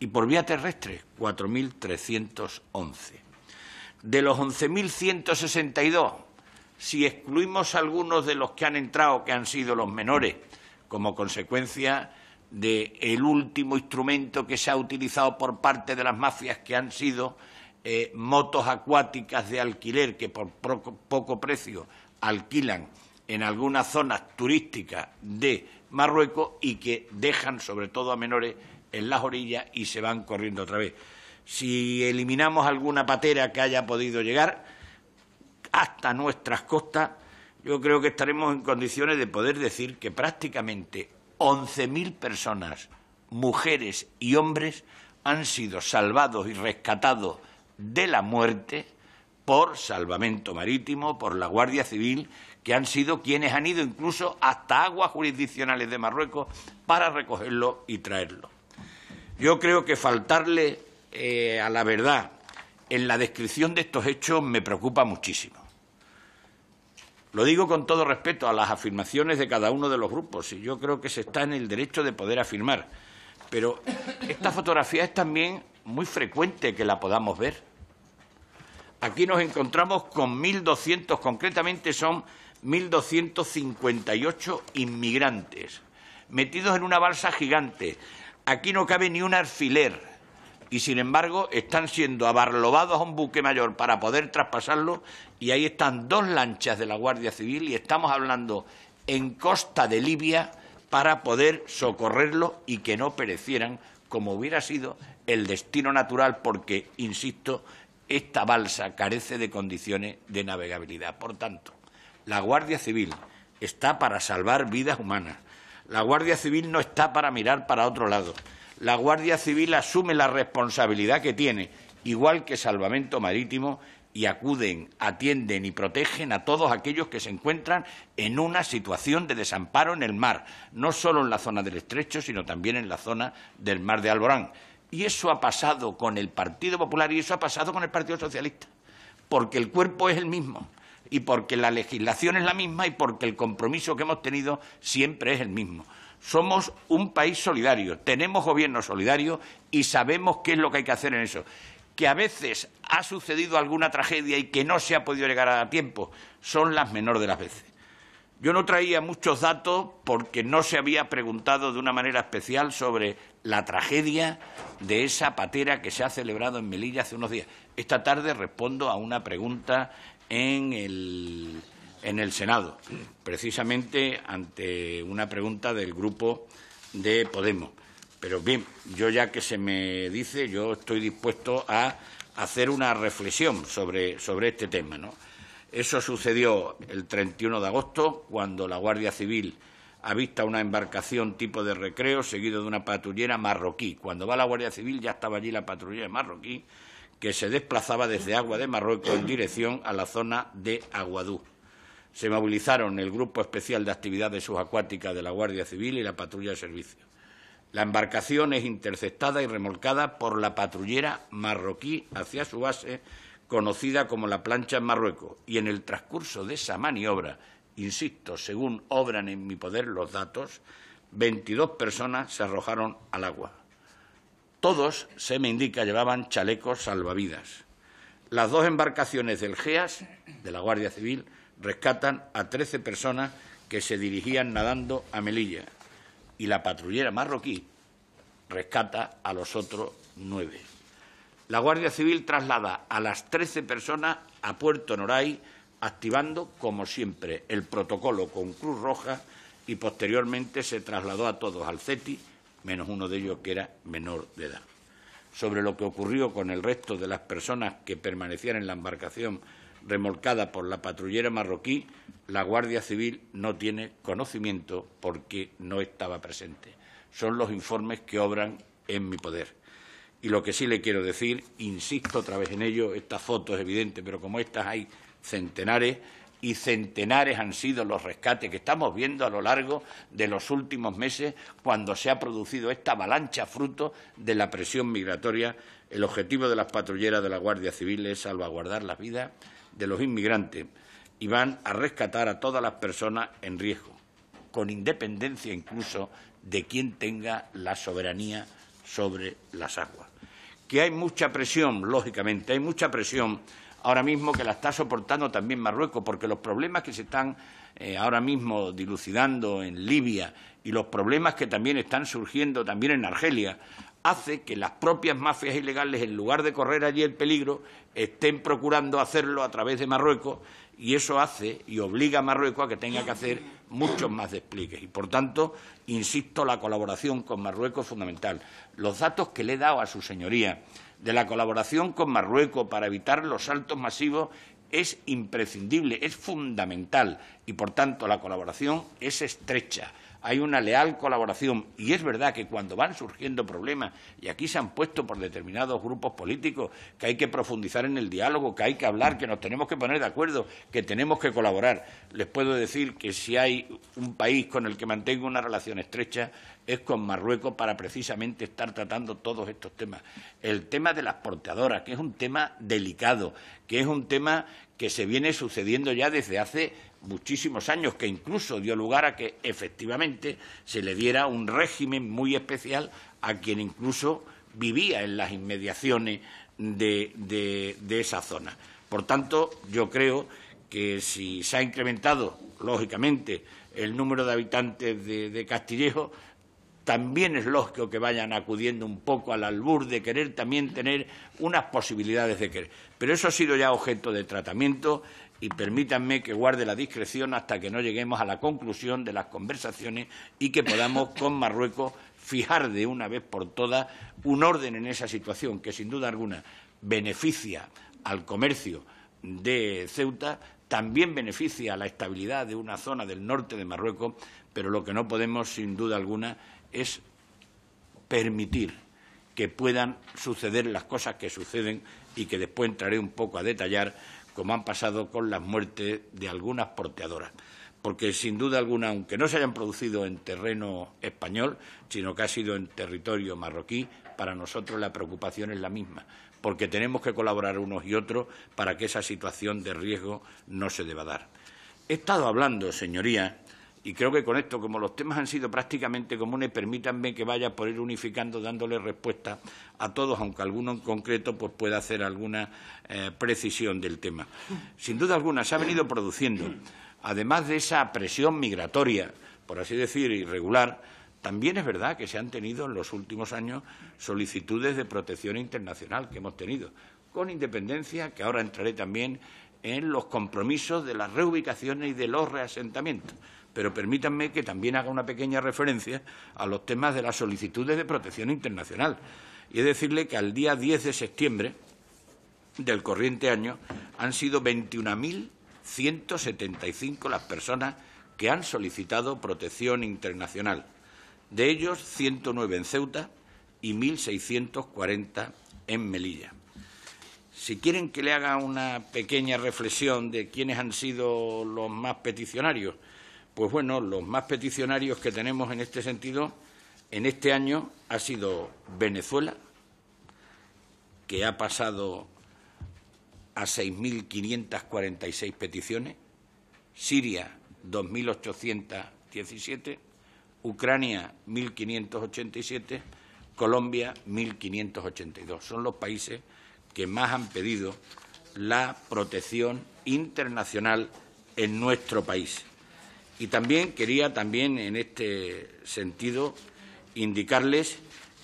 y por vía terrestre 4.311. De los 11.162, si excluimos algunos de los que han entrado, que han sido los menores, como consecuencia del último instrumento que se ha utilizado por parte de las mafias, que han sido eh, motos acuáticas de alquiler que por poco, precio alquilan en algunas zonas turísticas de Marruecos y que dejan sobre todo a menores en las orillas y se van corriendo otra vez. Si eliminamos alguna patera que haya podido llegar hasta nuestras costas, yo creo que estaremos en condiciones de poder decir que prácticamente 11.000 personas, mujeres y hombres, han sido salvados y rescatados de la muerte por salvamento marítimo, por la Guardia Civil, que han sido quienes han ido incluso hasta aguas jurisdiccionales de Marruecos para recogerlo y traerlo. Yo creo que faltarle eh, a la verdad en la descripción de estos hechos me preocupa muchísimo. Lo digo con todo respeto a las afirmaciones de cada uno de los grupos y yo creo que se está en el derecho de poder afirmar. Pero esta fotografía es también muy frecuente que la podamos ver. Aquí nos encontramos con 1.200, concretamente son 1.258 inmigrantes, metidos en una balsa gigante. Aquí no cabe ni un alfiler y, sin embargo, están siendo abarlobados a un buque mayor para poder traspasarlo y ahí están dos lanchas de la Guardia Civil y estamos hablando en costa de Libia para poder socorrerlo. y que no perecieran como hubiera sido el destino natural porque, insisto, esta balsa carece de condiciones de navegabilidad. Por tanto, la Guardia Civil está para salvar vidas humanas. La Guardia Civil no está para mirar para otro lado. La Guardia Civil asume la responsabilidad que tiene, igual que Salvamento Marítimo, y acuden, atienden y protegen a todos aquellos que se encuentran en una situación de desamparo en el mar, no solo en la zona del estrecho, sino también en la zona del mar de Alborán. Y eso ha pasado con el Partido Popular y eso ha pasado con el Partido Socialista, porque el cuerpo es el mismo y porque la legislación es la misma y porque el compromiso que hemos tenido siempre es el mismo. Somos un país solidario, tenemos gobierno solidario y sabemos qué es lo que hay que hacer en eso. Que a veces ha sucedido alguna tragedia y que no se ha podido llegar a tiempo, son las menores de las veces. Yo no traía muchos datos porque no se había preguntado de una manera especial sobre la tragedia de esa patera que se ha celebrado en Melilla hace unos días. Esta tarde respondo a una pregunta en el, Senado, precisamente ante una pregunta del grupo de Podemos. Pero bien, yo ya que se me dice, yo estoy dispuesto a hacer una reflexión sobre, sobre este tema, ¿no? Eso sucedió el 31 de agosto, cuando la Guardia Civil avista una embarcación tipo de recreo seguido de una patrullera marroquí. Cuando va la Guardia Civil ya estaba allí la patrullera marroquí que se desplazaba desde Agua de Marruecos en dirección a la zona de Aguadú. Se movilizaron el Grupo Especial de Actividades Subacuáticas de la Guardia Civil y la Patrulla de Servicio. La embarcación es interceptada y remolcada por la patrullera marroquí hacia su base conocida como la plancha en Marruecos, y en el transcurso de esa maniobra, insisto, según obran en mi poder los datos, 22 personas se arrojaron al agua. Todos, se me indica, llevaban chalecos salvavidas. Las dos embarcaciones del GEAS, de la Guardia Civil, rescatan a 13 personas que se dirigían nadando a Melilla y la patrullera marroquí rescata a los otros nueve la Guardia Civil traslada a las 13 personas a Puerto Noray, activando, como siempre, el protocolo con Cruz Roja y posteriormente se trasladó a todos al CETI, menos uno de ellos que era menor de edad. Sobre lo que ocurrió con el resto de las personas que permanecían en la embarcación remolcada por la patrullera marroquí, la Guardia Civil no tiene conocimiento porque no estaba presente. Son los informes que obran en mi poder. Y lo que sí le quiero decir, insisto otra vez en ello, esta foto es evidente, pero como estas hay centenares y centenares han sido los rescates que estamos viendo a lo largo de los últimos meses cuando se ha producido esta avalancha fruto de la presión migratoria. El objetivo de las patrulleras de la Guardia Civil es salvaguardar las vidas de los inmigrantes y van a rescatar a todas las personas en riesgo, con independencia incluso de quien tenga la soberanía sobre las aguas que hay mucha presión, lógicamente, hay mucha presión ahora mismo que la está soportando también Marruecos, porque los problemas que se están eh, ahora mismo dilucidando en Libia y los problemas que también están surgiendo también en Argelia, hace que las propias mafias ilegales, en lugar de correr allí el peligro, estén procurando hacerlo a través de Marruecos y eso hace y obliga a Marruecos a que tenga que hacer muchos más despliegues. Y, por tanto, insisto, la colaboración con Marruecos es fundamental. Los datos que le he dado a su señoría de la colaboración con Marruecos para evitar los saltos masivos es imprescindible, es fundamental y, por tanto, la colaboración es estrecha hay una leal colaboración. Y es verdad que cuando van surgiendo problemas, y aquí se han puesto por determinados grupos políticos, que hay que profundizar en el diálogo, que hay que hablar, que nos tenemos que poner de acuerdo, que tenemos que colaborar. Les puedo decir que si hay un país con el que mantengo una relación estrecha es con Marruecos para precisamente estar tratando todos estos temas. El tema de las portadoras, que es un tema delicado, que es un tema que se viene sucediendo ya desde hace muchísimos años, que incluso dio lugar a que efectivamente se le diera un régimen muy especial a quien incluso vivía en las inmediaciones de, esa zona. Por tanto, yo creo que si se ha incrementado, lógicamente, el número de habitantes de, de Castillejo, también es lógico que vayan acudiendo un poco al albur de querer también tener unas posibilidades de querer. Pero eso ha sido ya objeto de tratamiento y permítanme que guarde la discreción hasta que no lleguemos a la conclusión de las conversaciones y que podamos con Marruecos fijar de una vez por todas un orden en esa situación que sin duda alguna beneficia al comercio de Ceuta, también beneficia a la estabilidad de una zona del norte de Marruecos, pero lo que no podemos sin duda alguna es permitir que puedan suceder las cosas que suceden y que después entraré un poco a detallar como han pasado con las muertes de algunas porteadoras. Porque sin duda alguna, aunque no se hayan producido en terreno español, sino que ha sido en territorio marroquí, para nosotros la preocupación es la misma, porque tenemos que colaborar unos y otros para que esa situación de riesgo no se deba dar. He estado hablando, señorías y creo que con esto, como los temas han sido prácticamente comunes, permítanme que vaya por ir unificando, dándole respuesta a todos, aunque alguno en concreto pues, pueda hacer alguna eh, precisión del tema. Sin duda alguna, se ha venido produciendo, además de esa presión migratoria, por así decir, irregular, también es verdad que se han tenido en los últimos años solicitudes de protección internacional que hemos tenido, con independencia, que ahora entraré también en los compromisos de las reubicaciones y de los reasentamientos pero permítanme que también haga una pequeña referencia a los temas de las solicitudes de protección internacional. Y es decirle que al día 10 de septiembre del corriente año han sido 21.175 las personas que han solicitado protección internacional. De ellos, 109 en Ceuta y 1.640 en Melilla. Si quieren que le haga una pequeña reflexión de quiénes han sido los más peticionarios, pues bueno, los más peticionarios que tenemos en este sentido en este año ha sido Venezuela, que ha pasado a 6.546 peticiones, Siria 2.817, Ucrania 1.587, Colombia 1.582. Son los países que más han pedido la protección internacional en nuestro país. Y también quería también en este sentido indicarles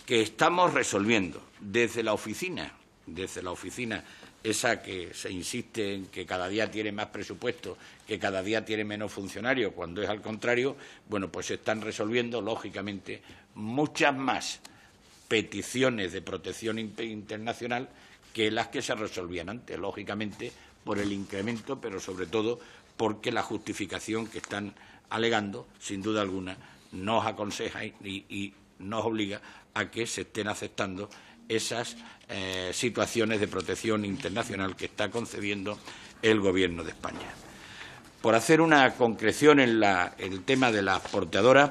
que estamos resolviendo desde la oficina, desde la oficina esa que se insiste en que cada día tiene más presupuesto, que cada día tiene menos funcionarios, cuando es al contrario, bueno, pues se están resolviendo, lógicamente, muchas más peticiones de protección internacional que las que se resolvían antes, lógicamente, por el incremento, pero sobre todo porque la justificación que están alegando, sin duda alguna, nos aconseja y, nos obliga a que se estén aceptando esas eh, situaciones de protección internacional que está concediendo el Gobierno de España. Por hacer una concreción en, el tema de las portadoras,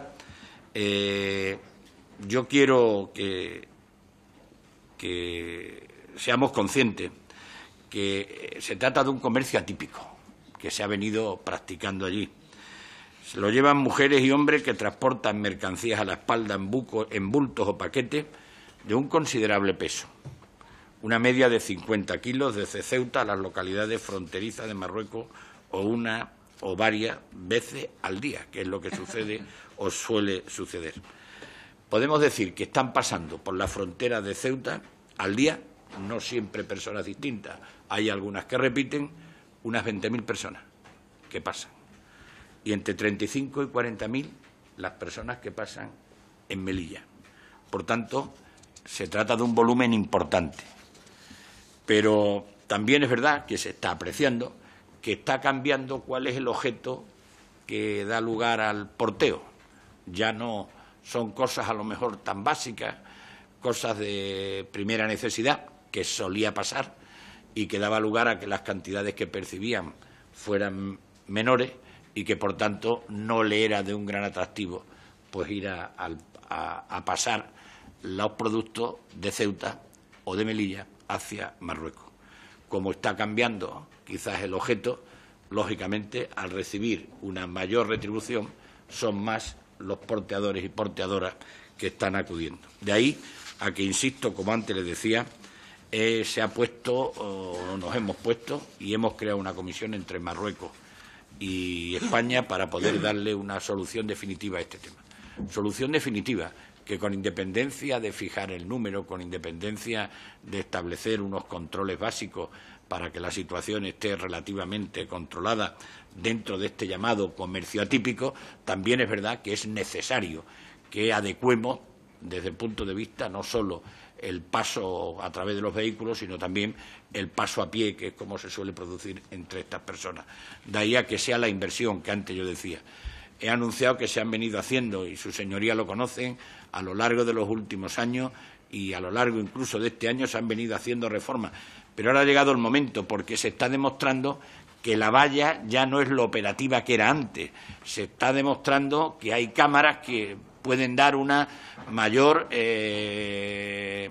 eh, yo quiero que, que seamos conscientes que eh, se trata de un comercio atípico que se ha venido practicando allí. Se lo llevan mujeres y hombres que transportan mercancías a la espalda en, bucos, en bultos o paquetes de un considerable peso, una media de 50 kilos desde Ceuta a las localidades fronterizas de Marruecos o una o varias veces al día, que es lo que sucede o suele suceder. Podemos decir que están pasando por la frontera de Ceuta al día, no siempre personas distintas, hay algunas que repiten, unas 20.000 personas que pasan y entre 35 y 40.000 las personas que pasan en Melilla. Por tanto, se trata de un volumen importante. Pero también es verdad que se está apreciando que está cambiando cuál es el objeto que da lugar al porteo. Ya no son cosas a lo mejor tan básicas, cosas de primera necesidad, que solía pasar, y que daba lugar a que las cantidades que percibían fueran menores y que, por tanto, no le era de un gran atractivo pues ir a, a pasar los productos de Ceuta o de Melilla hacia Marruecos. Como está cambiando quizás el objeto, lógicamente, al recibir una mayor retribución, son más los porteadores y porteadoras que están acudiendo. De ahí a que, insisto, como antes les decía, eh, se ha puesto, o nos hemos puesto y hemos creado una comisión entre Marruecos y España para poder darle una solución definitiva a este tema. Solución definitiva que con independencia de fijar el número, con independencia de establecer unos controles básicos para que la situación esté relativamente controlada dentro de este llamado comercio atípico, también es verdad que es necesario que adecuemos desde el punto de vista no solo el paso a través de los vehículos, sino también el paso a pie, que es como se suele producir entre estas personas. De ahí a que sea la inversión que antes yo decía. He anunciado que se han venido haciendo, y su señoría lo conocen, a lo largo de los últimos años y a lo largo incluso de este año se han venido haciendo reformas. Pero ahora ha llegado el momento, porque se está demostrando que la valla ya no es lo operativa que era antes. Se está demostrando que hay cámaras que pueden dar una mayor, eh,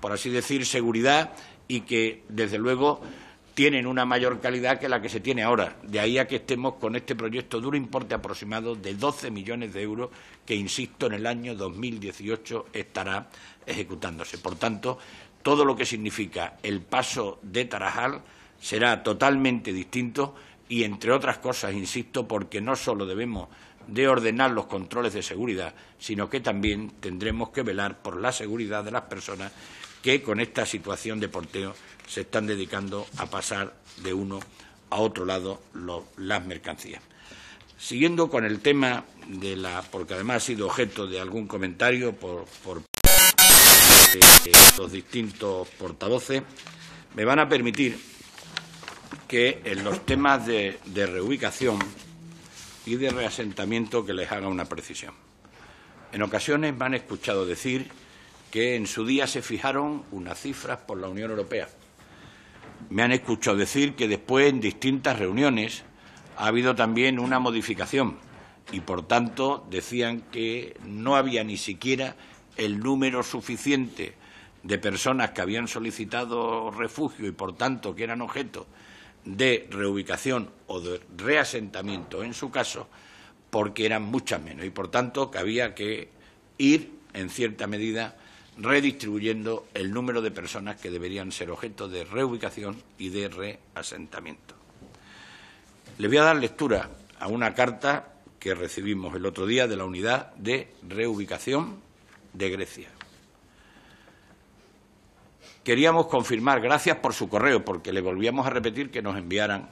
por así decir, seguridad y que, desde luego, tienen una mayor calidad que la que se tiene ahora. De ahí a que estemos con este proyecto de un importe aproximado de 12 millones de euros que, insisto, en el año 2018 estará ejecutándose. Por tanto, todo lo que significa el paso de Tarajal será totalmente distinto y, entre otras cosas, insisto, porque no solo debemos de ordenar los controles de seguridad, sino que también tendremos que velar por la seguridad de las personas que con esta situación de porteo se están dedicando a pasar de uno a otro lado las mercancías. Siguiendo con el tema de la, porque además ha sido objeto de algún comentario por, por los distintos portavoces, me van a permitir que en los temas de reubicación y de reasentamiento que les haga una precisión. En ocasiones me han escuchado decir que en su día se fijaron unas cifras por la Unión Europea. Me han escuchado decir que después en distintas reuniones ha habido también una modificación y por tanto decían que no había ni siquiera el número suficiente de personas que habían solicitado refugio y por tanto que eran objeto de reubicación o de reasentamiento en su caso, porque eran muchas menos y por tanto que había que ir en cierta medida redistribuyendo el número de personas que deberían ser objeto de reubicación y de reasentamiento. Le voy a dar lectura a una carta que recibimos el otro día de la Unidad de Reubicación de Grecia queríamos confirmar, gracias por su correo, porque le volvíamos a repetir que nos enviaran,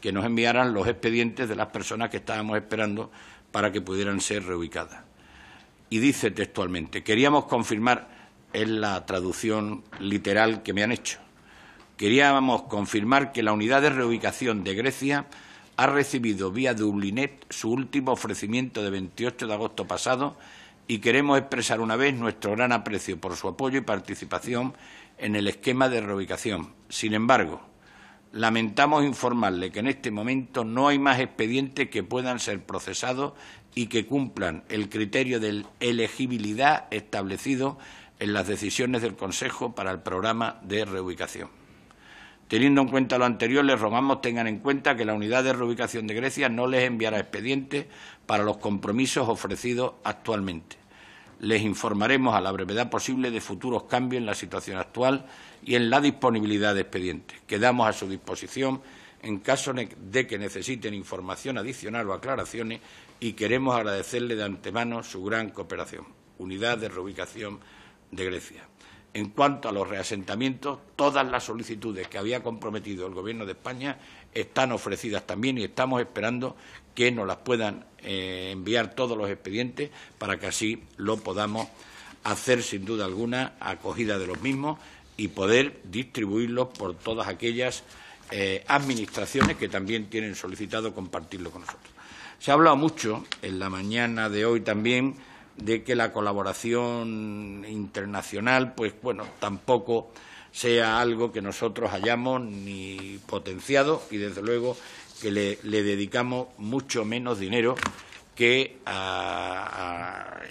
que nos enviaran los expedientes de las personas que estábamos esperando para que pudieran ser reubicadas. Y dice textualmente, queríamos confirmar, es la traducción literal que me han hecho, queríamos confirmar que la unidad de reubicación de Grecia ha recibido vía Dublinet su último ofrecimiento de 28 de agosto pasado y queremos expresar una vez nuestro gran aprecio por su apoyo y participación en el esquema de reubicación. Sin embargo, lamentamos informarle que en este momento no hay más expedientes que puedan ser procesados y que cumplan el criterio de elegibilidad establecido en las decisiones del Consejo para el programa de reubicación. Teniendo en cuenta lo anterior, les rogamos tengan en cuenta que la Unidad de Reubicación de Grecia no les enviará expedientes para los compromisos ofrecidos actualmente les informaremos a la brevedad posible de futuros cambios en la situación actual y en la disponibilidad de expedientes. Quedamos a su disposición en caso de que necesiten información adicional o aclaraciones y queremos agradecerle de antemano su gran cooperación. Unidad de reubicación de Grecia. En cuanto a los reasentamientos, todas las solicitudes que había comprometido el Gobierno de España están ofrecidas también y estamos esperando que nos las puedan eh, enviar todos los expedientes para que así lo podamos hacer sin duda alguna acogida de los mismos y poder distribuirlos por todas aquellas eh, administraciones que también tienen solicitado compartirlo con nosotros. Se ha hablado mucho en la mañana de hoy también de que la colaboración internacional, pues bueno, tampoco sea algo que nosotros hayamos ni potenciado y, desde luego, que le, dedicamos mucho menos dinero que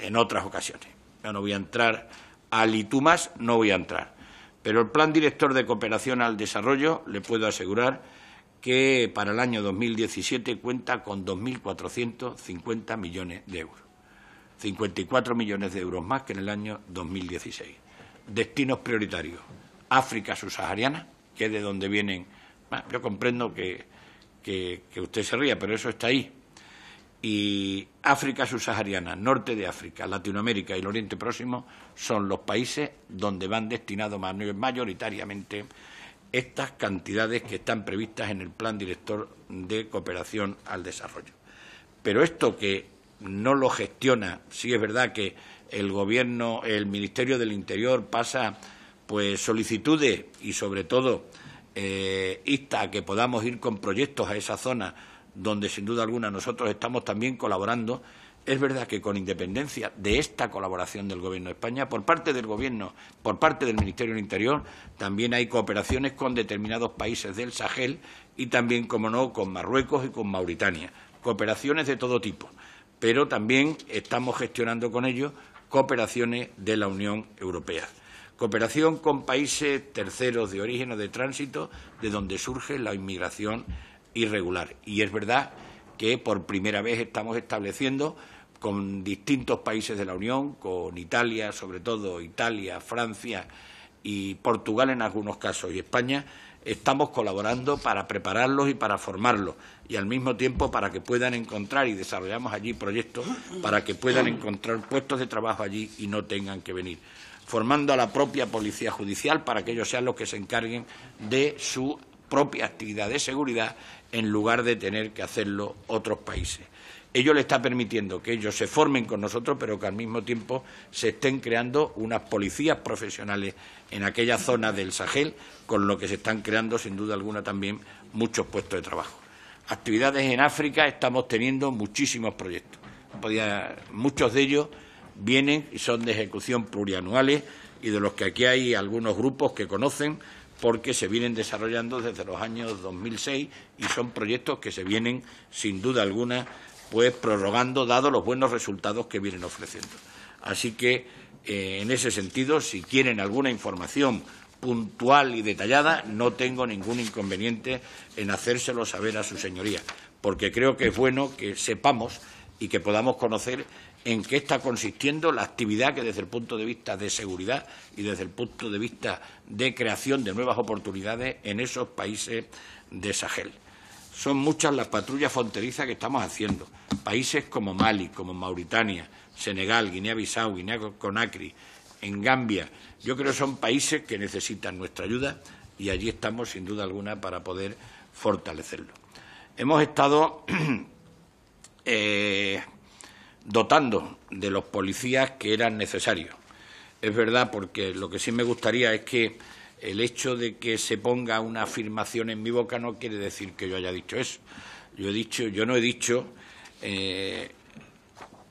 en otras ocasiones. no voy a entrar al ITUMAS, no voy a entrar. Pero el Plan Director de Cooperación al Desarrollo, le puedo asegurar que para el año 2017 cuenta con 2.450 millones de euros. 54 millones de euros más que en el año 2016. Destinos prioritarios. África subsahariana, que es de donde vienen. yo comprendo que, usted se ría, pero eso está ahí. Y África subsahariana, norte de África, Latinoamérica y el Oriente Próximo son los países donde van destinados mayoritariamente estas cantidades que están previstas en el Plan Director de Cooperación al Desarrollo. Pero esto que no lo gestiona, sí es verdad que el Gobierno, el Ministerio del Interior pasa pues solicitudes y sobre todo eh, a que podamos ir con proyectos a esa zona donde sin duda alguna nosotros estamos también colaborando. Es verdad que con independencia de esta colaboración del Gobierno de España, por parte del Gobierno, por parte del Ministerio del Interior, también hay cooperaciones con determinados países del Sahel y también, como no, con Marruecos y con Mauritania. Cooperaciones de todo tipo, pero también estamos gestionando con ellos cooperaciones de la Unión Europea. Cooperación con países terceros de origen o de tránsito de donde surge la inmigración irregular. Y es verdad que por primera vez estamos estableciendo con distintos países de la Unión, con Italia, sobre todo Italia, Francia y Portugal en algunos casos y España, estamos colaborando para prepararlos y para formarlos y al mismo tiempo para que puedan encontrar y desarrollamos allí proyectos para que puedan encontrar puestos de trabajo allí y no tengan que venir formando a la propia Policía Judicial para que ellos sean los que se encarguen de su propia actividad de seguridad en lugar de tener que hacerlo otros países. Ello le está permitiendo que ellos se formen con nosotros, pero que al mismo tiempo se estén creando unas policías profesionales en aquella zona del Sahel, con lo que se están creando, sin duda alguna, también muchos puestos de trabajo. Actividades en África estamos teniendo muchísimos proyectos, muchos de ellos vienen y son de ejecución plurianuales y de los que aquí hay algunos grupos que conocen porque se vienen desarrollando desde los años 2006 y son proyectos que se vienen, sin duda alguna, pues prorrogando, dado los buenos resultados que vienen ofreciendo. Así que, eh, en ese sentido, si quieren alguna información puntual y detallada, no tengo ningún inconveniente en hacérselo saber a su señoría, porque creo que es bueno que sepamos y que podamos conocer en qué está consistiendo la actividad que desde el punto de vista de seguridad y desde el punto de vista de creación de nuevas oportunidades en esos países de Sahel. Son muchas las patrullas fronterizas que estamos haciendo. Países como Mali, como Mauritania, Senegal, Guinea-Bissau, Guinea-Conakry, en Gambia. Yo creo que son países que necesitan nuestra ayuda y allí estamos, sin duda alguna, para poder fortalecerlo. Hemos estado *clears throat* eh, dotando de los policías que eran necesarios. Es verdad, porque lo que sí me gustaría es que el hecho de que se ponga una afirmación en mi boca no quiere decir que yo haya dicho eso. Yo he dicho, yo no he dicho, eh,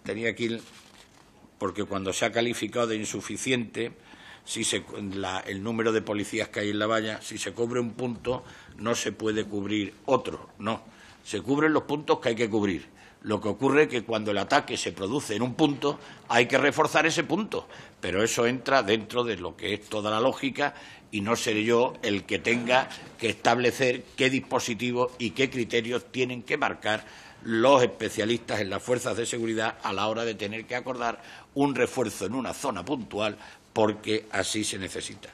tenía que aquí, porque cuando se ha calificado de insuficiente, el número de policías que hay en la valla, si se cubre un punto, no se puede cubrir otro, no. Se cubren los puntos que hay que cubrir lo que ocurre es que cuando el ataque se produce en un punto, hay que reforzar ese punto. Pero eso entra dentro de lo que es toda la lógica y no seré yo el que tenga que establecer qué dispositivos y qué criterios tienen que marcar los especialistas en las fuerzas de seguridad a la hora de tener que acordar un refuerzo en una zona puntual porque así se necesita.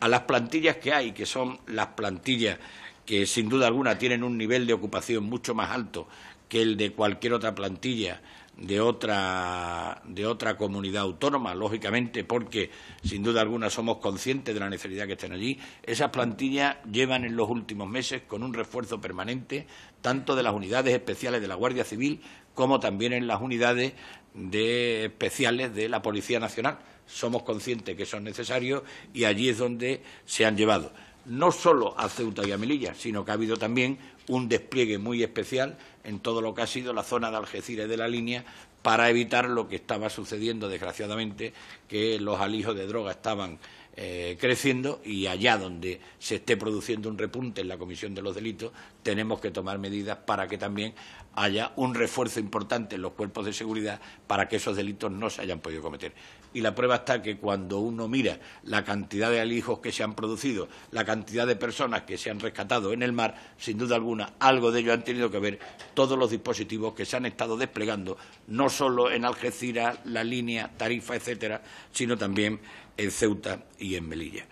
A las plantillas que hay, que son las plantillas que sin duda alguna tienen un nivel de ocupación mucho más alto que el de cualquier otra plantilla de otra, de otra comunidad autónoma, lógicamente, porque sin duda alguna somos conscientes de la necesidad que estén allí. Esas plantillas llevan en los últimos meses con un refuerzo permanente, tanto de las unidades especiales de la Guardia Civil como también en las unidades de especiales de la Policía Nacional. Somos conscientes que son necesarios y allí es donde se han llevado. No solo a Ceuta y a Melilla, sino que ha habido también un despliegue muy especial en todo lo que ha sido la zona de Algeciras de la línea para evitar lo que estaba sucediendo, desgraciadamente, que los alijos de droga estaban eh, creciendo y allá donde se esté produciendo un repunte en la comisión de los delitos, tenemos que tomar medidas para que también haya un refuerzo importante en los cuerpos de seguridad para que esos delitos no se hayan podido cometer. Y la prueba está que cuando uno mira la cantidad de alijos que se han producido, la cantidad de personas que se han rescatado en el mar, sin duda alguna algo de ello han tenido que ver todos los dispositivos que se han estado desplegando, no solo en Algeciras, la línea, Tarifa, etcétera, sino también en Ceuta y en Melilla.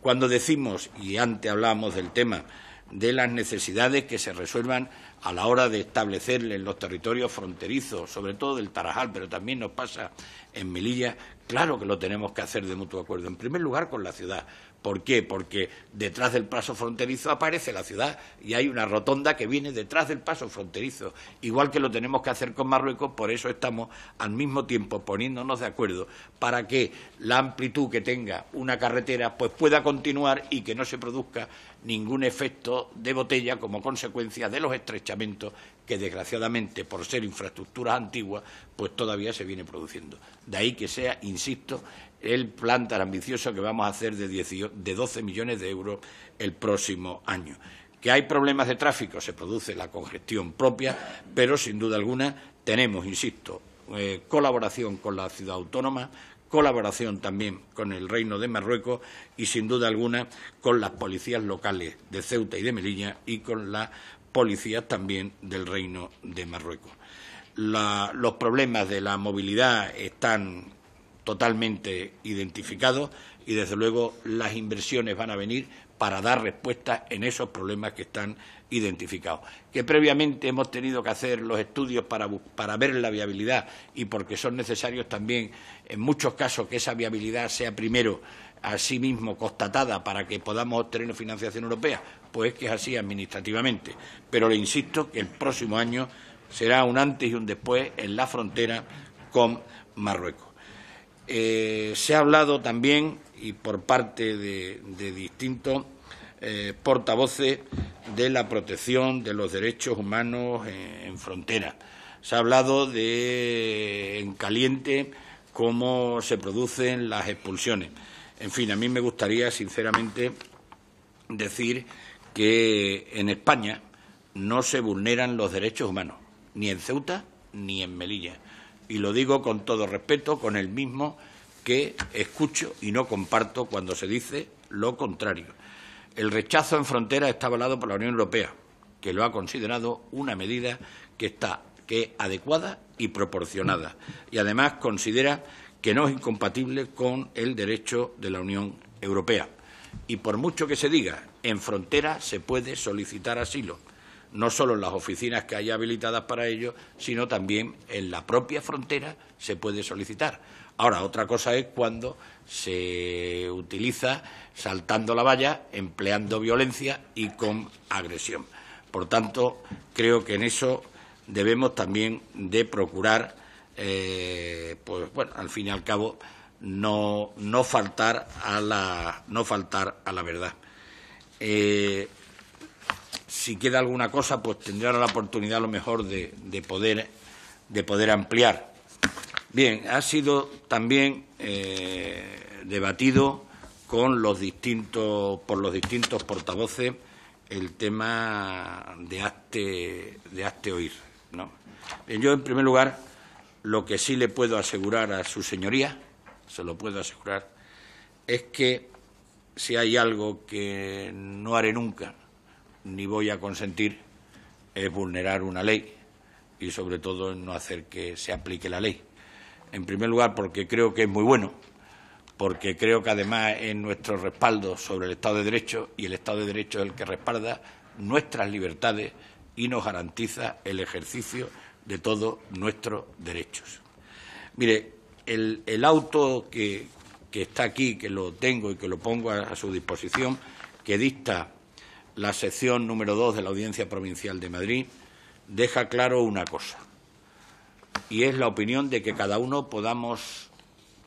Cuando decimos, y antes hablábamos del tema, de las necesidades que se resuelvan a la hora de establecer en los territorios fronterizos, sobre todo del Tarajal, pero también nos pasa en Melilla, claro que lo tenemos que hacer de mutuo acuerdo. En primer lugar, con la ciudad, ¿Por qué? Porque detrás del paso fronterizo aparece la ciudad y hay una rotonda que viene detrás del paso fronterizo. Igual que lo tenemos que hacer con Marruecos, por eso estamos al mismo tiempo poniéndonos de acuerdo para que la amplitud que tenga una carretera pues, pueda continuar y que no se produzca ningún efecto de botella como consecuencia de los estrechamientos que desgraciadamente por ser infraestructuras antiguas pues todavía se viene produciendo. De ahí que sea, insisto, el plan tan ambicioso que vamos a hacer de, 12 millones de euros el próximo año. Que hay problemas de tráfico, se produce la congestión propia, pero sin duda alguna tenemos, insisto, eh, colaboración con la ciudad autónoma, colaboración también con el Reino de Marruecos y, sin duda alguna, con las policías locales de Ceuta y de Melilla y con las policías también del Reino de Marruecos. los problemas de la movilidad están totalmente identificados y, desde luego, las inversiones van a venir para dar respuesta en esos problemas que están identificados. Que previamente hemos tenido que hacer los estudios para, ver la viabilidad y porque son necesarios también, en muchos casos, que esa viabilidad sea primero asimismo sí constatada para que podamos obtener financiación europea, pues que es así administrativamente. Pero le insisto que el próximo año será un antes y un después en la frontera con Marruecos. Eh, se ha hablado también, y por parte de, distintos eh, portavoces, de la protección de los derechos humanos en, en frontera. Se ha hablado de, en caliente, cómo se producen las expulsiones. En fin, a mí me gustaría, sinceramente, decir que en España no se vulneran los derechos humanos, ni en Ceuta ni en Melilla y lo digo con todo respeto, con el mismo que escucho y no comparto cuando se dice lo contrario. El rechazo en frontera está avalado por la Unión Europea, que lo ha considerado una medida que está que es adecuada y proporcionada y además considera que no es incompatible con el derecho de la Unión Europea. Y por mucho que se diga, en frontera se puede solicitar asilo no solo en las oficinas que hay habilitadas para ello, sino también en la propia frontera se puede solicitar. Ahora, otra cosa es cuando se utiliza saltando la valla, empleando violencia y con agresión. Por tanto, creo que en eso debemos también de procurar, eh, pues bueno, al fin y al cabo, no, no, faltar, a la, no faltar a la verdad. Eh, si queda alguna cosa, pues tendrán la oportunidad a lo mejor de, poder, de poder ampliar. Bien, ha sido también eh, debatido con los distintos, por los distintos portavoces el tema de acte, de oír. Yo, en primer lugar, lo que sí le puedo asegurar a su señoría, se lo puedo asegurar, es que si hay algo que no haré nunca, ni voy a consentir es vulnerar una ley y sobre todo no hacer que se aplique la ley. En primer lugar, porque creo que es muy bueno, porque creo que además es nuestro respaldo sobre el Estado de Derecho y el Estado de Derecho es el que respalda nuestras libertades y nos garantiza el ejercicio de todos nuestros derechos. Mire, el, el auto que, está aquí, que lo tengo y que lo pongo a, a su disposición, que dicta la sección número 2 de la Audiencia Provincial de Madrid deja claro una cosa, y es la opinión de que cada uno podamos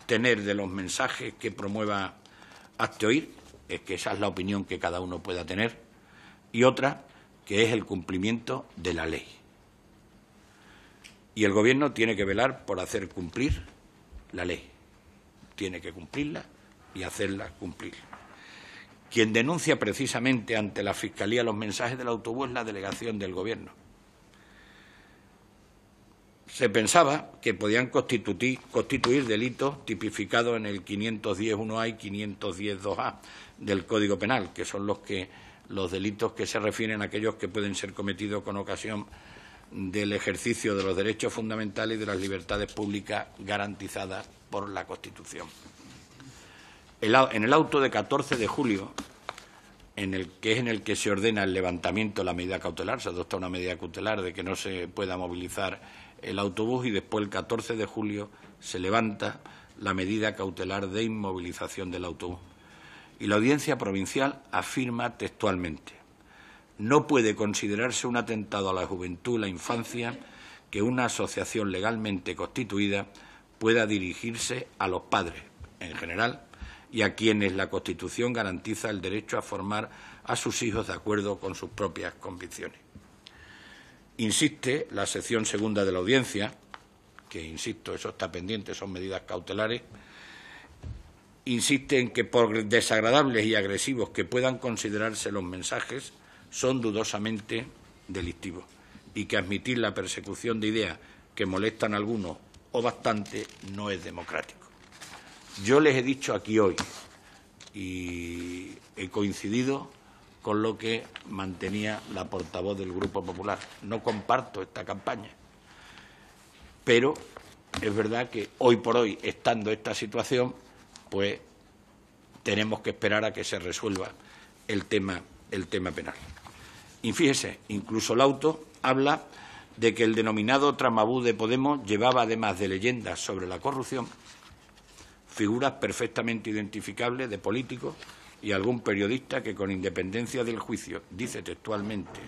tener de los mensajes que promueva Hazte Oír, es que esa es la opinión que cada uno pueda tener, y otra que es el cumplimiento de la ley. Y el Gobierno tiene que velar por hacer cumplir la ley, tiene que cumplirla y hacerla cumplir. Quien denuncia precisamente ante la Fiscalía los mensajes del autobús es la delegación del Gobierno. Se pensaba que podían constituir, delitos tipificados en el 510.1a y 510.2a del Código Penal, que son los delitos que se refieren a aquellos que pueden ser cometidos con ocasión del ejercicio de los derechos fundamentales y de las libertades públicas garantizadas por la Constitución en el auto de 14 de julio, en el que es en el que se ordena el levantamiento de la medida cautelar, se adopta una medida cautelar de que no se pueda movilizar el autobús y después el 14 de julio se levanta la medida cautelar de inmovilización del autobús. Y la audiencia provincial afirma textualmente no puede considerarse un atentado a la juventud y la infancia que una asociación legalmente constituida pueda dirigirse a los padres, en general, y a quienes la Constitución garantiza el derecho a formar a sus hijos de acuerdo con sus propias convicciones. Insiste la sección segunda de la audiencia, que insisto, eso está pendiente, son medidas cautelares, insiste en que por desagradables y agresivos que puedan considerarse los mensajes, son dudosamente delictivos y que admitir la persecución de ideas que molestan a algunos o bastante no es democrático. Yo les he dicho aquí hoy y he coincidido con lo que mantenía la portavoz del Grupo Popular. No comparto esta campaña, pero es verdad que hoy por hoy, estando esta situación, pues tenemos que esperar a que se resuelva el tema, el tema penal. Y fíjese, incluso el auto habla de que el denominado tramabú de Podemos llevaba, además de leyendas sobre la corrupción, figuras perfectamente identificables de políticos y algún periodista que con independencia del juicio dice textualmente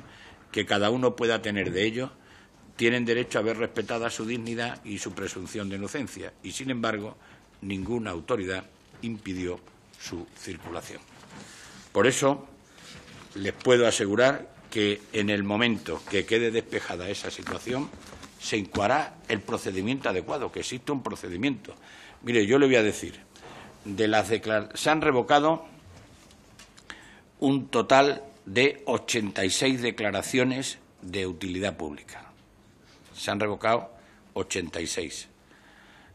que cada uno pueda tener de ellos, tienen derecho a ver respetada su dignidad y su presunción de inocencia y, sin embargo, ninguna autoridad impidió su circulación. Por eso, les puedo asegurar que en el momento que quede despejada esa situación, se incoará el procedimiento adecuado, que existe un procedimiento Mire, yo le voy a decir, se han revocado un total de 86 declaraciones de utilidad pública. Se han revocado 86.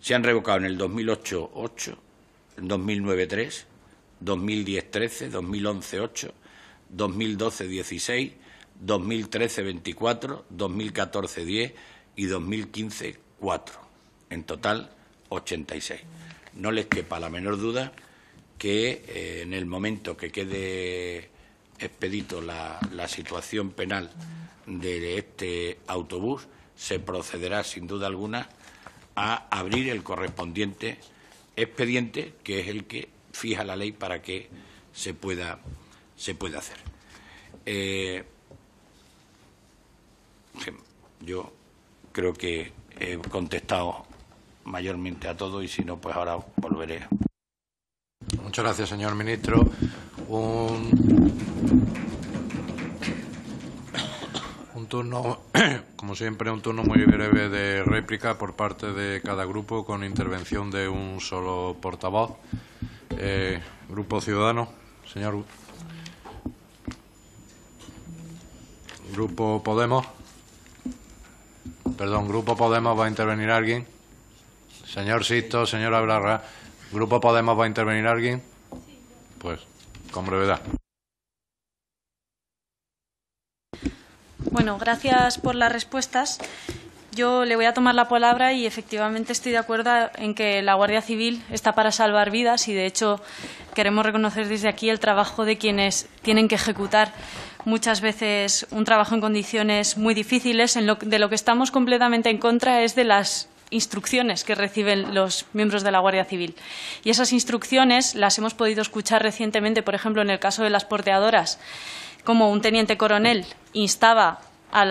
Se han revocado en el 2008 8, en 2009 3, 2010 13, 2011 8, 2012 16, 2013 24, 2014 10 y 2015 4. En total 86. No les quepa la menor duda que eh, en el momento que quede expedito la, situación penal de este autobús, se procederá sin duda alguna a abrir el correspondiente expediente, que es el que fija la ley para que se pueda, se hacer. Eh, yo creo que he contestado mayormente a todo y si no, pues ahora volveré. Muchas gracias, señor ministro. Un, turno, *coughs* como siempre, un turno muy breve de réplica por parte de cada grupo con intervención de un solo portavoz. Eh, grupo Ciudadano, señor. Grupo Podemos. Perdón, Grupo Podemos va a intervenir alguien. Señor Sisto, señora Blarra, ¿Grupo Podemos va a intervenir alguien? Pues, con brevedad. Bueno, gracias por las respuestas. Yo le voy a tomar la palabra y efectivamente estoy de acuerdo en que la Guardia Civil está para salvar vidas y, de hecho, queremos reconocer desde aquí el trabajo de quienes tienen que ejecutar muchas veces un trabajo en condiciones muy difíciles. En lo, de lo que estamos completamente en contra es de las instrucciones que reciben los miembros de la Guardia Civil. Y esas instrucciones las hemos podido escuchar recientemente, por ejemplo, en el caso de las porteadoras, como un teniente coronel instaba a,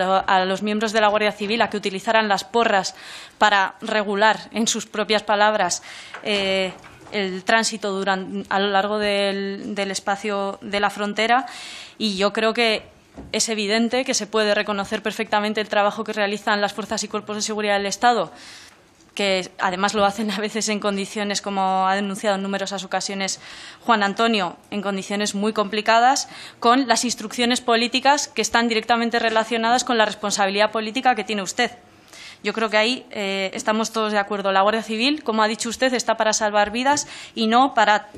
los miembros de la Guardia Civil a que utilizaran las porras para regular, en sus propias palabras, eh, el tránsito a lo largo del espacio de la frontera. Y yo creo que es evidente que se puede reconocer perfectamente el trabajo que realizan las fuerzas y cuerpos de seguridad del Estado que además lo hacen *laughs* a veces en condiciones, como ha denunciado en numerosas ocasiones Juan Antonio, en condiciones muy complicadas, con las instrucciones políticas que están directamente relacionadas con la responsabilidad política que tiene usted. Yo creo que ahí eh, estamos todos de acuerdo. La Guardia Civil, como ha dicho usted, está para salvar vidas y no para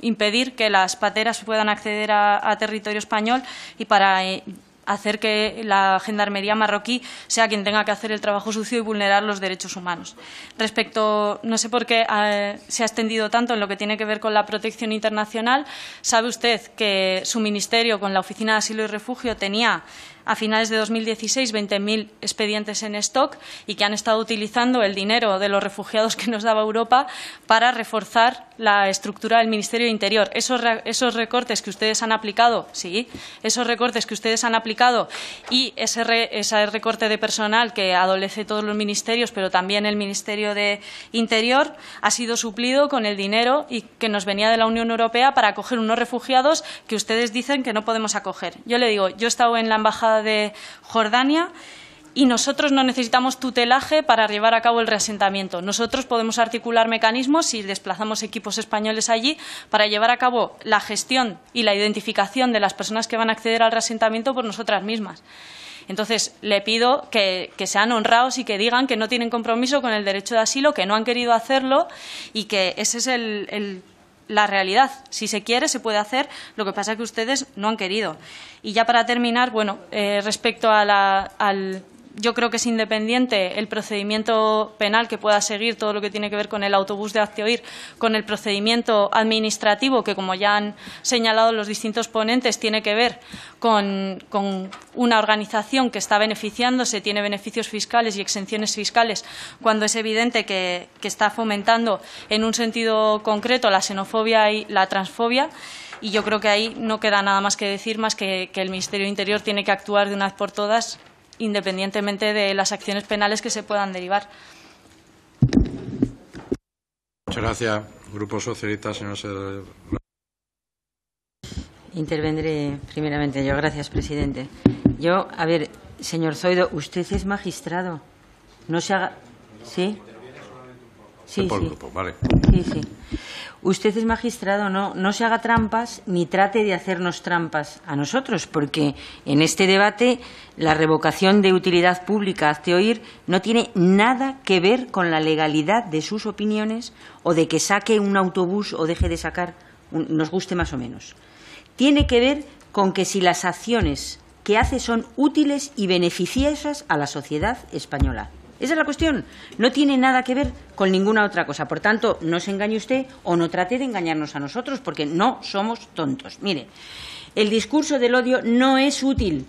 impedir que las pateras puedan acceder a, territorio español y para eh, hacer que la gendarmería marroquí sea quien tenga que hacer el trabajo sucio y vulnerar los derechos humanos. Respecto, no sé por qué eh, se ha extendido tanto en lo que tiene que ver con la protección internacional, sabe usted que su ministerio con la Oficina de Asilo y Refugio tenía a finales de 2016 20.000 expedientes en stock y que han estado utilizando el dinero de los refugiados que nos daba Europa para reforzar la estructura del Ministerio de Interior. Esos, esos recortes que ustedes han aplicado, sí, esos recortes que ustedes han aplicado y ese, ese recorte de personal que adolece todos los ministerios, pero también el Ministerio de Interior, ha sido suplido con el dinero y que nos venía de la Unión Europea para acoger unos refugiados que ustedes dicen que no podemos acoger. Yo le digo, yo he estado en la embajada de Jordania y nosotros no necesitamos tutelaje para llevar a cabo el reasentamiento. Nosotros podemos articular mecanismos y desplazamos equipos españoles allí para llevar a cabo la gestión y la identificación de las personas que van a acceder al reasentamiento por nosotras mismas. Entonces, le pido que, sean honrados y que digan que no tienen compromiso con el derecho de asilo, que no han querido hacerlo y que ese es el la realidad. Si se quiere, se puede hacer, lo que pasa es que ustedes no han querido. Y ya para terminar, bueno, eh, respecto al yo creo que es independiente el procedimiento penal que pueda seguir todo lo que tiene que ver con el autobús de acteoir, con el procedimiento administrativo que, como ya han señalado los distintos ponentes, tiene que ver con, una organización que está beneficiándose, tiene beneficios fiscales y exenciones fiscales, cuando es evidente que, está fomentando en un sentido concreto la xenofobia y la transfobia y yo creo que ahí no queda nada más que decir, más que, que, el Ministerio del Interior tiene que actuar de una vez por todas independientemente de las acciones penales que se puedan derivar. Muchas gracias. Grupo Socialista, señor Intervendré primeramente yo. Gracias, presidente. Yo, a ver, señor Zoido, usted es magistrado. No se haga. ¿Sí? Sí, sí. Usted es magistrado, no, no se haga trampas ni trate de hacernos trampas a nosotros, porque en este debate la revocación de utilidad pública, hazte oír, no tiene nada que ver con la legalidad de sus opiniones o de que saque un autobús o deje de sacar, nos guste más o menos. Tiene que ver con que si las acciones que hace son útiles y beneficiosas a la sociedad española. Esa es la cuestión. No tiene nada que ver con ninguna otra cosa. Por tanto, no se engañe usted o no trate de engañarnos a nosotros, porque no somos tontos. Mire, el discurso del odio no es útil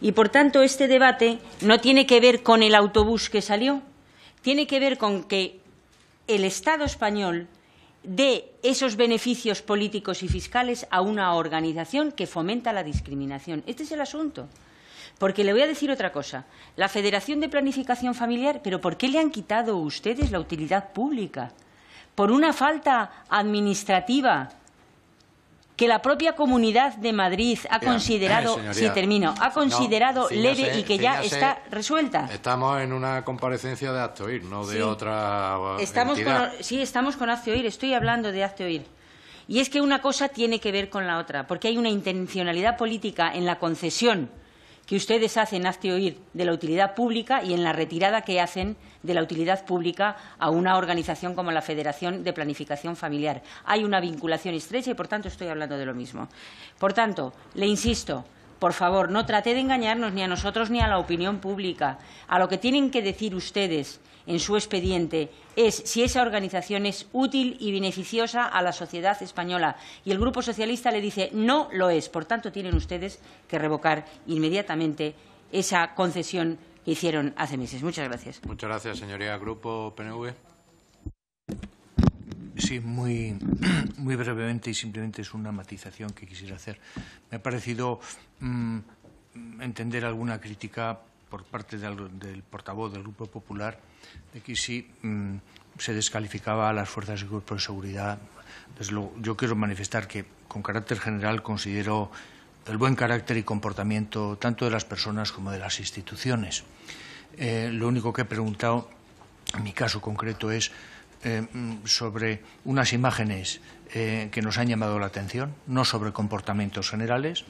y, por tanto, este debate no tiene que ver con el autobús que salió, tiene que ver con que el Estado español dé esos beneficios políticos y fiscales a una organización que fomenta la discriminación. Este es el asunto. Porque le voy a decir otra cosa. La Federación de Planificación Familiar, ¿pero por qué le han quitado ustedes la utilidad pública? Por una falta administrativa que la propia comunidad de Madrid ha considerado, eh, ha considerado leve y que ya, está resuelta. Estamos en una comparecencia de Oír, no de otra estamos Con, sí, estamos con Oír. estoy hablando de Oír. Y es que una cosa tiene que ver con la otra, porque hay una intencionalidad política en la concesión que ustedes hacen, hazte oír, de la utilidad pública y en la retirada que hacen de la utilidad pública a una organización como la Federación de Planificación Familiar. Hay una vinculación estrecha y, por tanto, estoy hablando de lo mismo. Por tanto, le insisto, por favor, no trate de engañarnos ni a nosotros ni a la opinión pública. A lo que tienen que decir ustedes en su expediente es si esa organización es útil y beneficiosa a la sociedad española. Y el Grupo Socialista le dice no lo es. Por tanto, tienen ustedes que revocar inmediatamente esa concesión que hicieron hace meses. Muchas gracias. Muchas gracias, señoría. Grupo PNV. Sí, muy, *clears throat* muy brevemente y simplemente es una matización que quisiera hacer. Me ha parecido mm, entender alguna crítica por parte del, portavoz del Grupo Popular de que sí mm, se descalificaba a las fuerzas y Grupos de seguridad. Desde luego, yo quiero manifestar que con carácter general considero el buen carácter y comportamiento tanto de las personas como de las instituciones. Eh, lo único que he preguntado en mi caso concreto es eh, mm, sobre unas imágenes eh, que nos han llamado la atención, no sobre comportamientos generales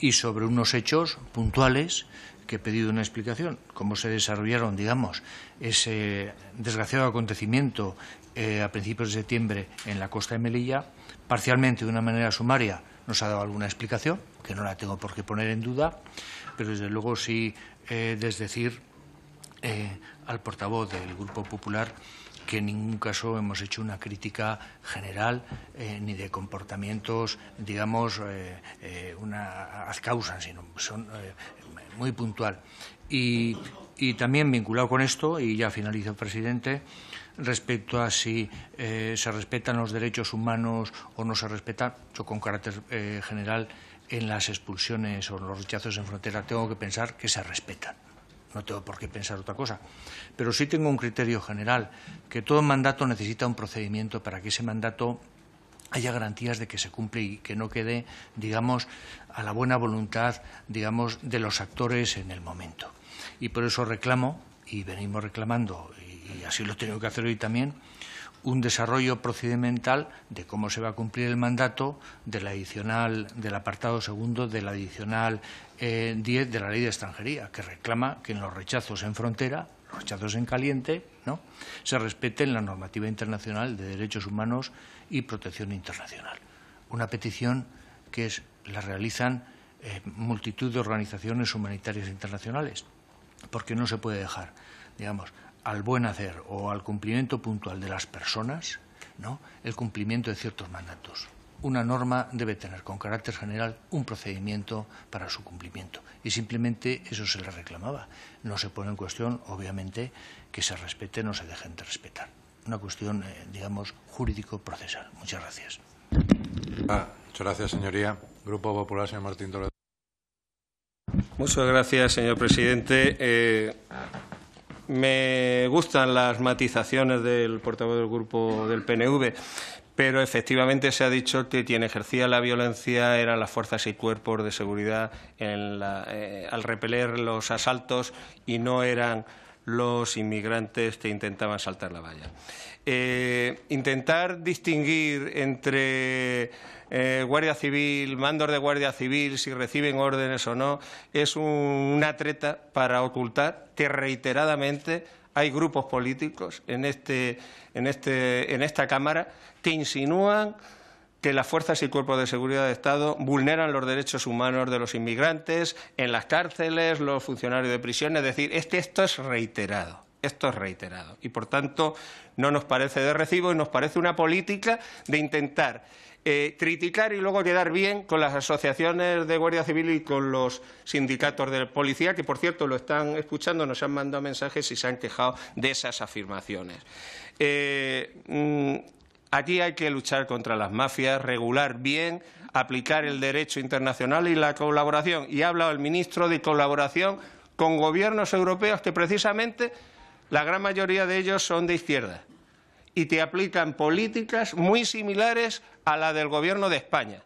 y sobre unos hechos puntuales que he pedido una explicación, cómo se desarrollaron, digamos, ese desgraciado acontecimiento eh, a principios de septiembre en la costa de Melilla, parcialmente de una manera sumaria nos ha dado alguna explicación, que no la tengo por qué poner en duda, pero desde luego sí eh, desdecir al portavoz del Grupo Popular que en ningún caso hemos hecho una crítica general eh, ni de comportamientos, digamos, eh, eh, una ad sino son muy puntual. Y, y, también vinculado con esto, y ya finalizo, presidente, respecto a si se respetan los derechos humanos o no se respetan, yo con carácter general en las expulsiones o los rechazos en frontera tengo que pensar que se respetan no tengo por qué pensar otra cosa, pero sí tengo un criterio general, que todo mandato necesita un procedimiento para que ese mandato haya garantías de que se cumple y que no quede, digamos, a la buena voluntad, digamos, de los actores en el momento. Y por eso reclamo, y venimos reclamando, y así lo tengo que hacer hoy también, un desarrollo procedimental de cómo se va a cumplir el mandato del del apartado segundo la adicional 10 eh, de la Ley de Extranjería, que reclama que en los rechazos en frontera, los rechazos en caliente, ¿no? se respeten la normativa internacional de derechos humanos y protección internacional. Una petición que la realizan eh, multitud de organizaciones humanitarias internacionales, porque no se puede dejar digamos, al buen hacer o al cumplimiento puntual de las personas, ¿no? el cumplimiento de ciertos mandatos. Una norma debe tener con carácter general un procedimiento para su cumplimiento y simplemente eso se le reclamaba. No se pone en cuestión, obviamente, que se respete, no se deje de respetar. Una cuestión, eh, digamos, jurídico-procesal. Muchas gracias. Ah, muchas gracias, señoría. Grupo Popular, señor Martín Muchas gracias, señor presidente. Eh, me gustan las matizaciones del portavoz del grupo del PNV, pero efectivamente se ha dicho que quien ejercía la violencia eran las fuerzas y cuerpos de seguridad eh, al repeler los asaltos y no eran los inmigrantes que intentaban saltar la valla. Eh, intentar distinguir entre eh, Guardia Civil, mandos de Guardia Civil, si reciben órdenes o no, es una treta para ocultar que reiteradamente hay grupos políticos en, este, en, este, en esta Cámara que insinúan que las fuerzas y cuerpos de seguridad de Estado vulneran los derechos humanos de los inmigrantes en las cárceles, los funcionarios de prisiones. Es decir, este, esto es reiterado. Esto es reiterado. Y por tanto, no nos parece de recibo y nos parece una política de intentar eh, criticar y luego quedar bien con las asociaciones de Guardia Civil y con los sindicatos de policía, que por cierto lo están escuchando, nos han mandado mensajes y se han quejado de esas afirmaciones. Eh, mm, aquí hay que luchar contra las mafias, regular bien, aplicar el derecho internacional y la colaboración. Y ha hablado el ministro de colaboración con gobiernos europeos que precisamente la gran mayoría de ellos son de izquierda y te aplican políticas muy similares a la del Gobierno de España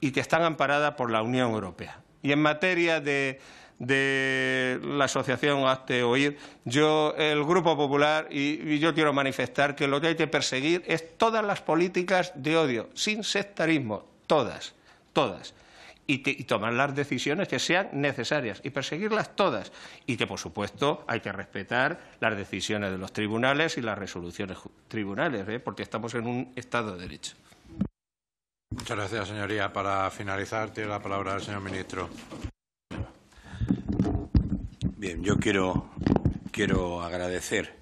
y que están amparadas por la Unión Europea. Y en materia de, la asociación Hazte Oír, yo, el Grupo Popular, y, yo quiero manifestar que lo que hay que perseguir es todas las políticas de odio, sin sectarismo, todas, todas y, tomar las decisiones que sean necesarias y perseguirlas todas. Y que, por supuesto, hay que respetar las decisiones de los tribunales y las resoluciones tribunales, ¿eh? porque estamos en un Estado de Derecho. Muchas gracias, señoría. Para finalizar, tiene la palabra el señor ministro. Bien, yo quiero, quiero agradecer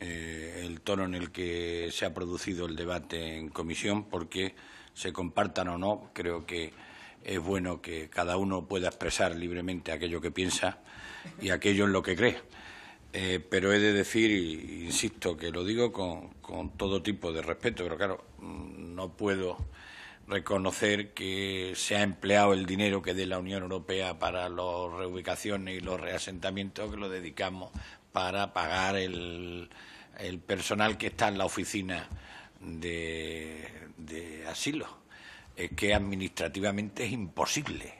eh, el tono en el que se ha producido el debate en comisión, porque se compartan o no, creo que es bueno que cada uno pueda expresar libremente aquello que piensa y aquello en lo que cree. Eh, pero he de decir, insisto, que lo digo con, todo tipo de respeto, pero claro, mm, no puedo reconocer que se ha empleado el dinero que dé la Unión Europea para las reubicaciones y los reasentamientos que lo dedicamos para pagar el, personal que está en la oficina de asilo es que administrativamente es imposible.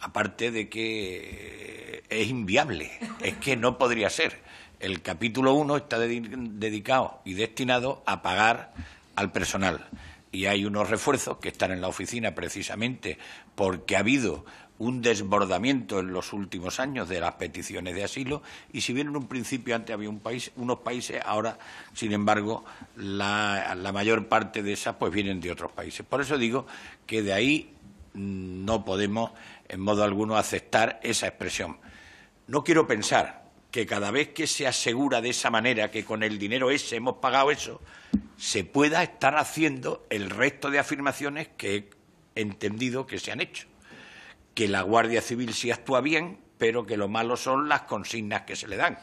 Aparte de que eh, es inviable, es que no podría ser. El capítulo 1 está dedicado y destinado a pagar al personal. Y hay unos refuerzos que están en la oficina precisamente porque ha habido un desbordamiento en los últimos años de las peticiones de asilo y si bien en un principio antes había un país, unos países, ahora, sin embargo, la, la mayor parte de esas pues vienen de otros países. Por eso digo que de ahí mm, no podemos en modo alguno aceptar esa expresión. No quiero pensar que cada vez que se asegura de esa manera que con el dinero ese hemos pagado eso, se pueda estar haciendo el resto de afirmaciones que he entendido que se han hecho que la Guardia Civil sí actúa bien, pero que lo malo son las consignas que se le dan.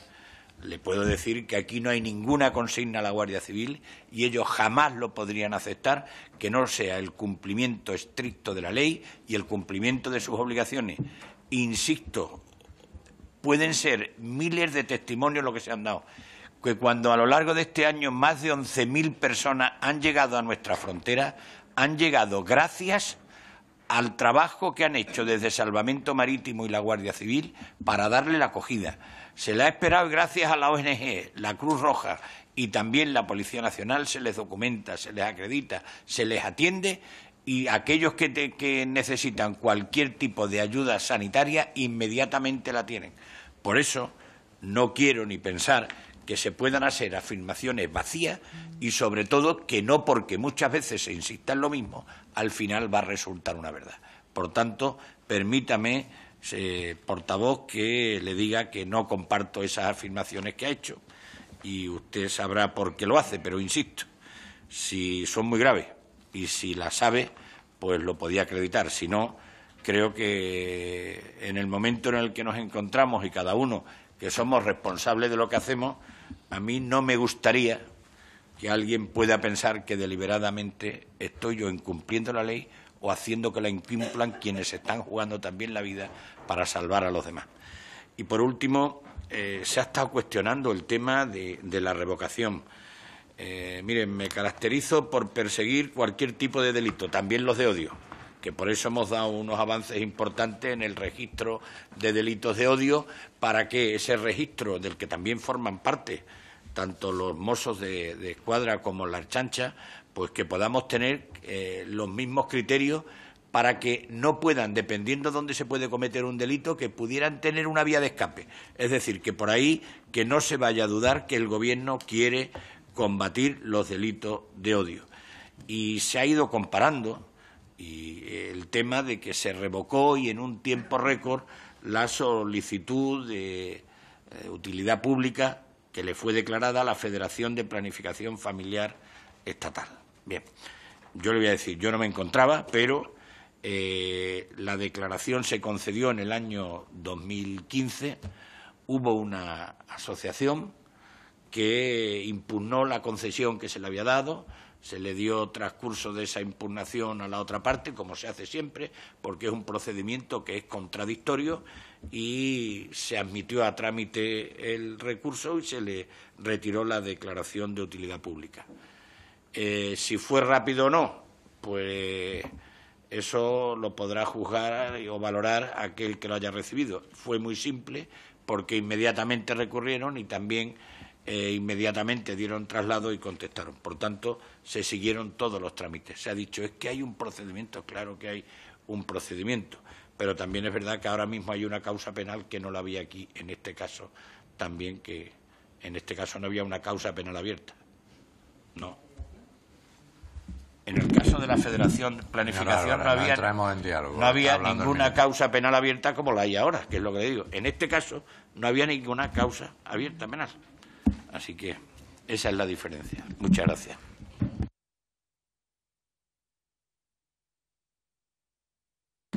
Le puedo decir que aquí no hay ninguna consigna a la Guardia Civil y ellos jamás lo podrían aceptar que no sea el cumplimiento estricto de la ley y el cumplimiento de sus obligaciones. Insisto, pueden ser miles de testimonios lo que se han dado, que cuando a lo largo de este año más de 11.000 personas han llegado a nuestra frontera, han llegado gracias al trabajo que han hecho desde Salvamento Marítimo y la Guardia Civil para darle la acogida. Se la ha esperado gracias a la ONG, la Cruz Roja y también la Policía Nacional se les documenta, se les acredita, se les atiende y aquellos que, que necesitan cualquier tipo de ayuda sanitaria inmediatamente la tienen. Por eso no quiero ni pensar que se puedan hacer afirmaciones vacías y sobre todo que no porque muchas veces se insista en lo mismo al final va a resultar una verdad. Por tanto, permítame, eh, portavoz, que le diga que no comparto esas afirmaciones que ha hecho. Y usted sabrá por qué lo hace, pero insisto, si son muy graves y si las sabe, pues lo podía acreditar. Si no, creo que en el momento en el que nos encontramos y cada uno que somos responsables de lo que hacemos, a mí no me gustaría que alguien pueda pensar que deliberadamente estoy yo incumpliendo la ley o haciendo que la incumplan quienes están jugando también la vida para salvar a los demás. Y por último, eh, se ha estado cuestionando el tema de, la revocación. Eh, miren, me caracterizo por perseguir cualquier tipo de delito, también los de odio, que por eso hemos dado unos avances importantes en el registro de delitos de odio, para que ese registro del que también forman parte tanto los mozos de, escuadra como las chanchas, pues que podamos tener eh, los mismos criterios para que no puedan, dependiendo de dónde se puede cometer un delito, que pudieran tener una vía de escape. Es decir, que por ahí que no se vaya a dudar que el Gobierno quiere combatir los delitos de odio. Y se ha ido comparando y eh, el tema de que se revocó y en un tiempo récord la solicitud de eh, utilidad pública que le fue declarada la Federación de Planificación Familiar Estatal. Bien, yo le voy a decir, yo no me encontraba, pero eh, la declaración se concedió en el año 2015. Hubo una asociación que impugnó la concesión que se le había dado, se le dio transcurso de esa impugnación a la otra parte, como se hace siempre, porque es un procedimiento que es contradictorio y se admitió a trámite el recurso y se le retiró la declaración de utilidad pública. Eh, si fue rápido o no, pues eso lo podrá juzgar o valorar aquel que lo haya recibido. Fue muy simple porque inmediatamente recurrieron y también eh, inmediatamente dieron traslado y contestaron. Por tanto, se siguieron todos los trámites. Se ha dicho, es que hay un procedimiento, claro que hay un procedimiento pero también es verdad que ahora mismo hay una causa penal que no la había aquí, en este caso también que en este caso no había una causa penal abierta. No. En el caso de la Federación Planificación no, había, había ninguna causa penal abierta como la hay ahora, que es lo que le digo. En este caso no había ninguna causa abierta penal. Así que esa es la diferencia. Muchas gracias.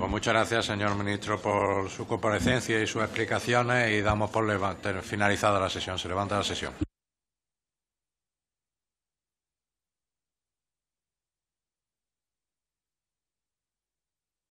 Pues muchas gracias, señor ministro, por su comparecencia y sus explicaciones y damos por finalizada la sesión. Se levanta la sesión.